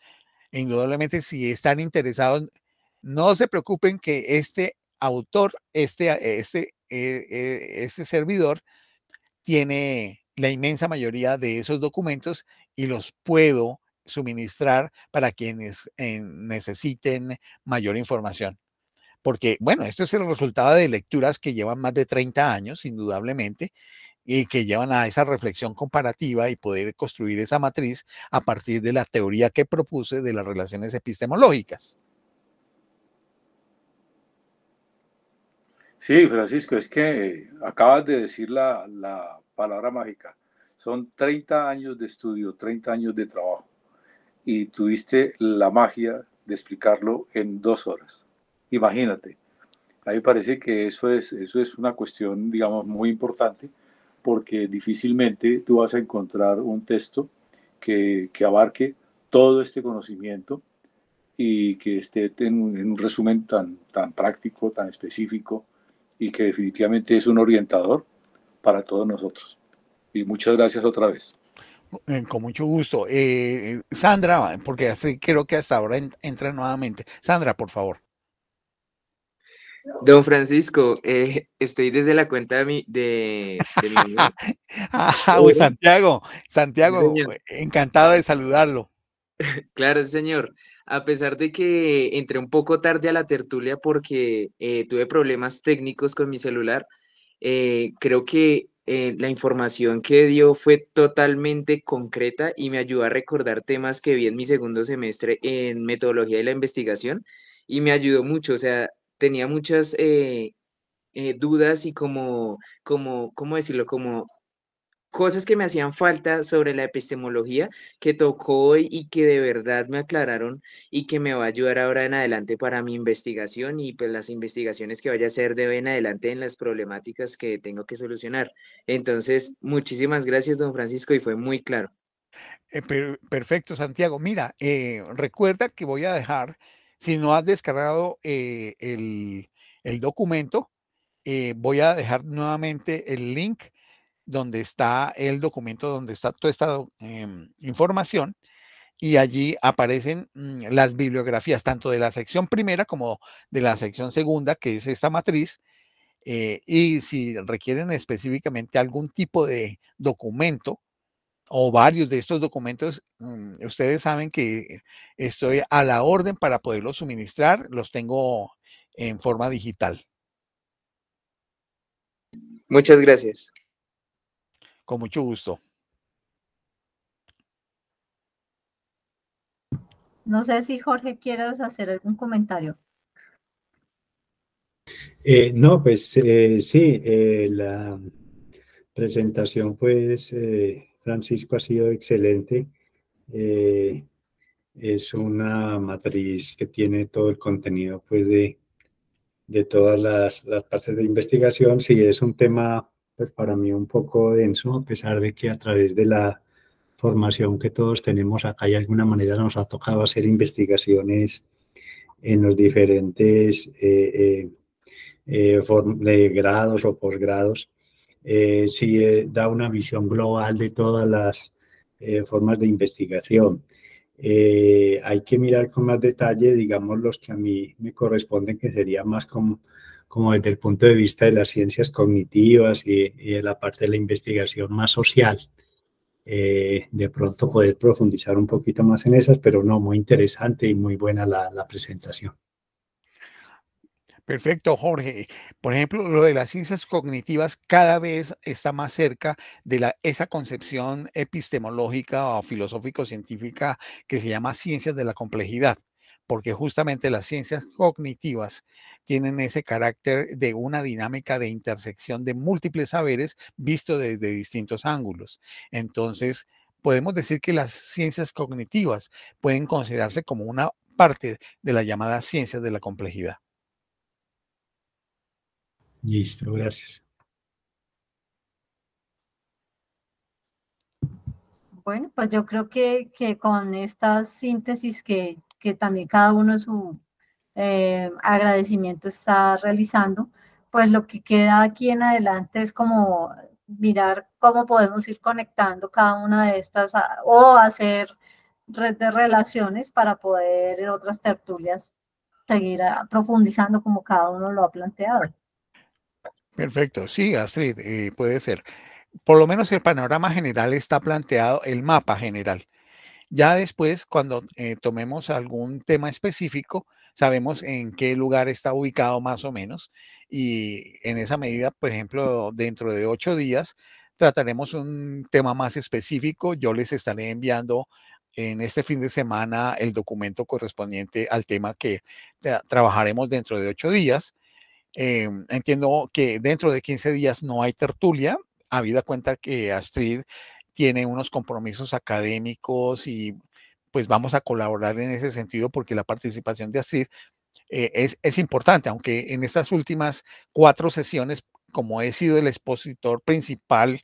E indudablemente, si están interesados, no se preocupen que este autor, este, eh, este, eh, este servidor, tiene la inmensa mayoría de esos documentos y los puedo suministrar para quienes eh, necesiten mayor información. Porque, bueno, esto es el resultado de lecturas que llevan más de 30 años, indudablemente, y que llevan a esa reflexión comparativa y poder construir esa matriz a partir de la teoría que propuse de las relaciones epistemológicas. Sí, Francisco, es que acabas de decir la palabra mágica. Son 30 años de estudio, 30 años de trabajo y tuviste la magia de explicarlo en dos horas. Imagínate. A mí me parece que eso es, eso es una cuestión, digamos, muy importante porque difícilmente tú vas a encontrar un texto que, abarque todo este conocimiento y que esté en un, en un, resumen tan, tan práctico, tan específico y que definitivamente es un orientador para todos nosotros. Y muchas gracias otra vez. Eh, con mucho gusto. Eh, eh, Sandra, porque creo que hasta ahora entra nuevamente. Sandra, por favor. Don Francisco, estoy desde la cuenta de mi... De, ah, ah, Santiago, Santiago, encantado de saludarlo. Claro, señor. A pesar de que entré un poco tarde a la tertulia porque tuve problemas técnicos con mi celular, creo que eh, la información que dio fue totalmente concreta y me ayudó a recordar temas que vi en mi segundo semestre en metodología de la investigación y me ayudó mucho, o sea, tenía muchas eh, eh, dudas y como, como, ¿cómo decirlo? Como cosas que me hacían falta sobre la epistemología que tocó hoy y que de verdad me aclararon y que me va a ayudar ahora en adelante para mi investigación y pues las investigaciones que vaya a hacer de en adelante en las problemáticas que tengo que solucionar. Entonces, muchísimas gracias, don Francisco, y fue muy claro. Eh, perfecto, Santiago. Mira, eh, recuerda que voy a dejar, si no has descargado eh, el, el, documento, eh, voy a dejar nuevamente el link donde está el documento, donde está toda esta em, información, y allí aparecen mm, las bibliografías, tanto de la sección primera como de la sección segunda, que es esta matriz, eh, y si requieren específicamente algún tipo de documento o varios de estos documentos, mm, ustedes saben que estoy a la orden para poderlos suministrar, los tengo en forma digital. Muchas gracias. Con mucho gusto. No sé si Jorge quieras hacer algún comentario. Eh, no, pues eh, sí, eh, la presentación, pues, Francisco, ha sido excelente. es una matriz que tiene todo el contenido, pues, de, de todas las, partes de investigación. Si es un tema pues para mí un poco denso, a pesar de que a través de la formación que todos tenemos acá y de alguna manera nos ha tocado hacer investigaciones en los diferentes eh, eh, eh, grados o posgrados, sí da una visión global de todas las formas de investigación. hay que mirar con más detalle, digamos, los que a mí me corresponden, que sería más como como desde el punto de vista de las ciencias cognitivas y, de la parte de la investigación más social. Eh, de pronto poder profundizar un poquito más en esas, pero no, muy interesante y muy buena la, presentación. Perfecto, Jorge. Por ejemplo, lo de las ciencias cognitivas cada vez está más cerca de esa concepción epistemológica o filosófico-científica que se llama ciencias de la complejidad porque justamente las ciencias cognitivas tienen ese carácter de una dinámica de intersección de múltiples saberes visto desde distintos ángulos. Entonces, podemos decir que las ciencias cognitivas pueden considerarse como una parte de la llamada ciencias de la complejidad. Listo, gracias. Bueno, pues yo creo que, que con esta síntesis que, que también cada uno su eh, agradecimiento está realizando, pues lo que queda aquí en adelante es como mirar cómo podemos ir conectando cada una de estas ah, o hacer red de relaciones para poder en otras tertulias seguir ah, profundizando como cada uno lo ha planteado. Perfecto, sí, Astrid, eh, puede ser. Por lo menos el panorama general está planteado, el mapa general ya después, cuando eh, tomemos algún tema específico, sabemos en qué lugar está ubicado más o menos. Y en esa medida, por ejemplo, dentro de ocho días, trataremos un tema más específico. Yo les estaré enviando en este fin de semana el documento correspondiente al tema que trabajaremos dentro de ocho días. Eh, entiendo que dentro de 15 días no hay tertulia, habida cuenta que Astrid tiene unos compromisos académicos y pues vamos a colaborar en ese sentido porque la participación de Astrid eh, es, importante, aunque en estas últimas cuatro sesiones, como he sido el expositor principal,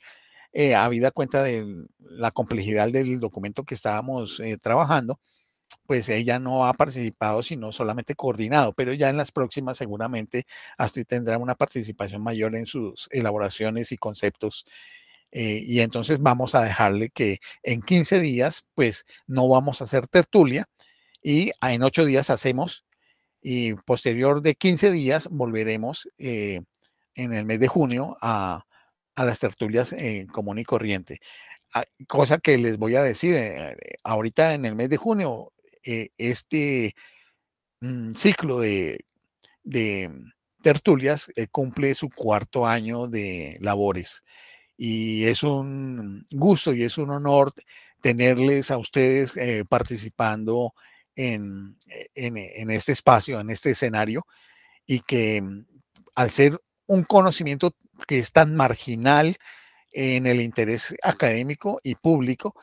eh, habida cuenta de la complejidad del documento que estábamos eh, trabajando, pues ella no ha participado, sino solamente coordinado, pero ya en las próximas seguramente Astrid tendrá una participación mayor en sus elaboraciones y conceptos eh, y entonces vamos a dejarle que en 15 días, pues no vamos a hacer tertulia y en 8 días hacemos y posterior de 15 días volveremos eh, en el mes de junio a, las tertulias en común y corriente. Ah, cosa que les voy a decir, eh, ahorita en el mes de junio, este mm, ciclo de tertulias cumple su cuarto año de labores y es un gusto y es un honor tenerles a ustedes eh, participando eh, en, este espacio, en este escenario, y que mm, al ser un conocimiento que es tan marginal en el interés académico y público,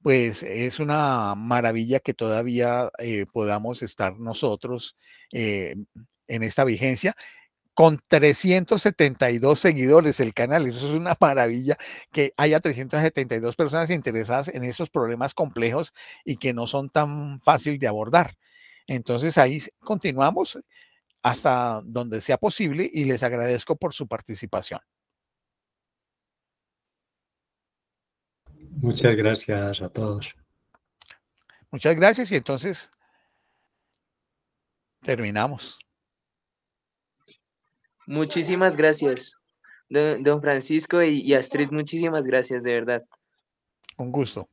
pues es una maravilla que todavía eh, podamos estar nosotros en esta vigencia con 372 seguidores el canal. Eso es una maravilla que haya 372 personas interesadas en estos problemas complejos y que no son tan fácil de abordar. Entonces ahí continuamos hasta donde sea posible y les agradezco por su participación. Muchas gracias a todos. Muchas gracias y entonces terminamos. Muchísimas gracias, don, Francisco y Astrid, muchísimas gracias, de verdad. Un gusto.